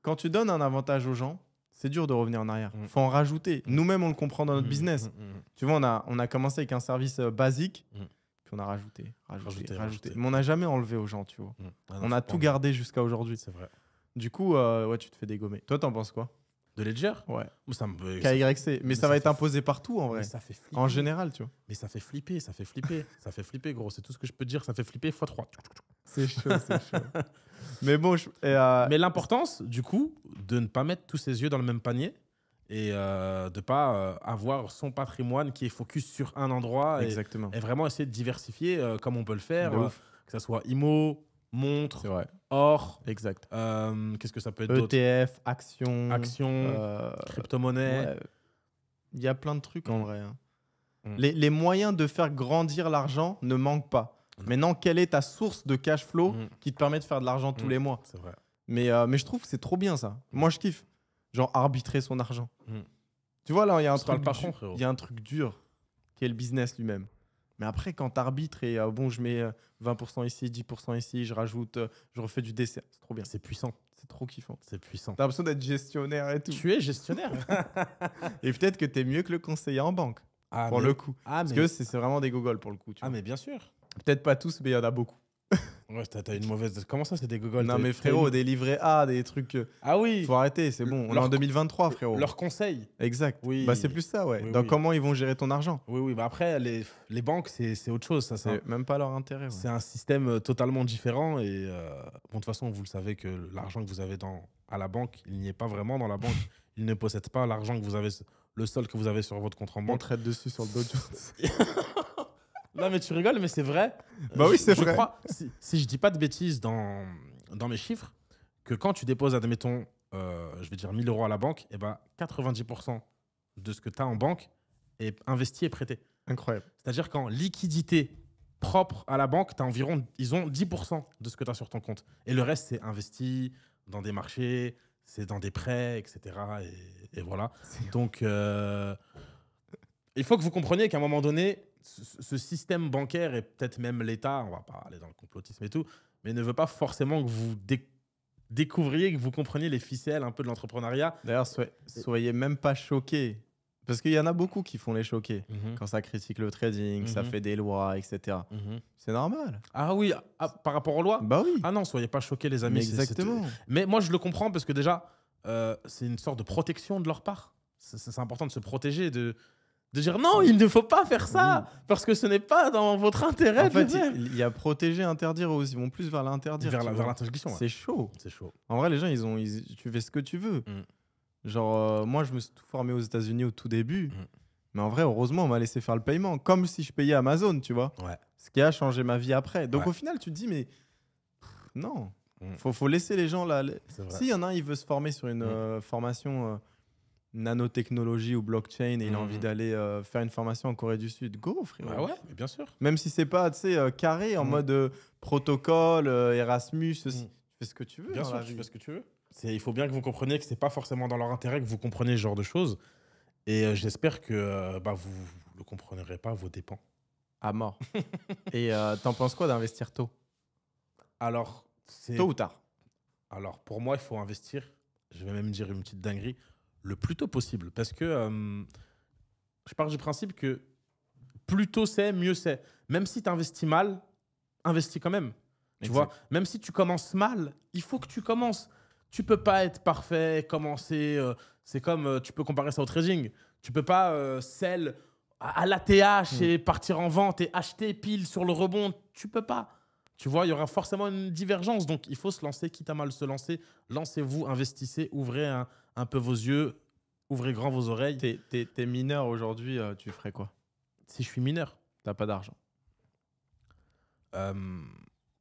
quand tu donnes un avantage aux gens, c'est dur de revenir en arrière. Il mm. faut en rajouter. Mm. Nous-mêmes, on le comprend dans notre mm. business. Tu vois, on a, on a commencé avec un service euh, basique, puis on a rajouté, rajouté, rajouté. Mais on n'a jamais enlevé aux gens, tu vois. Ah on a tout gardé jusqu'à aujourd'hui. C'est vrai. Du coup, euh, ouais, tu te fais dégommer. Toi, t'en penses quoi De Ledger Ouais. Ça me... KYC. Mais, mais ça, va être imposé partout, en vrai. ça fait flipper. En général, tu vois. Mais ça fait flipper, ça fait flipper. ça fait flipper, gros. C'est tout ce que je peux te dire. Ça fait flipper x3. C'est chaud, c'est chaud. Mais bon, euh, mais l'importance, du coup, de ne pas mettre tous ses yeux dans le même panier et euh, de pas euh, avoir son patrimoine qui est focus sur un endroit. Exactement. Et, vraiment essayer de diversifier comme on peut le faire, que ça soit IMO, montre, or. Exact. Qu'est-ce que ça peut être d'autre ETF, actions, crypto-monnaie. Il y a plein de trucs en vrai. Hein. Mm. Les, les moyens de faire grandir l'argent ne manquent pas. Mm. Maintenant, quelle est ta source de cash flow mm. qui te permet de faire de l'argent tous mm. les mois C'est vrai. Euh, mais, je trouve que c'est trop bien ça. Moi, je kiffe. Genre, arbitrer son argent. Tu vois, là, il y a un truc. Il y a un truc dur qui est le business lui-même. Mais après, quand t'arbitres et euh, bon, je mets 20% euh, ici, 10% ici, je rajoute, je refais du dessert. C'est trop bien. C'est puissant. C'est trop kiffant. C'est puissant. T'as l'impression d'être gestionnaire et tout. Tu es gestionnaire. et peut-être que t'es mieux que le conseiller en banque. Ah, pour le coup. Ah, Parce que c'est vraiment des gogoles pour le coup. ah, mais bien sûr. Peut-être pas tous, mais il y en a beaucoup. Ouais, t'as une mauvaise. Comment ça, c'était des non, mais frérot, des livrets A, des trucs. Euh, ah oui Faut arrêter, c'est bon. On est en 2023, frérot. Leur conseil. Exact. Oui. Bah, c'est plus ça, ouais. Donc comment ils vont gérer ton argent. Oui, oui. Bah après, les, les banques, c'est autre chose. Ça, c'est même pas leur intérêt. C'est un système euh, totalement différent et euh, bon, de toute façon, vous le savez que l'argent que vous avez dans, à la banque, il n'y est pas vraiment dans la banque. Il ne possède pas l'argent que vous avez, le sol que vous avez sur votre compte en On banque. traite dessus sur le dojo. Non, mais tu rigoles, mais c'est vrai. Bah oui, c'est vrai. Crois, si, si, je dis pas de bêtises dans, dans mes chiffres, que quand tu déposes, admettons, euh, je vais dire 1000 euros à la banque, et eh ben 90% de ce que tu as en banque est investi et prêté. Incroyable. C'est-à-dire qu'en liquidité propre à la banque, as environ, ils ont 10% de ce que tu as sur ton compte. Et le reste, c'est investi dans des marchés, c'est dans des prêts, etc. Et, voilà. Donc, euh, il faut que vous compreniez qu'à un moment donné, ce système bancaire et peut-être même l'État, on va pas aller dans le complotisme et tout, mais ne veut pas forcément que vous découvriez, que vous compreniez les ficelles un peu de l'entrepreneuriat. D'ailleurs, soyez même pas choqués. Parce qu'il y en a beaucoup qui font les choquer mhm. quand ça critique le trading, ça mhm. fait des lois, etc. Mhm. C'est normal. Ah oui, ah, par rapport aux lois Bah oui. Ah non, soyez pas choqués, les amis. exactement. Mais moi, je le comprends parce que déjà, euh, c'est une sorte de protection de leur part. C'est important de se protéger, de, de dire non, il ne faut pas faire ça parce que ce n'est pas dans votre intérêt. En fait, il y a protéger, interdire Ils vont plus vers l'interdire. Vers l'interdiction. C'est chaud. C'est chaud. En vrai, les gens, ils ont, tu fais ce que tu veux. Mm. Genre, euh, moi, je me suis tout formé aux États-Unis au tout début. Mm. Mais en vrai, heureusement, on m'a laissé faire le paiement, comme si je payais Amazon, tu vois. Ouais. Ce qui a changé ma vie après. Donc au final, tu te dis, mais non, mm. faut, laisser les gens là. S'il y en a un, il veut se former sur une euh, formation. Euh, nanotechnologie ou blockchain et il a mmh. envie d'aller euh, faire une formation en Corée du Sud, go frérot. Bah ouais, bien sûr. Même si c'est pas, assez euh, carré en mmh. mode euh, protocole, Erasmus, ceci. Mmh. tu fais ce que tu veux. Bien sûr, fais ce que tu veux. il faut bien que vous compreniez que c'est pas forcément dans leur intérêt que vous compreniez ce genre de choses. Et j'espère que bah, vous ne le comprendrez pas vos dépens. À mort. et t'en penses quoi d'investir tôt Alors, c'est... Tôt ou tard Alors, pour moi, il faut investir, je vais même dire une petite dinguerie, le plus tôt possible. Parce que euh, je pars du principe que plus tôt c'est, mieux c'est. Même si tu investis mal, investis quand même. Tu vois, même si tu commences mal, il faut que tu commences. Tu peux pas être parfait, commencer. Euh, c'est comme euh, tu peux comparer ça au trading. Tu peux pas sell à, la l'ATH hmm. et partir en vente et acheter pile sur le rebond. Tu peux pas. Tu vois, il y aura forcément une divergence. Donc, il faut se lancer, quitte à mal se lancer. Lancez-vous, investissez, ouvrez un, un peu vos yeux, ouvrez grand vos oreilles. T'es, t'es, mineur aujourd'hui, euh, tu ferais quoi Si je suis mineur, t'as pas d'argent. Moi, euh,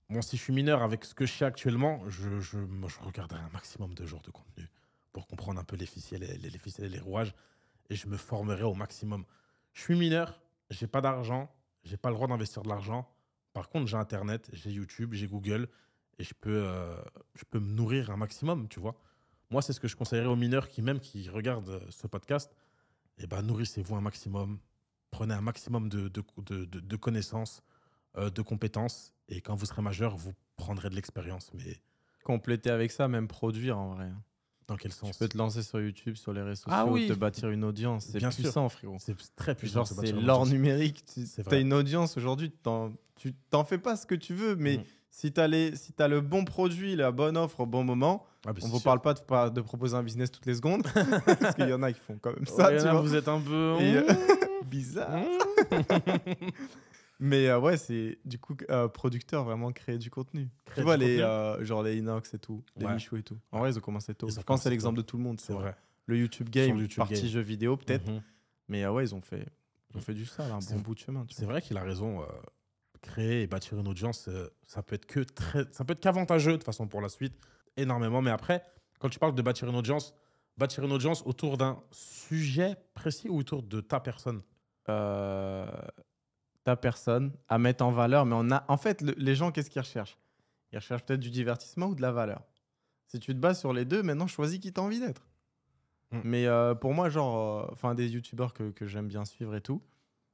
bon, si je suis mineur avec ce que je sais actuellement, je, je, regarderai un maximum de jours de contenu pour comprendre un peu les ficelles, les, les et les rouages, et je me formerai au maximum. Je suis mineur, j'ai pas d'argent, j'ai pas le droit d'investir de l'argent. Par contre, j'ai Internet, j'ai YouTube, j'ai Google, et je peux, euh, je peux me nourrir un maximum, tu vois. Moi, c'est ce que je conseillerais aux mineurs qui, même qui regardent euh, ce podcast, eh ben, nourrissez-vous un maximum, prenez un maximum de, de, connaissances, euh, de compétences, et quand vous serez majeur, vous prendrez de l'expérience. Mais Compléter avec ça, même produire en vrai. Dans quel sens Tu peux te lancer sur YouTube, sur les réseaux ah sociaux, te bâtir une audience. C'est puissant, frérot. C'est très puissant. C'est l'or numérique. Tu as une audience aujourd'hui, tu t'en fais pas ce que tu veux, mais. Mm. Si tu as, si as, le bon produit, la bonne offre au bon moment, ah, bah, on ne vous parle pas de, de, proposer un business toutes les secondes, parce qu'il y en a qui font quand même ça. Vous êtes un peu euh, bizarre. Mais euh, ouais, c'est du coup euh, producteur vraiment créer du contenu. tu vois les genre les Inox et tout, les Michou et tout. En vrai, ils ont commencé tôt. Je pense c'est l'exemple de tout le monde. C'est vrai. Le YouTube game, partie jeu vidéo peut-être. Mhm. Mais ouais, ils ont fait, ont mhm. fait du ça, un bon bout de chemin. C'est vrai qu'il a raison créer et bâtir une audience, euh, ça peut être que très, ça peut être qu'avantageux de façon pour la suite, énormément. Mais après, quand tu parles de bâtir une audience, bâtir une audience autour d'un sujet précis ou autour de ta personne euh, Ta personne à mettre en valeur. Mais on a, en fait, les gens, qu'est-ce qu'ils recherchent Ils recherchent peut-être du divertissement ou de la valeur. Si tu te bases sur les deux, maintenant choisis qui as envie d'être. Mm. Mais euh, pour moi, genre, enfin, des youtubeurs que, que j'aime bien suivre et tout,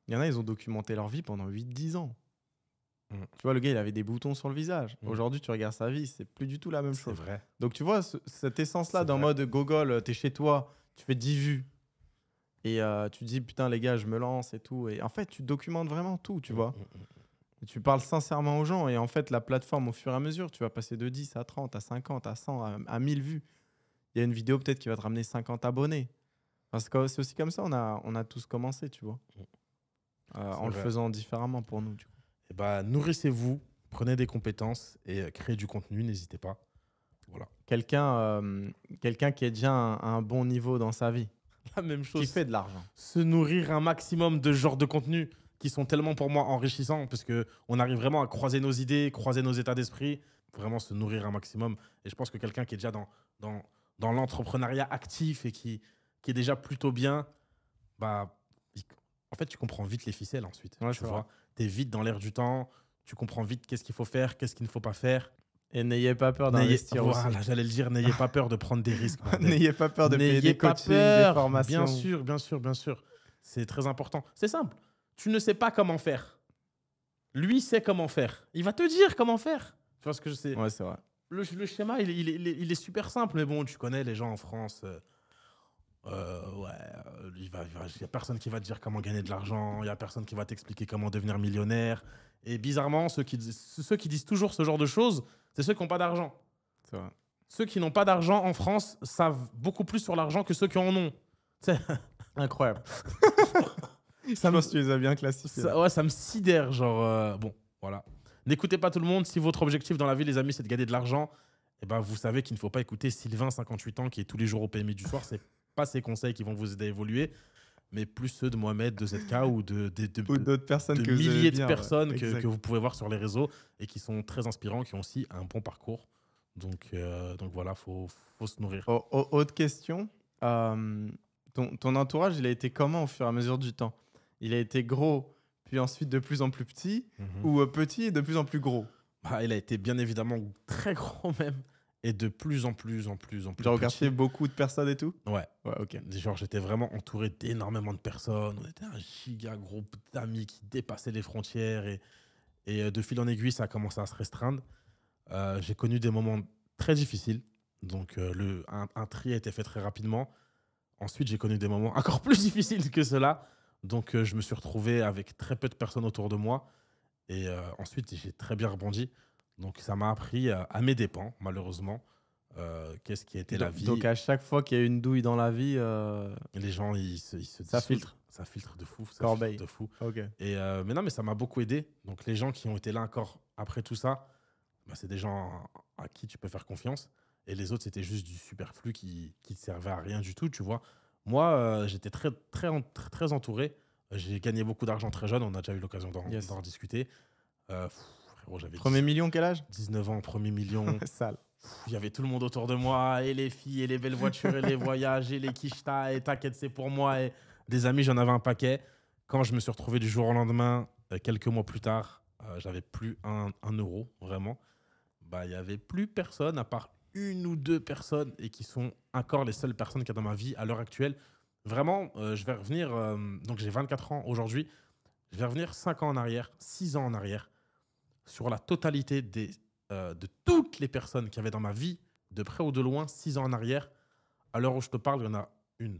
il y en a, ils ont documenté leur vie pendant 8-10 ans. Mm. Tu vois, le gars, il avait des boutons sur le visage. Mm. Aujourd'hui, tu regardes sa vie, c'est plus du tout la même chose. vrai. Donc, tu vois, cette essence-là d'un mode gogol, euh, t'es chez toi, tu fais 10 vues et euh, tu dis putain, les gars, je me lance et tout. Et en fait, tu documentes vraiment tout, tu mm, vois. Tu parles sincèrement aux gens et en fait, la plateforme, au fur et à mesure, tu vas passer de 10 à 30, à 50, à 100, à, 1000 vues. Il y a une vidéo peut-être qui va te ramener 50 abonnés. Parce que c'est aussi comme ça, on a, on a tous commencé, tu vois. Euh, en le faisant différemment pour nous, tu eh ben, nourrissez-vous, prenez des compétences et euh, créez du contenu, n'hésitez pas. Voilà. Quelqu'un euh, quelqu'un qui est déjà un, un, bon niveau dans sa vie. La même chose. Qui fait de l'argent. Se nourrir un maximum de genres de contenu qui sont tellement pour moi enrichissants parce que on arrive vraiment à croiser nos idées, croiser nos états d'esprit, vraiment se nourrir un maximum. Et je pense que quelqu'un qui est déjà dans, dans, dans l'entrepreneuriat actif et qui, qui est déjà plutôt bien, bah, en fait, tu comprends vite les ficelles ensuite. tu vois, tu es vite dans l'air du temps, tu comprends vite qu'est-ce qu'il faut faire, qu'est-ce qu'il ne faut pas faire. Et n'ayez pas peur d'investir. Voilà, j'allais le dire, n'ayez pas peur de prendre des risques. n'ayez pas peur de payer des pas des formations. Bien sûr, bien sûr, bien sûr. C'est très important. C'est simple. Tu ne sais pas comment faire. Lui sait comment faire. Il va te dire comment faire. Tu vois ce que je sais Ouais, c'est vrai. Le, schéma, il, est super simple, mais bon, tu connais les gens en France. Euh, euh, ouais, euh, il va, a personne qui va te dire comment gagner de l'argent, il n'y a personne qui va t'expliquer comment devenir millionnaire. Et bizarrement, ceux qui, ceux qui disent toujours ce genre de choses, c'est ceux qui n'ont pas d'argent. Ceux qui n'ont pas d'argent en France savent beaucoup plus sur l'argent que ceux qui en ont. C'est incroyable. ça me... bien classique. Ça, ouais, ça me sidère, genre euh, bon, voilà. N'écoutez pas tout le monde. Si votre objectif dans la vie, les amis, c'est de gagner de l'argent, et eh ben, vous savez qu'il ne faut pas écouter Sylvain, 58 ans, qui est tous les jours au PMI du soir. C'est pas ces conseils qui vont vous aider à évoluer, mais plus ceux de Mohamed, de ZK ou de, d'autres personnes que milliers de personnes que, vous pouvez voir sur les réseaux et qui sont très inspirants, qui ont aussi un bon parcours. Donc, euh, donc voilà, faut, faut se nourrir. autre question. Euh, ton, ton, entourage, il a été comment au fur et à mesure du temps Il a été gros, puis ensuite de plus en plus petit, mhm. ou euh, petit et de plus en plus gros bah, Il a été bien évidemment très gros même. Et de plus en plus, en plus, en plus. Tu regardais beaucoup de personnes et tout Ouais. ok. Genre, j'étais vraiment entouré d'énormément de personnes. On était un giga groupe d'amis qui dépassait les frontières. Et, euh, de fil en aiguille, ça a commencé à se restreindre. Euh, j'ai connu des moments très difficiles. Donc, euh, le, un, tri a été fait très rapidement. Ensuite, j'ai connu des moments encore plus difficiles que cela. Donc, je me suis retrouvé avec très peu de personnes autour de moi. Et ensuite, j'ai très bien rebondi. Donc ça m'a appris euh, à mes dépens, malheureusement. Euh, qu'est-ce qui a été la vie. Donc à chaque fois qu'il y a une douille dans la vie, euh, les gens ils se, ils ça filtre, ça filtre de fou, ça Corbeil. filtre de fou. Et mais non, mais ça m'a beaucoup aidé. Donc les gens qui ont été là encore après tout ça, bah, c'est des gens à qui tu peux faire confiance. Et les autres c'était juste du superflu qui qui servait à rien du tout, tu vois. Moi j'étais très très très entouré. J'ai gagné beaucoup d'argent très jeune. On a déjà eu l'occasion d'en discuter. Oh, premier million, quel âge 19 ans, premier million. Sale. Il y avait tout le monde autour de moi, et les filles, et les belles voitures, et les voyages, et les quichetas, et t'inquiète, c'est pour moi. Et des amis, j'en avais un paquet. Quand je me suis retrouvé du jour au lendemain, euh, quelques mois plus tard, euh, j'avais plus un, euro, vraiment. Bah, il n'y avait plus personne, à part une ou deux personnes, et qui sont encore les seules personnes qu'il y a dans ma vie à l'heure actuelle. Vraiment, euh, je vais revenir, donc j'ai 24 ans aujourd'hui, je vais revenir 5 ans en arrière, 6 ans en arrière sur la totalité des, euh, de toutes les personnes qui avaient dans ma vie, de près ou de loin, six ans en arrière. À l'heure où je te parle, il y en a une.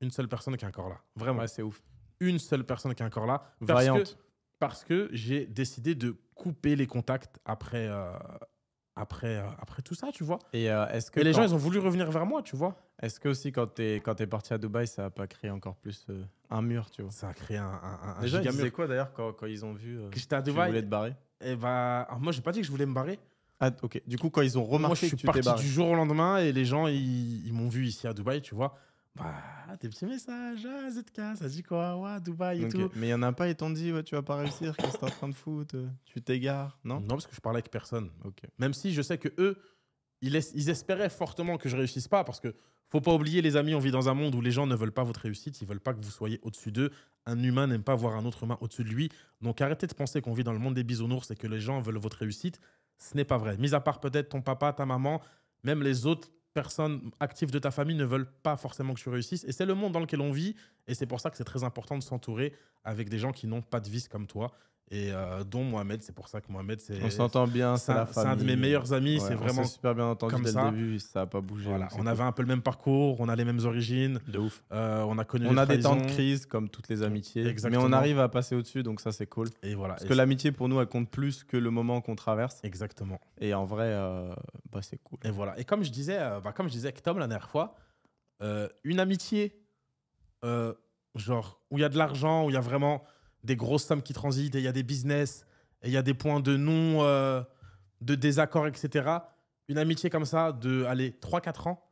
Une seule personne qui est encore là. Vraiment. c'est ouf. Une seule personne qui est encore là. Parce Que, parce que j'ai décidé de couper les contacts après, euh, après, euh, après tout ça, tu vois. Et, est-ce que les gens, ils ont voulu revenir vers moi, tu vois. Est-ce que aussi, quand tu es, quand es parti à Dubaï, ça n'a pas créé encore plus un mur, tu vois Ça a créé un, un, un Les gens, ils quoi d'ailleurs quand, quand, ils ont vu que j'étais à Dubaï, tu voulais te barrer et eh bah, ben, moi, j'ai pas dit que je voulais me barrer. Ah, ok. Du coup, quand ils ont remarqué je suis parti du jour au lendemain et les gens, ils, m'ont vu ici à Dubaï, tu vois. Bah, tes petits messages, ah, ZK, ça dit quoi, Dubaï et tout. Mais il y en a pas, ils t'ont dit, ouais, tu vas pas réussir, qu'est-ce que t'es en train de foutre, tu t'égares, non Non, parce que je parlais avec personne. Ok. Même si je sais que eux, ils, espéraient fortement que je réussisse pas parce que faut pas oublier, les amis, on vit dans un monde où les gens ne veulent pas votre réussite, ils veulent pas que vous soyez au-dessus d'eux. Un humain n'aime pas voir un autre humain au-dessus de lui. Donc arrêtez de penser qu'on vit dans le monde des bisounours et que les gens veulent votre réussite. Ce n'est pas vrai. Mis à part peut-être ton papa, ta maman, même les autres personnes actives de ta famille ne veulent pas forcément que tu réussisses. Et c'est le monde dans lequel on vit. Et c'est pour ça que c'est très important de s'entourer avec des gens qui n'ont pas de vice comme toi et euh, dont Mohamed. C'est pour ça que Mohamed, c'est. On s'entend bien, c'est un de mes meilleurs amis. c'est vraiment. super bien entendu comme dès ça. le début. Ça n'a pas bougé. on avait un peu le même parcours, on a les mêmes origines. De ouf. Euh, on a connu. On a des temps de crise comme toutes les amitiés. Mais on arrive à passer au-dessus, donc ça c'est cool. Et voilà. Parce que l'amitié pour nous, elle compte plus que le moment qu'on traverse. Exactement. Et en vrai, euh, bah, c'est cool. Et voilà. Et comme je disais, bah, comme je disais avec Tom la dernière fois, une amitié, genre où il y a de l'argent, où il y a vraiment des grosses sommes qui transitent et il y a des business et il y a des points de non, euh, de désaccord, etc. Une amitié comme ça de, aller 3-4 ans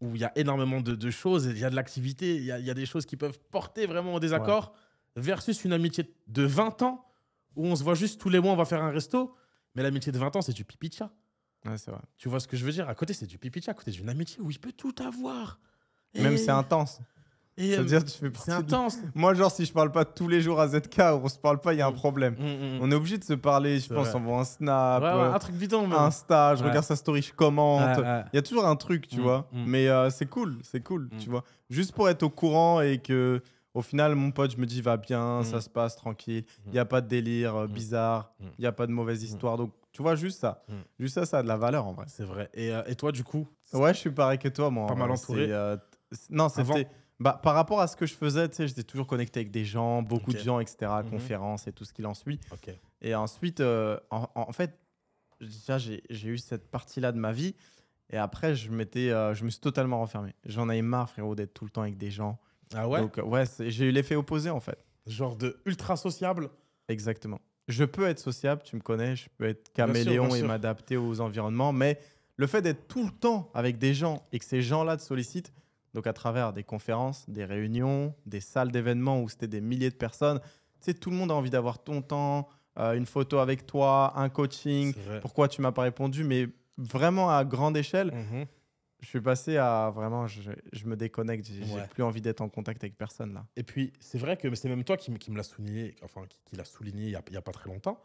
où il y a énormément de, de choses, il y a de l'activité, il y a, des choses qui peuvent porter vraiment au désaccord versus une amitié de 20 ans où on se voit juste tous les mois, on va faire un resto. Mais l'amitié de 20 ans, c'est du pipi de chat. Tu vois ce que je veux dire À côté, c'est du pipi de chat. À côté, une amitié où il peut tout avoir. Même c'est intense c'est euh, dire tu fais Intense. Moi, genre, si je parle pas tous les jours à ZK, on se parle pas, il y a un mm. problème. Mm, mm, on est obligé de se parler, je pense. envoie un snap, euh, un truc bidon, un Insta, je regarde sa story, je commente. Il y a toujours un truc, tu vois. Mais euh, c'est cool, c'est cool, tu vois. Juste pour être au courant et que, au final, mon pote, je me dis, va bien, ça se passe tranquille. Il n'y a pas de délire bizarre, il n'y a pas de mauvaise histoire. Donc, tu vois, juste ça. Juste ça, ça a de la valeur en vrai. C'est vrai. Et, et, toi, du coup Ouais, je suis pareil que toi, moi. Pas mal non, c'était bah, par rapport à ce que je faisais, tu sais, j'étais toujours connecté avec des gens, beaucoup de gens, etc., mhm. conférences et tout ce qui en suit. Et ensuite, euh, en, fait, j'ai eu cette partie-là de ma vie. Et après, je, m'étais, euh, je me suis totalement renfermé. J'en avais marre, frérot, d'être tout le temps avec des gens. Ah ouais Donc, euh, ouais, j'ai eu l'effet opposé, en fait. Genre de ultra sociable Exactement. Je peux être sociable, tu me connais, je peux être caméléon et m'adapter aux environnements, mais le fait d'être tout le temps avec des gens et que ces gens-là te sollicitent, donc à travers des conférences, des réunions, des salles d'événements où c'était des milliers de personnes, tu sais, tout le monde a envie d'avoir ton temps, euh, une photo avec toi, un coaching, pourquoi tu m'as pas répondu, mais vraiment à grande échelle. Mhm. Je suis passé à vraiment, je, me déconnecte, Je n'ai plus envie d'être en contact avec personne là. Et puis c'est vrai que c'est même toi qui, me l'as souligné, enfin qui, l'a souligné il n'y a, pas très longtemps.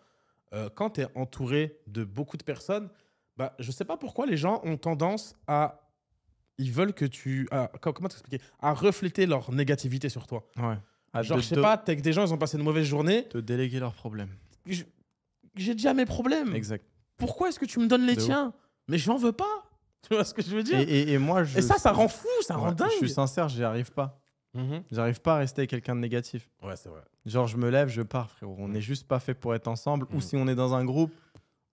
Euh, quand tu es entouré de beaucoup de personnes, bah, je sais pas pourquoi les gens ont tendance à ils veulent que tu. comment t'expliquer À refléter leur négativité sur toi. Ouais. Genre, je sais pas, t'es avec des gens, ils ont passé une mauvaise journée. Te déléguer leurs problèmes. J'ai déjà mes problèmes. Exact. Pourquoi est-ce que tu me donnes les tiens Mais Mais j'en veux pas. Tu vois ce que je veux dire et, moi, je... et ça, ça rend fou, ça rend dingue. Je suis sincère, j'y arrive pas. Mhm. J'arrive pas à rester avec quelqu'un de négatif. Ouais, c'est vrai. Genre, je me lève, je pars, frérot. On n'est mhm. juste pas fait pour être ensemble. Ou mhm. si on est dans un groupe,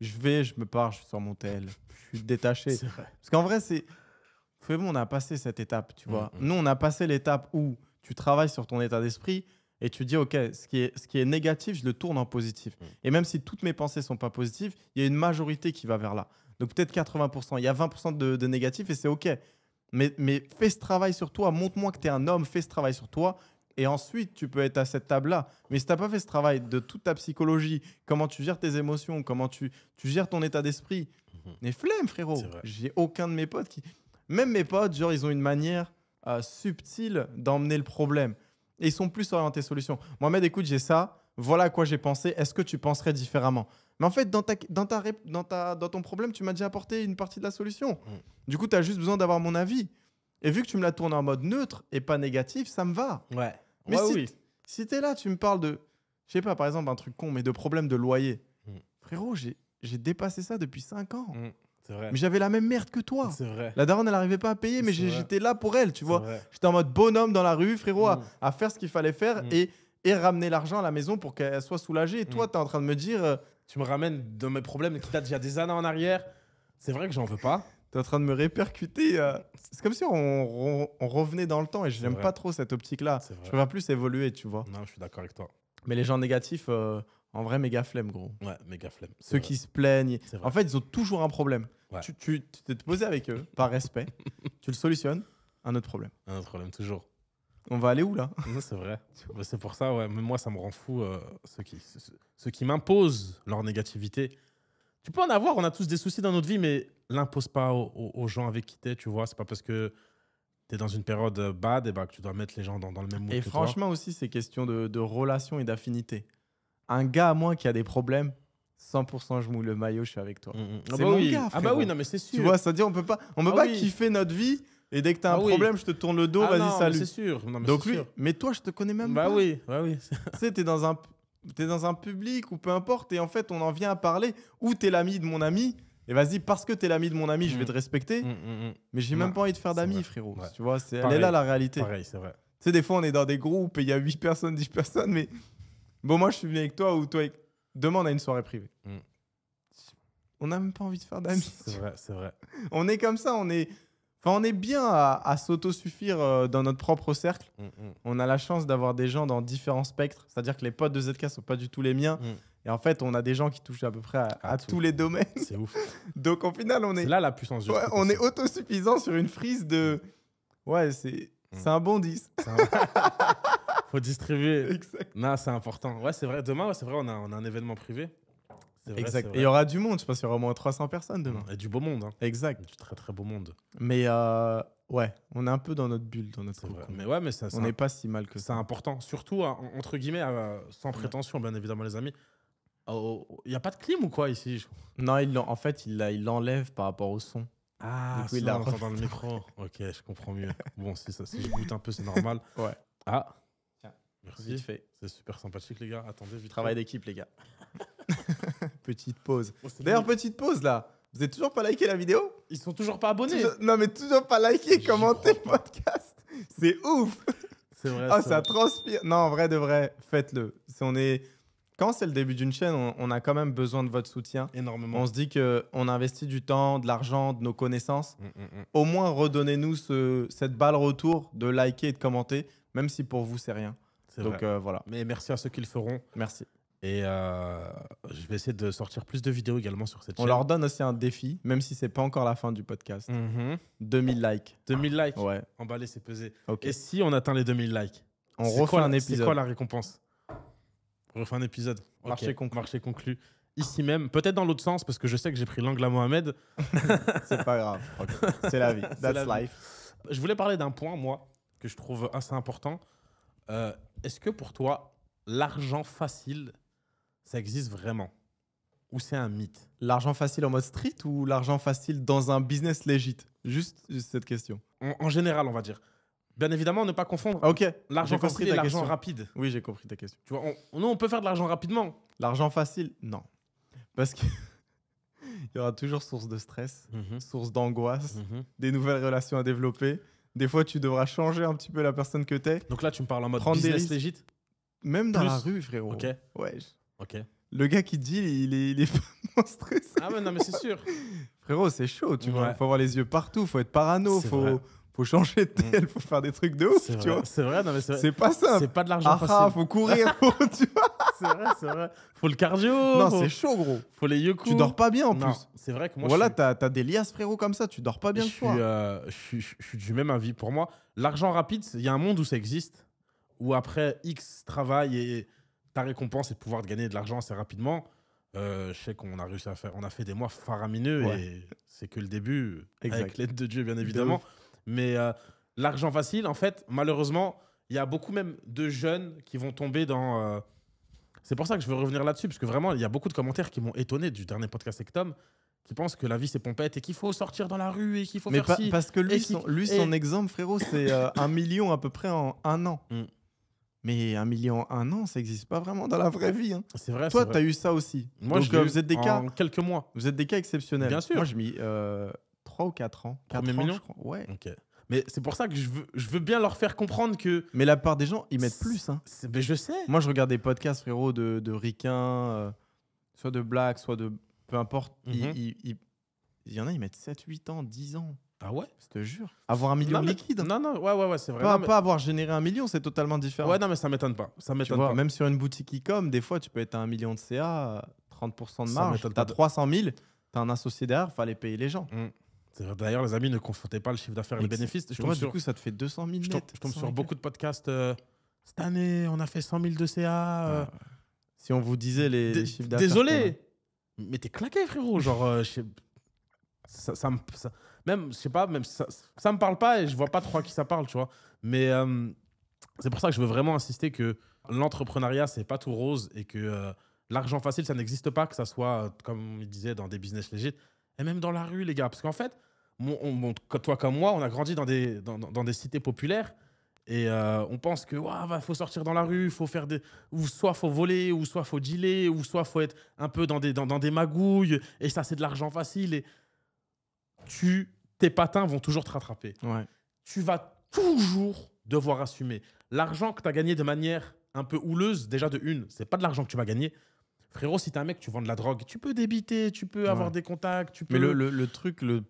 je vais, je me pars, je sors sur mon tel. je suis détaché. Vrai. Parce qu'en vrai, c'est bon on a passé cette étape, tu mm, vois. Mm. Nous, on a passé l'étape où tu travailles sur ton état d'esprit et tu dis, OK, ce qui, est, ce qui est négatif, je le tourne en positif. Mm. Et même si toutes mes pensées sont pas positives, il y a une majorité qui va vers là. Donc peut-être 80%, il y a 20% de, négatif et c'est OK. Mais, mais fais ce travail sur toi, montre-moi que tu es un homme, fais ce travail sur toi. Et ensuite, tu peux être à cette table-là. Mais si tu n'as pas fait ce travail de toute ta psychologie, comment tu gères tes émotions, comment tu, tu gères ton état d'esprit, mm-hmm. mais flemme, frérot. J'ai aucun de mes potes qui. Même mes potes, genre, ils ont une manière euh, subtile d'emmener le problème. Et ils sont plus orientés solution. Mohamed, écoute, j'ai ça. Voilà à quoi j'ai pensé. Est-ce que tu penserais différemment Mais en fait, dans, ta, dans, ta, dans, ton problème, tu m'as déjà apporté une partie de la solution. Mm. Du coup, tu as juste besoin d'avoir mon avis. Et vu que tu me la tournes en mode neutre et pas négatif, ça me va. Ouais. Mais si, tu es là, tu me parles de, je sais pas, par exemple, un truc con, mais de problème de loyer. Mm. Frérot, j'ai dépassé ça depuis 5 ans. Mm. Mais j'avais la même merde que toi. Vrai. La daronne, elle n'arrivait pas à payer, mais j'étais là pour elle, tu vois. J'étais en mode bonhomme dans la rue, frérot, à, mm. faire ce qu'il fallait faire mm. et, et ramener l'argent à la maison pour qu'elle soit soulagée. Et toi, mm. tu es en train de me dire. Euh, tu me ramènes de mes problèmes qui datent déjà des années en arrière. C'est vrai que j'en veux pas. Tu es en train de me répercuter. Euh. C'est comme si on, revenait dans le temps et je n'aime pas trop cette optique-là. Je préfère plus évoluer, tu vois. Non, je suis d'accord avec toi. Mais les gens négatifs, euh, en vrai, méga flemme, gros. Ouais, méga flemme. Ceux qui se plaignent. En fait, ils ont toujours un problème. Tu, t'es posé avec eux, par respect. tu le solutionnes, un autre problème. Un autre problème, toujours. On va aller où là c'est vrai. Bah, c'est pour ça, ouais. Mais moi, ça me rend fou. Euh, ceux qui, ceux qui m'imposent leur négativité. Tu peux en avoir, on a tous des soucis dans notre vie, mais l'impose pas aux, gens avec qui t'es, tu vois. C'est pas parce que t'es dans une période euh, bad et eh bah, ben, que tu dois mettre les gens dans, le même mood. Et franchement aussi, c'est question de, de relation et d'affinité un gars à moi qui a des problèmes, 100% je mouille le maillot, je suis avec toi. Mm, mm. C'est ah bah mon gars, Ah bah oui, non mais c'est sûr. Tu vois, ça dire on peut pas on peut ah pas kiffer notre vie et dès que t'as un ah problème, je te tourne le dos, vas-y salut. C'est sûr. Non, mais Donc sûr. mais toi je te connais même bah pas. Bah oui, bah oui. tu sais t'es dans un t'es dans un public ou peu importe et en fait on en vient à parler ou t'es l'ami de mon ami. Et vas-y, parce que t'es l'ami de mon ami, je vais mm. te respecter. mais j'ai même pas envie de faire d'amis, frérot. Tu vois, c'est, est là la réalité. Pareil, c'est vrai. Tu sais, des fois, on est dans des groupes et il y a 8 personnes, 10 personnes, mais Bon, moi, je suis venu avec toi ou toi avec... Demande à une soirée privée. Mm. On n'a même pas envie de faire d'amis. C'est vrai, c'est vrai. On est comme ça, on est... Enfin, on est bien à, à s'autosuffire euh, dans notre propre cercle. Mm, mm. On a la chance d'avoir des gens dans différents spectres. C'est-à-dire que les potes de ZK sont pas du tout les miens. Et en fait, on a des gens qui touchent à peu près à, tous les domaines. C'est ouf. Donc au final, on est. C'est là la puissance On est autosuffisant sur une frise de. Ouais, c'est. C'est un bon 10. Faut distribuer. Non, c'est important. Ouais, c'est vrai. Demain, c'est vrai, on a, on a un événement privé. Vrai, exact. Et il y aura du monde, je pense qu'il y aura au moins 300 personnes demain. Et du beau monde. Hein. Exact. Du très très beau monde. Mais euh, ouais, on est un peu dans notre bulle, dans notre vrai. Mais ouais, mais ça, on n'est pas si mal que ça. C'est important, surtout hein, entre guillemets, euh, sans prétention, bien évidemment, les amis. Il oh, oh, oh, y n'y a pas de clim ou quoi ici Non, il, en fait, il l'enlève par rapport au son. Ah, c'est dans le micro. ok, je comprends mieux. Bon, si, ça, si je goûte un peu, c'est normal. ouais. Ah, c'est Vite fait. C'est super sympathique, les gars. Attendez, vite. Travail d'équipe, les gars. petite pause. Oh, D'ailleurs, petite pause là. Vous n'avez toujours pas liké la vidéo Ils sont toujours pas abonnés. Non, mais toujours pas liké, commenté le podcast. C'est ouf. C'est vrai. oh, ça. transpire. Non, en vrai de vrai, faites-le. Si on est quand c'est le début d'une chaîne, on, a quand même besoin de votre soutien. Énormément. On se dit qu'on investit du temps, de l'argent, de nos connaissances. Mm, mm, mm. Au moins, redonnez-nous ce, cette balle retour de liker et de commenter, même si pour vous, c'est rien. Donc euh, voilà. Mais merci à ceux qui le feront. Merci. Et euh, je vais essayer de sortir plus de vidéos également sur cette On chaîne. On leur donne aussi un défi, même si c'est pas encore la fin du podcast. 2000 mhm. likes. 2000 likes Ouais. Emballé, c'est pesé. Et si on atteint les 2000 likes On refait un épisode. C'est quoi la récompense On refait un épisode. Marché, conclu. Marché conclu. Ici même, peut-être dans l'autre sens, parce que je sais que j'ai pris l'angle à Mohamed. c'est pas grave. C'est la vie. That's life. Je voulais parler d'un point, moi, que je trouve assez important. Euh, est-ce que pour toi, l'argent facile, ça existe vraiment Ou c'est un mythe L'argent facile en mode street ou l'argent facile dans un business légit juste, cette question. En, général, on va dire. Bien évidemment, ne pas confondre l'argent facile et l'argent rapide. Oui, j'ai compris ta question. on, on peut faire de l'argent rapidement. L'argent facile, non. Parce que... il y aura toujours source de stress, mhm. source d'angoisse, mhm. des nouvelles relations à développer, des fois, tu devras changer un petit peu la personne que t'es. Donc là, tu me parles en mode business Même dans la rue, frérot. Ok. Ouais. Ok. Le gars qui dit, il est, il monstrueux. Ah, mais non, mais c'est sûr. Frérot, c'est chaud, tu vois. vois. Faut avoir les yeux partout, faut être parano, faut, faut changer de mm. tel, faut faire des trucs de ouf, c'est tu vois. C'est vrai, non mais c'est, pas simple. C'est pas de l'argent ah, ah, facile. faut courir, faut, tu vois. C'est vrai, c'est vrai. Faut le cardio. Non, c'est chaud, gros. Faut les yeux Tu dors pas bien en plus. C'est vrai que moi. Voilà, as t'as, des liasses, frérot, comme ça, tu dors pas bien euh, je Suis, je, suis, du même avis. Pour moi, l'argent rapide, il y a un monde où ça existe, où après X travail et ta récompense est de pouvoir gagner de l'argent assez rapidement. Euh, je sais qu'on a réussi à faire, on a fait des mois faramineux et c'est que le début, exact. avec l'aide de Dieu bien évidemment. Mais euh, l'argent facile, en fait, malheureusement, il y a beaucoup même de jeunes qui vont tomber dans. Euh, c'est pour ça que je veux revenir là-dessus, parce que vraiment, il y a beaucoup de commentaires qui m'ont étonné du dernier podcast avec Tom, qui pensent que la vie c'est pompette et qu'il faut sortir dans la rue et qu'il faut faire Parce que lui, son, exemple, frérot, c'est euh, un million à peu près en un an. Mm. Mais un million en un an, ça n'existe pas vraiment dans la vraie vie. Hein. C'est vrai. Toi, tu as eu ça aussi. Moi, je vous êtes des cas. En quelques mois. Vous êtes des cas exceptionnels. Bien sûr. Moi, je m'y. 3 ou 4 ans. 4 ans, je crois. Ouais. Ok. Mais c'est pour ça que je veux, bien leur faire comprendre que. Mais la part des gens, ils mettent plus. Hein. Mais je sais. Moi, je regarde des podcasts, frérot, de, de euh, soit de Black, soit de. Peu importe. Mhm. il, y en a, ils mettent 7, 8 ans, 10 ans. Ah ouais Je te jure. Avoir un million liquide. Non, non, ouais, ouais, ouais c'est vrai. Pas, avoir généré un million, c'est totalement différent. Ouais, non, mais ça m'étonne pas. Ça m'étonne pas. Même sur une boutique e-com, des fois, tu peux être à un million de CA, 30% de marge. T'as 300 000, t'as un associé derrière, fallait payer les gens. Mm. D'ailleurs, les amis, ne confrontez pas le chiffre d'affaires et les bénéfices. Je Du coup, ça te fait 200 000 Je tombe, je tombe sur beaucoup de podcasts. Euh, cette année, on a fait 100 000 de CA. Euh. Ah, si on vous disait les, chiffres d'affaires. Désolé, mais t'es claqué, frérot. Genre, euh, je ça, me, même, je sais pas, même ça, me parle pas et je vois pas trop à qui ça parle, tu vois. Mais c'est pour ça que je veux vraiment insister que l'entrepreneuriat, c'est pas tout rose et que l'argent facile, ça n'existe pas, que ça soit, comme il disait, dans des business légitimes. et même dans la rue, les gars. Parce qu'en fait, toi comme moi, on a grandi dans des, dans, des cités populaires. Et euh, on pense que faut sortir dans la rue, faut faire des, ou soit faut voler, ou soit faut dealer, ou soit faut être un peu dans des, dans, des magouilles. Et ça, c'est de l'argent facile. Et tu, tes patins vont toujours te rattraper. Tu vas toujours devoir assumer l'argent que tu as gagné de manière un peu houleuse. Déjà de une, c'est pas de l'argent que tu vas gagner. Frérot, si t'es un mec, tu vends de la drogue, tu peux débiter, tu peux avoir des contacts, tu peux. Mais le, truc, le,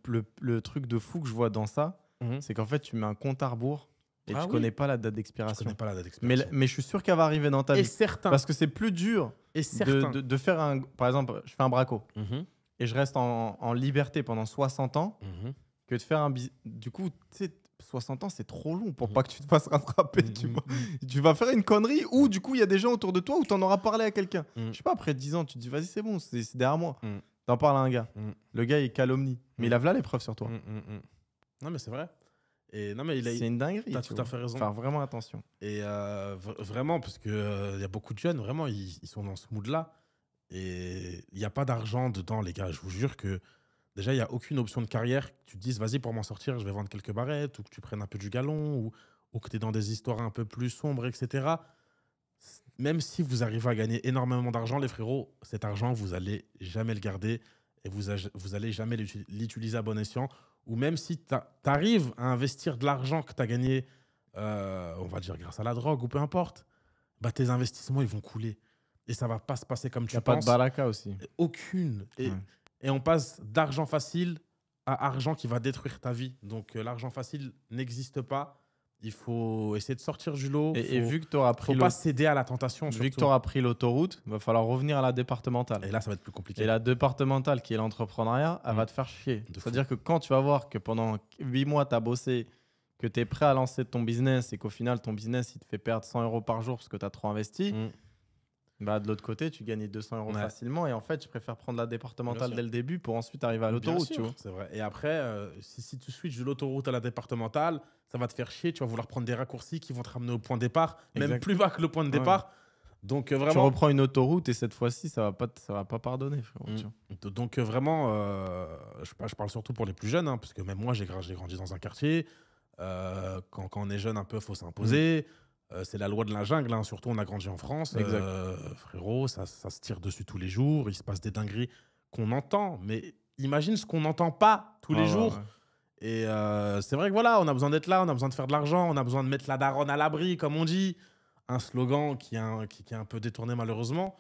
truc de fou que je vois dans ça, mhm. c'est qu'en fait, tu mets un compte à rebours et ah tu, connais pas la date d'expiration. pas la date d'expiration. Mais, je suis sûr qu'elle va arriver dans ta et certain. Parce que c'est plus dur et certain. De, faire un. Par exemple, je fais un braco mhm. et je reste en, liberté pendant 60 ans mhm. que de faire un. Du coup, tu sais 60 ans, c'est trop long pour mmh. pas que tu te fasses rattraper. Mmh, tu, mmh, tu, vas faire une connerie ou du coup, il y a des gens autour de toi où tu en auras parlé à quelqu'un. Je sais pas, après 10 ans, tu te dis, vas-y, c'est bon, c'est derrière moi. T'en parles à un gars. Le gars, il calomnie. Mais il a là preuves sur toi. Non, mais c'est vrai. Et non, mais il a... C'est une dinguerie. T'as tout à fait raison. Faire vraiment attention. Et euh, vraiment, parce qu'il euh, il y a beaucoup de jeunes, vraiment, ils, ils sont dans ce mood-là. Et il n'y a pas d'argent dedans, les gars. Je vous jure que Déjà, il n'y a aucune option de carrière que tu te dises, vas-y, pour m'en sortir, je vais vendre quelques barrettes, ou que tu prennes un peu du galon, ou, que tu es dans des histoires un peu plus sombres, etc. Même si vous arrivez à gagner énormément d'argent, les frérots, cet argent, vous allez jamais le garder et vous, vous allez jamais l'utiliser à bon escient. Ou même si tu arrives à investir de l'argent que tu as gagné, euh, on va dire grâce à la drogue ou peu importe, bah, tes investissements, ils vont couler. Et ça va pas se passer comme tu penses. Il n'y a pas de baraka aussi. Aucune. Et, et on passe d'argent facile à argent qui va détruire ta vie. Donc euh, l'argent facile n'existe pas. Il faut essayer de sortir du lot. Et, vu que tu auras pris. faut pas céder à la tentation. Vu que tu pris l'autoroute, il va falloir revenir à la départementale. Et là, ça va être plus compliqué. Et la départementale, qui est l'entrepreneuriat, elle mm. va te faire chier. C'est-à-dire que quand tu vas voir que pendant 8 mois, tu as bossé, que tu es prêt à lancer ton business et qu'au final, ton business, il te fait perdre 100 euros par jour parce que tu as trop investi. Mm. Bah, de l'autre côté, tu gagnes 200 euros facilement. Et en fait, je préfère prendre la départementale dès le début pour ensuite arriver à l'autoroute. C'est vrai. Et après, euh, si, tu switches de l'autoroute à la départementale, ça va te faire chier. Tu vas vouloir prendre des raccourcis qui vont te ramener au point de départ, même plus bas que le point de départ. Donc, euh, vraiment... Tu reprends une autoroute et cette fois-ci, ça ne va, pas ça va pas pardonner. Mm. Donc, euh, vraiment, je, je, parle surtout pour les plus jeunes, hein, parce que même moi, j'ai grandi dans un quartier. Quand, on est jeune, un peu, il faut s'imposer. Mm. Euh, c'est la loi de la jungle, hein. surtout on a grandi en France. Euh, frérot, ça, se tire dessus tous les jours, il se passe des dingueries qu'on entend, mais imagine ce qu'on n'entend pas tous les oh jours. Et euh, c'est vrai que voilà, on a besoin d'être là, on a besoin de faire de l'argent, on a besoin de mettre la daronne à l'abri, comme on dit. Un slogan qui est un, qui, un peu détourné malheureusement,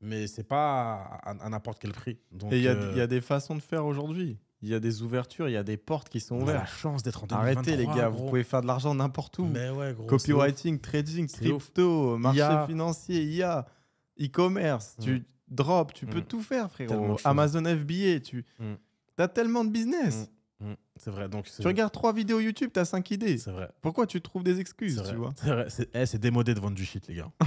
mais c'est pas à, n'importe quel prix. Et il y a des façons de faire aujourd'hui il y a des ouvertures, il y a des portes qui sont ouvertes. On la chance d'être en 2023, Arrêtez les gars, vous pouvez faire de l'argent n'importe où. Mais Copywriting, trading, crypto, marché financier, IA, e-commerce, mm. tu drop, tu peux mm. tout faire frérot. Amazon FBA, tu mm. as tellement de business. C'est vrai. Donc, tu regardes trois vidéos YouTube, tu as cinq idées. C'est vrai. Pourquoi tu trouves des excuses, tu vois eh, C'est démodé de vendre du shit, les gars.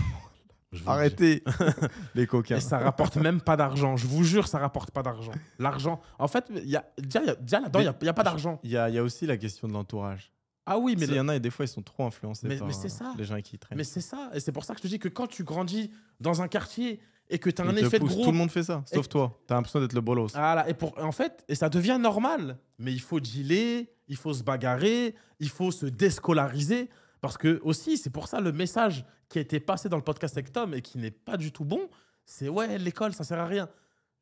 Arrêtez les coquins. Et ça rapporte même pas d'argent. Je vous jure, ça rapporte pas d'argent. L'argent. En fait, y a, déjà, là-dedans, il n'y a, y a, pas d'argent. Il y a, aussi la question de l'entourage. Ah oui, mais. Il y en a et des fois, ils sont trop influencés par ça. Euh, les gens qui traînent. Mais c'est ça. Et c'est pour ça que je te dis que quand tu grandis dans un quartier et que tu as un effet de groupe. Tout le monde fait ça, sauf toi. Tu as l'impression d'être le bolos. Voilà. Et pour, en fait, et ça devient normal. Mais il faut dealer, il faut se bagarrer, il faut se déscolariser. Parce que aussi, c'est pour ça le message qui a été passé dans le podcast avec Tom et qui n'est pas du tout bon, c'est ouais, l'école, ça sert à rien.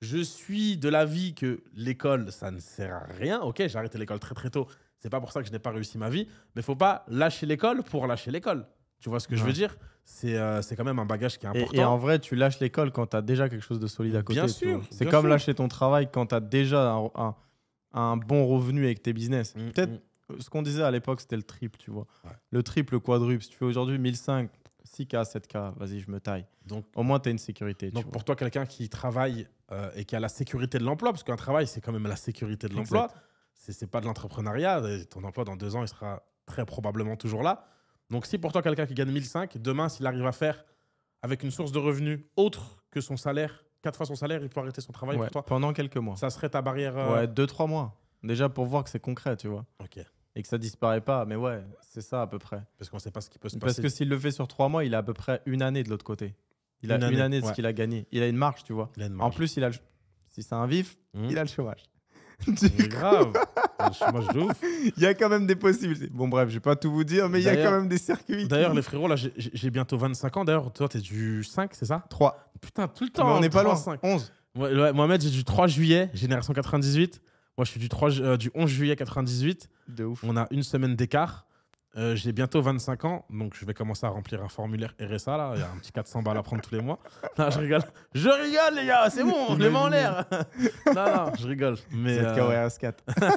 Je suis de l'avis que l'école, ça ne sert à rien. Ok, j'ai arrêté l'école très très tôt. C'est pas pour ça que je n'ai pas réussi ma vie, mais faut pas lâcher l'école pour lâcher l'école. Tu vois ce que je veux dire C'est euh, c'est quand même un bagage qui est important. Et, en vrai, tu lâches l'école quand tu as déjà quelque chose de solide à côté. Bien sûr. C'est comme lâcher ton travail quand tu as déjà un, bon revenu avec tes business. Mm, Peut-être mm ce qu'on disait à l'époque, c'était le triple, tu vois. Le triple, le quadruple. Si tu fais aujourd'hui 1005, 6K, 7K, vas-y, je me taille. Donc, Au moins, tu as une sécurité. Donc, pour toi, quelqu'un qui travaille euh, et qui a la sécurité de l'emploi, parce qu'un travail, c'est quand même la sécurité de l'emploi, c'est pas de l'entrepreneuriat. Ton emploi, dans deux ans, il sera très probablement toujours là. Donc, si pour toi, quelqu'un qui gagne 1005, demain, s'il arrive à faire avec une source de revenus autre que son salaire, quatre fois son salaire, il peut arrêter son travail pour toi Pendant quelques mois. Ça serait ta barrière euh, Ouais, deux, trois mois. Déjà pour voir que c'est concret, tu vois. Ok et que ça disparaît pas. Mais ouais, c'est ça à peu près. Parce qu'on ne sait pas ce qui peut se passer. Parce que s'il le fait sur trois mois, il a à peu près une année de l'autre côté. Il a une année, de ce qu'il a gagné. Il a une marge, tu vois. En plus, il a si c'est un vif, hmm. il a le chômage. C'est grave. le chômage de ouf. Il y a quand même des possibilités. Bon, bref, je vais pas tout vous dire, mais il y a quand même des circuits. D'ailleurs, les frérots, là, j'ai bientôt 25 ans. D'ailleurs, toi, tu es du 5, c'est ça 3. Putain, tout le temps. on n'est pas loin. 5. 11. ouais, Mohamed, j'ai du 3 juillet, génération 98. Moi, je suis du, 3, euh, du 11 juillet 98. De ouf. On a une semaine d'écart. Euh, j'ai bientôt 25 ans, donc je vais commencer à remplir un formulaire RSA. Il y a un petit 400 balles à prendre tous les mois. Non, je rigole. Je rigole, les gars, c'est bon, je les en l'air. non, non, je rigole. Mais RS4. Euh,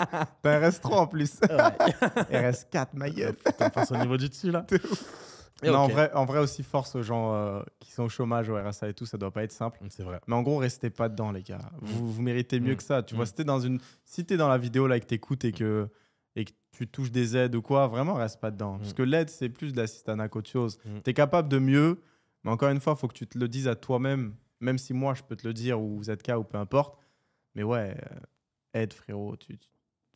T'as RS3 en plus. RS4, ma gueule. Putain, passe au niveau du dessus, là en, vrai, aussi, force aux gens euh, qui sont au chômage, au RSA et tout, ça doit pas être simple. C'est vrai. Mais en gros, restez pas dedans, les gars. Vous, mm. méritez mieux mm. que ça. Tu vois, mm. si dans, une... si dans la vidéo là, que t'écoutes et que, et que tu touches des aides ou quoi, vraiment, reste pas dedans. Parce que l'aide, c'est plus de l'assistanat qu'autre chose. T'es capable de mieux, mais encore une fois, faut que tu te le dises à toi-même, même si moi, je peux te le dire, ou cas ou peu importe. Mais ouais, euh, aide, frérot. Tu,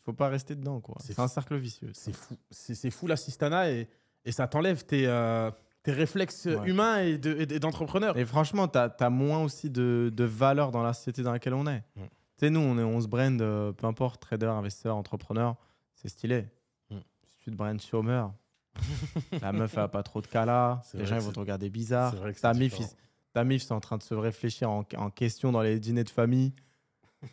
Faut pas rester dedans, quoi. C'est un cercle vicieux. C'est fou. C'est fou l'assistanat et et ça t'enlève tes, euh, tes réflexes humains et, et d'entrepreneur. Et franchement, tu as, moins aussi de, de, valeur dans la société dans laquelle on est. Mm. Tu sais, nous, on, est, on se brand, euh, peu importe, trader, investisseur, entrepreneur, c'est stylé. Mm. Si tu te brandes chômeur, la meuf a pas trop de cas là, les gens ils vont te regarder bizarre. ta, mif, c'est en train de se réfléchir en, question dans les dîners de famille.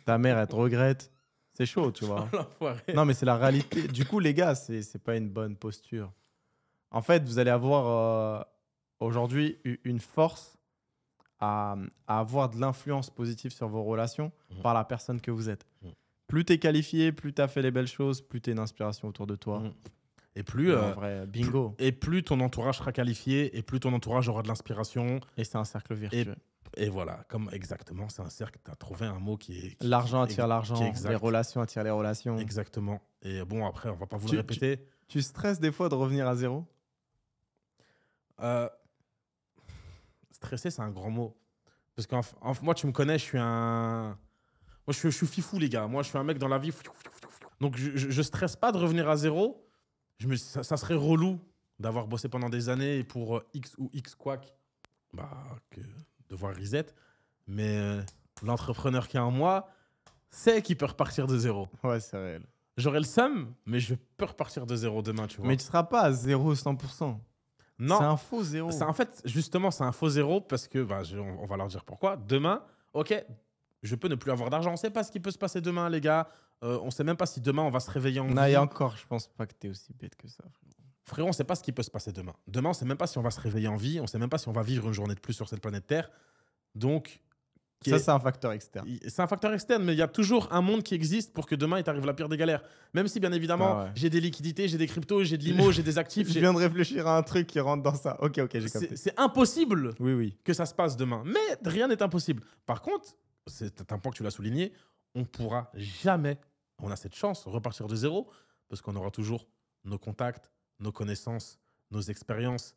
Ta mère, elle te regrette. C'est chaud, tu vois. non, mais c'est la réalité. Du coup, les gars, c'est, c'est pas une bonne posture en fait, vous allez avoir euh, aujourd'hui une force à, avoir de l'influence positive sur vos relations mmh. par la personne que vous êtes. Mmh. Plus tu es qualifié, plus tu as fait les belles choses, plus tu es une inspiration autour de toi. Mmh. Et plus, euh, bingo. et plus ton entourage sera qualifié, et plus ton entourage aura de l'inspiration. Et c'est un cercle virtuel. Et, voilà, comme exactement, c'est un cercle. Tu as trouvé un mot qui est. L'argent attire l'argent, les relations attirent les relations. Exactement. Et bon, après, on va pas vous le répéter. tu stresses des fois de revenir à zéro euh, stressé, c'est un grand mot. Parce que moi, tu me connais, je suis un. Moi, je suis, fifou, les gars. Moi, je suis un mec dans la vie. Donc, je, je, stresse pas de revenir à zéro. Je me, ça, serait relou d'avoir bossé pendant des années pour euh, X ou X quack. Bah, que devoir reset. Mais euh, l'entrepreneur qui est en moi sait qu'il peut repartir de zéro. Ouais, c'est réel. J'aurai le seum, mais je peux repartir de zéro demain, tu vois. Mais tu seras pas à zéro 100%. Non. C'est un faux zéro. en fait, justement, c'est un faux zéro parce que, ben, on, va leur dire pourquoi. Demain, ok, je peux ne plus avoir d'argent. On ne sait pas ce qui peut se passer demain, les gars. Euh, on ne sait même pas si demain on va se réveiller en Non, vie. et encore, je pense pas que tu es aussi bête que ça. Frérot, on ne sait pas ce qui peut se passer demain. Demain, on ne sait même pas si on va se réveiller en vie. On ne sait même pas si on va vivre une journée de plus sur cette planète Terre. Donc, ça, c'est un facteur externe. C'est un facteur externe, mais il y a toujours un monde qui existe pour que demain, il t'arrive la pire des galères. Même si, bien évidemment, ah j'ai des liquidités, j'ai des cryptos, j'ai de l'IMO, j'ai des actifs. Je viens de réfléchir à un truc qui rentre dans ça. Ok, ok, j'ai compris. C'est impossible oui, oui. que ça se passe demain. Mais rien n'est impossible. Par contre, c'est un point que tu l'as souligné, on pourra jamais, on a cette chance, repartir de zéro, parce qu'on aura toujours nos contacts, nos connaissances, nos expériences,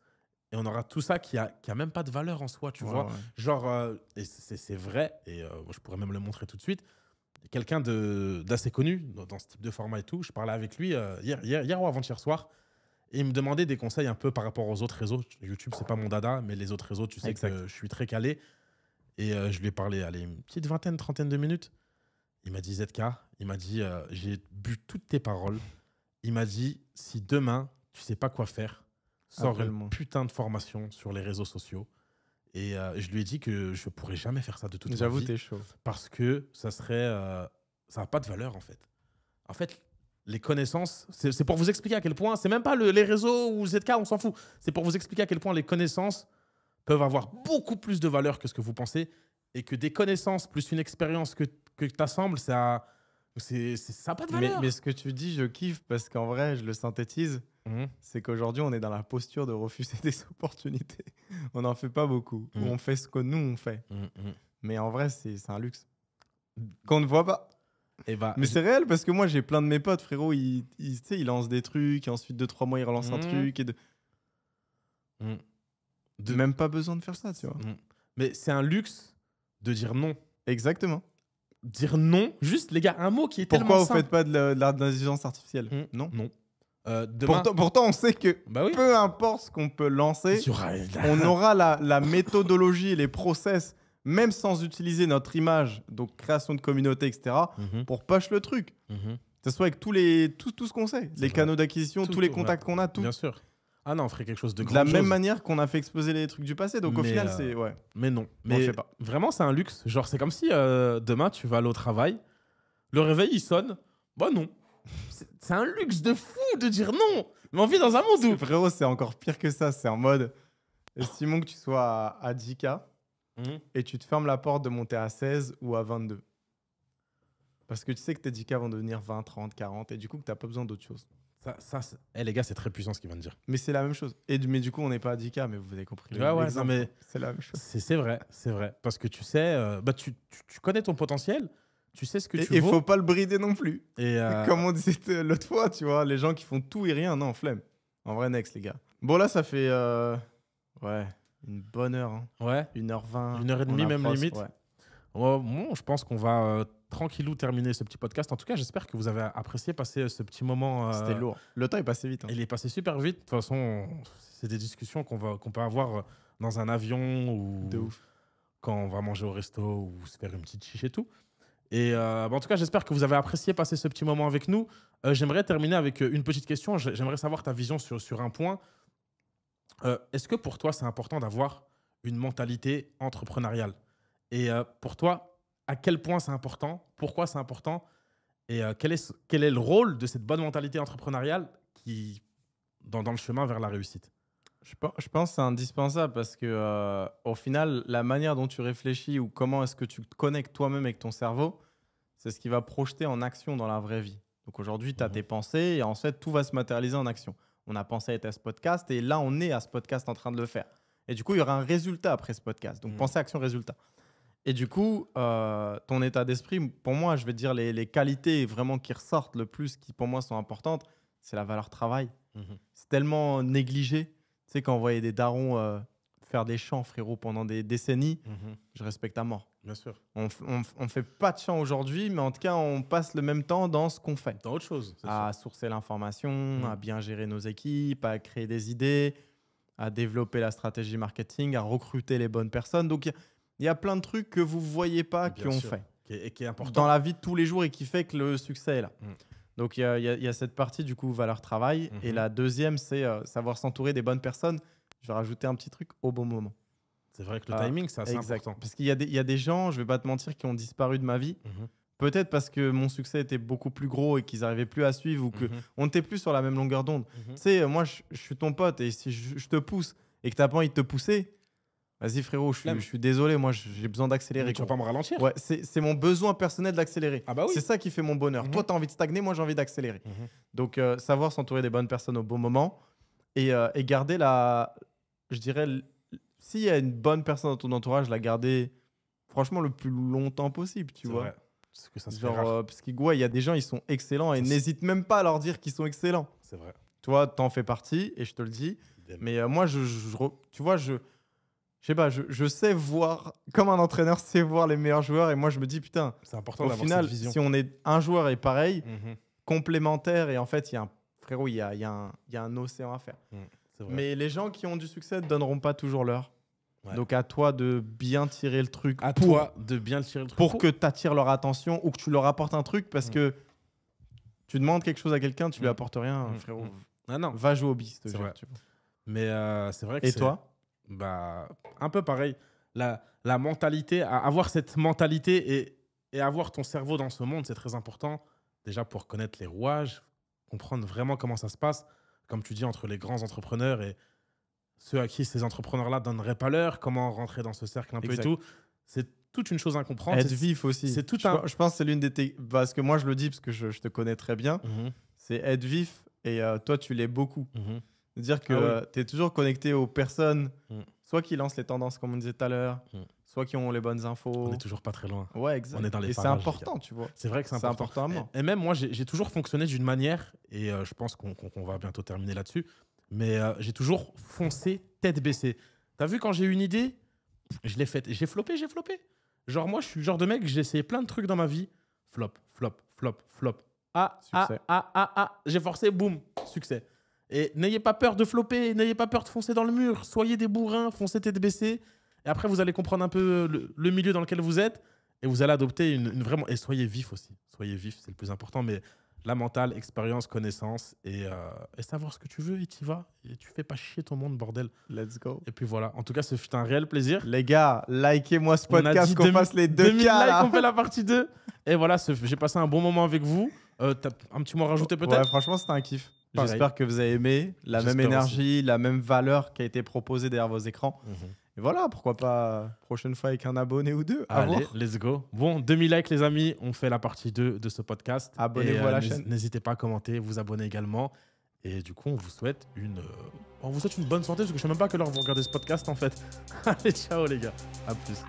et on aura tout ça qui a, qui a même pas de valeur en soi, tu vois. Genre, euh, et c'est vrai, et euh, je pourrais même le montrer tout de suite. Quelqu'un d'assez connu dans, ce type de format et tout, je parlais avec lui euh, hier, hier, hier, ou avant-hier soir, et il me demandait des conseils un peu par rapport aux autres réseaux. YouTube, c'est pas mon dada, mais les autres réseaux, tu sais que je suis très calé. Et je lui ai parlé, allez, une petite vingtaine, trentaine de minutes. Il m'a dit ZK, il m'a dit j'ai bu toutes tes paroles. Il m'a dit si demain tu sais pas quoi faire, sort une putain de formation sur les réseaux sociaux. Et euh, je lui ai dit que je pourrais jamais faire ça de toute J'avoue, ma vie. Parce que ça serait. Euh, ça n'a pas de valeur, en fait. En fait, les connaissances, c'est, pour vous expliquer à quel point. C'est même pas les réseaux ou ZK, on s'en fout. C'est pour vous expliquer à quel point les connaissances peuvent avoir beaucoup plus de valeur que ce que vous pensez. Et que des connaissances plus une expérience que, que tu assembles, ça. C'est, ça n'a pas de valeur. mais ce que tu dis, je kiffe parce qu'en vrai, je le synthétise. Mhm. C'est qu'aujourd'hui, on est dans la posture de refuser des opportunités. on n'en fait pas beaucoup. Mhm. On fait ce que nous, on fait. Mhm, mais en vrai, c'est un luxe qu'on ne voit pas. Et eh bah, ben, mais c'est réel parce que moi, j'ai plein de mes potes, frérot, ils, lancent des trucs et ensuite, deux, trois mois, ils relancent un truc. Et de... de... Même pas besoin de faire ça, tu vois. Mais c'est un luxe de dire non. Exactement dire non. Juste, les gars, un mot qui est Pourquoi tellement simple. Pourquoi vous faites pas de l'intelligence artificielle Non. Non. Euh, pourtant, pourtant, on sait que bah peu importe ce qu'on peut lancer, on aura la, méthodologie et les process, même sans utiliser notre image, donc création de communauté, etc., mhm. pour push le truc. Mhm. Que ce soit avec tous les, tout, tout ce qu'on sait, les canaux d'acquisition, tous les contacts qu'on a, tout. Bien sûr. Ah non, on ferait quelque chose de grand. De la même manière qu'on a fait exploser les trucs du passé. Donc au final, euh, c'est. Ouais. Mais non. Mais pas. Vraiment, c'est un luxe. Genre, c'est comme si euh, demain, tu vas aller au travail, le réveil, il sonne. Bah non, c'est un luxe de fou de dire non. Mais on vit dans un monde où. Frérot, c'est encore pire que ça. C'est en mode. Estimons que tu sois à, 10K mhm. et tu te fermes la porte de monter à 16 ou à 22. Parce que tu sais que tes 10K vont devenir 20, 30, 40 et du coup que tu n'as pas besoin d'autre chose. Ça, eh, les gars, c'est très puissant ce qu'ils vient dire. Mais c'est la même chose. Et, mais du coup, on n'est pas à 10K, mais vous avez compris. Ouais, ouais, mais c'est la même chose. C'est vrai, c'est vrai. Parce que tu sais, euh, bah, tu, tu, tu, connais ton potentiel, tu sais ce que tu tu et il faut pas le brider non plus. Et euh, Comme on disait l'autre fois, tu vois, les gens qui font tout et rien, non, flemme. En vrai, next, les gars. Bon, là, ça fait. Euh, ouais, une bonne heure. Hein. Ouais. 1h20. Une heure et demie, même limite. Ouais. bon, je pense qu'on va euh, tranquillou terminer ce petit podcast. En tout cas, j'espère que vous avez apprécié passer ce petit moment. C'était lourd. Le temps est passé vite. Hein. Il est passé super vite. De toute façon, c'est des discussions qu'on qu'on peut avoir dans un avion ou. Quand on va manger au resto ou se faire une petite chiche et tout. Et euh, bah, en tout cas, j'espère que vous avez apprécié passer ce petit moment avec nous. Euh, j'aimerais terminer avec euh, une petite question. J'aimerais savoir ta vision sur, sur un point. Est-ce que pour toi, c'est important d'avoir une mentalité entrepreneuriale Et pour toi, à quel point c'est important Pourquoi c'est important Et quel, est, quel est le rôle de cette bonne mentalité entrepreneuriale qui, dans, dans le chemin vers la réussite je pense que c'est indispensable parce que, euh, au final, la manière dont tu réfléchis ou comment est-ce que tu te connectes toi-même avec ton cerveau, c'est ce qui va projeter en action dans la vraie vie. Donc aujourd'hui, tu as mhm. tes pensées et en fait, tout va se matérialiser en action. On a pensé à être ce podcast et là, on est à ce podcast en train de le faire. Et du coup, il y aura un résultat après ce podcast. Donc, mmh. pensée, action, résultat. Et du coup, euh, ton état d'esprit, pour moi, je vais dire les, qualités vraiment qui ressortent le plus, qui pour moi sont importantes, c'est la valeur travail. Mhm. C'est tellement négligé tu sais, quand on voyait des darons euh, faire des chants, frérot, pendant des décennies, mhm. je respecte à mort. Bien sûr. On, on, fait pas de chants aujourd'hui, mais en tout cas, on passe le même temps dans ce qu'on fait. Dans autre chose. À sourcer l'information, mhm. à bien gérer nos équipes, à créer des idées, à développer la stratégie marketing, à recruter les bonnes personnes. Donc, il y, a plein de trucs que vous voyez pas qui ont fait. et qui est important. Dans la vie de tous les jours et qui fait que le succès est là. Mhm. Donc il y, a, cette partie du coup valeur travail. Et mhm. la deuxième, c'est euh, savoir s'entourer des bonnes personnes. Je vais rajouter un petit truc au bon moment. C'est vrai que le ah, timing, c'est assez important. Parce qu'il y, a des gens, je vais pas te mentir, qui ont disparu de ma vie. Mhm. Peut-être parce que mon succès était beaucoup plus gros et qu'ils n'arrivaient plus à suivre ou qu'on mhm. on n'était plus sur la même longueur d'onde. Tu sais, moi, je, suis ton pote et si je, te pousse et que tu n'as pas envie de te pousser, Vas-y frérot, je suis, désolé, moi j'ai besoin d'accélérer. Tu vas pas me ralentir Ouais, c'est mon besoin personnel d'accélérer. Ah bah C'est ça qui fait mon bonheur. Toi, mhm. tu as envie de stagner, moi j'ai envie d'accélérer. Mhm. Donc euh, savoir s'entourer des bonnes personnes au bon moment et, euh, et garder la... Je dirais, s'il y a une bonne personne dans ton entourage, la garder franchement le plus longtemps possible, tu vois. Vrai. Parce que ça se Genre, euh, parce y a des gens, ils sont excellents et n'hésite même pas à leur dire qu'ils sont excellents. C'est vrai. Toi, t'en fais partie et je te le dis. Mais moi, je, tu vois, je je sais pas, je, sais voir, comme un entraîneur sait voir les meilleurs joueurs, et moi je me dis, putain, c'est important au final, si on est un joueur et pareil, mhm. complémentaire, et en fait, il y a un frérot, il y a, y, a un, océan à faire. Mhm, Mais les gens qui ont du succès ne donneront pas toujours leur. Donc à toi de bien tirer le truc. À pour, toi de bien tirer le truc. Pour, que tu attires leur attention ou que tu leur apportes un truc parce mhm. que tu demandes quelque chose à quelqu'un, tu lui apportes rien, frérot. Ah non. Va jouer au bis Mais euh, c'est vrai que Et toi bah, un peu pareil. La, la mentalité, avoir cette mentalité et, et avoir ton cerveau dans ce monde, c'est très important. Déjà pour connaître les rouages, comprendre vraiment comment ça se passe, comme tu dis, entre les grands entrepreneurs et ceux à qui ces entrepreneurs-là donneraient pas l'heure, comment rentrer dans ce cercle un peu et tout. C'est toute une chose à comprendre. Être vif aussi. C'est tout je, pense que c'est l'une des... Parce que moi, je le dis parce que je, te connais très bien. Mhm. C'est être vif et euh, toi, tu l'es beaucoup. Mhm. De dire que ah euh, tu es toujours connecté aux personnes, mm. soit qui lancent les tendances, comme on disait tout à l'heure, mm. soit qui ont les bonnes infos. On n'est toujours pas très loin. Ouais, exact. On est dans les Et c'est important, tu vois. C'est vrai que c'est important. et, et, même moi, j'ai toujours fonctionné d'une manière, et euh, je pense qu'on va bientôt terminer là-dessus, mais euh, j'ai toujours foncé tête baissée. T'as vu, quand j'ai une idée, je l'ai faite. J'ai floppé, j'ai floppé. Genre, moi, je suis le genre de mec, j'ai essayé plein de trucs dans ma vie. Flop, flop, flop, flop. Ah, ah, ah, ah, ah. J'ai forcé, boum, succès. Et n'ayez pas peur de flopper, n'ayez pas peur de foncer dans le mur. Soyez des bourrins, foncez tête baissée. Et après, vous allez comprendre un peu le, milieu dans lequel vous êtes. Et vous allez adopter une, vraiment. Et soyez vif aussi. Soyez vif, c'est le plus important. Mais la mentale, expérience, connaissance et, euh, savoir ce que tu veux et tu vas. Et tu fais pas chier ton monde, bordel. Let's go. Et puis voilà. En tout cas, ce fut un réel plaisir. Les gars, likez-moi ce podcast, qu'on fasse les deux cas. Likes, on fait la partie 2. Et voilà, j'ai passé un bon moment avec vous. Euh, un petit mot à rajouter peut-être Ouais, franchement, c'était un kiff. J'espère que vous avez aimé. La même énergie, la même valeur qui a été proposée derrière vos écrans. Mhm. Et voilà, pourquoi pas prochaine fois avec un abonné ou deux. Allez, let's go. Bon, 2000 likes, les amis. On fait la partie 2 de ce podcast. Abonnez-vous à la euh, chaîne. N'hésitez pas à commenter, vous abonner également. Et du coup, on vous souhaite une, euh, on vous souhaite une bonne santé parce que je sais même pas que l'heure vous regardez ce podcast en fait. Allez, ciao les gars. À plus.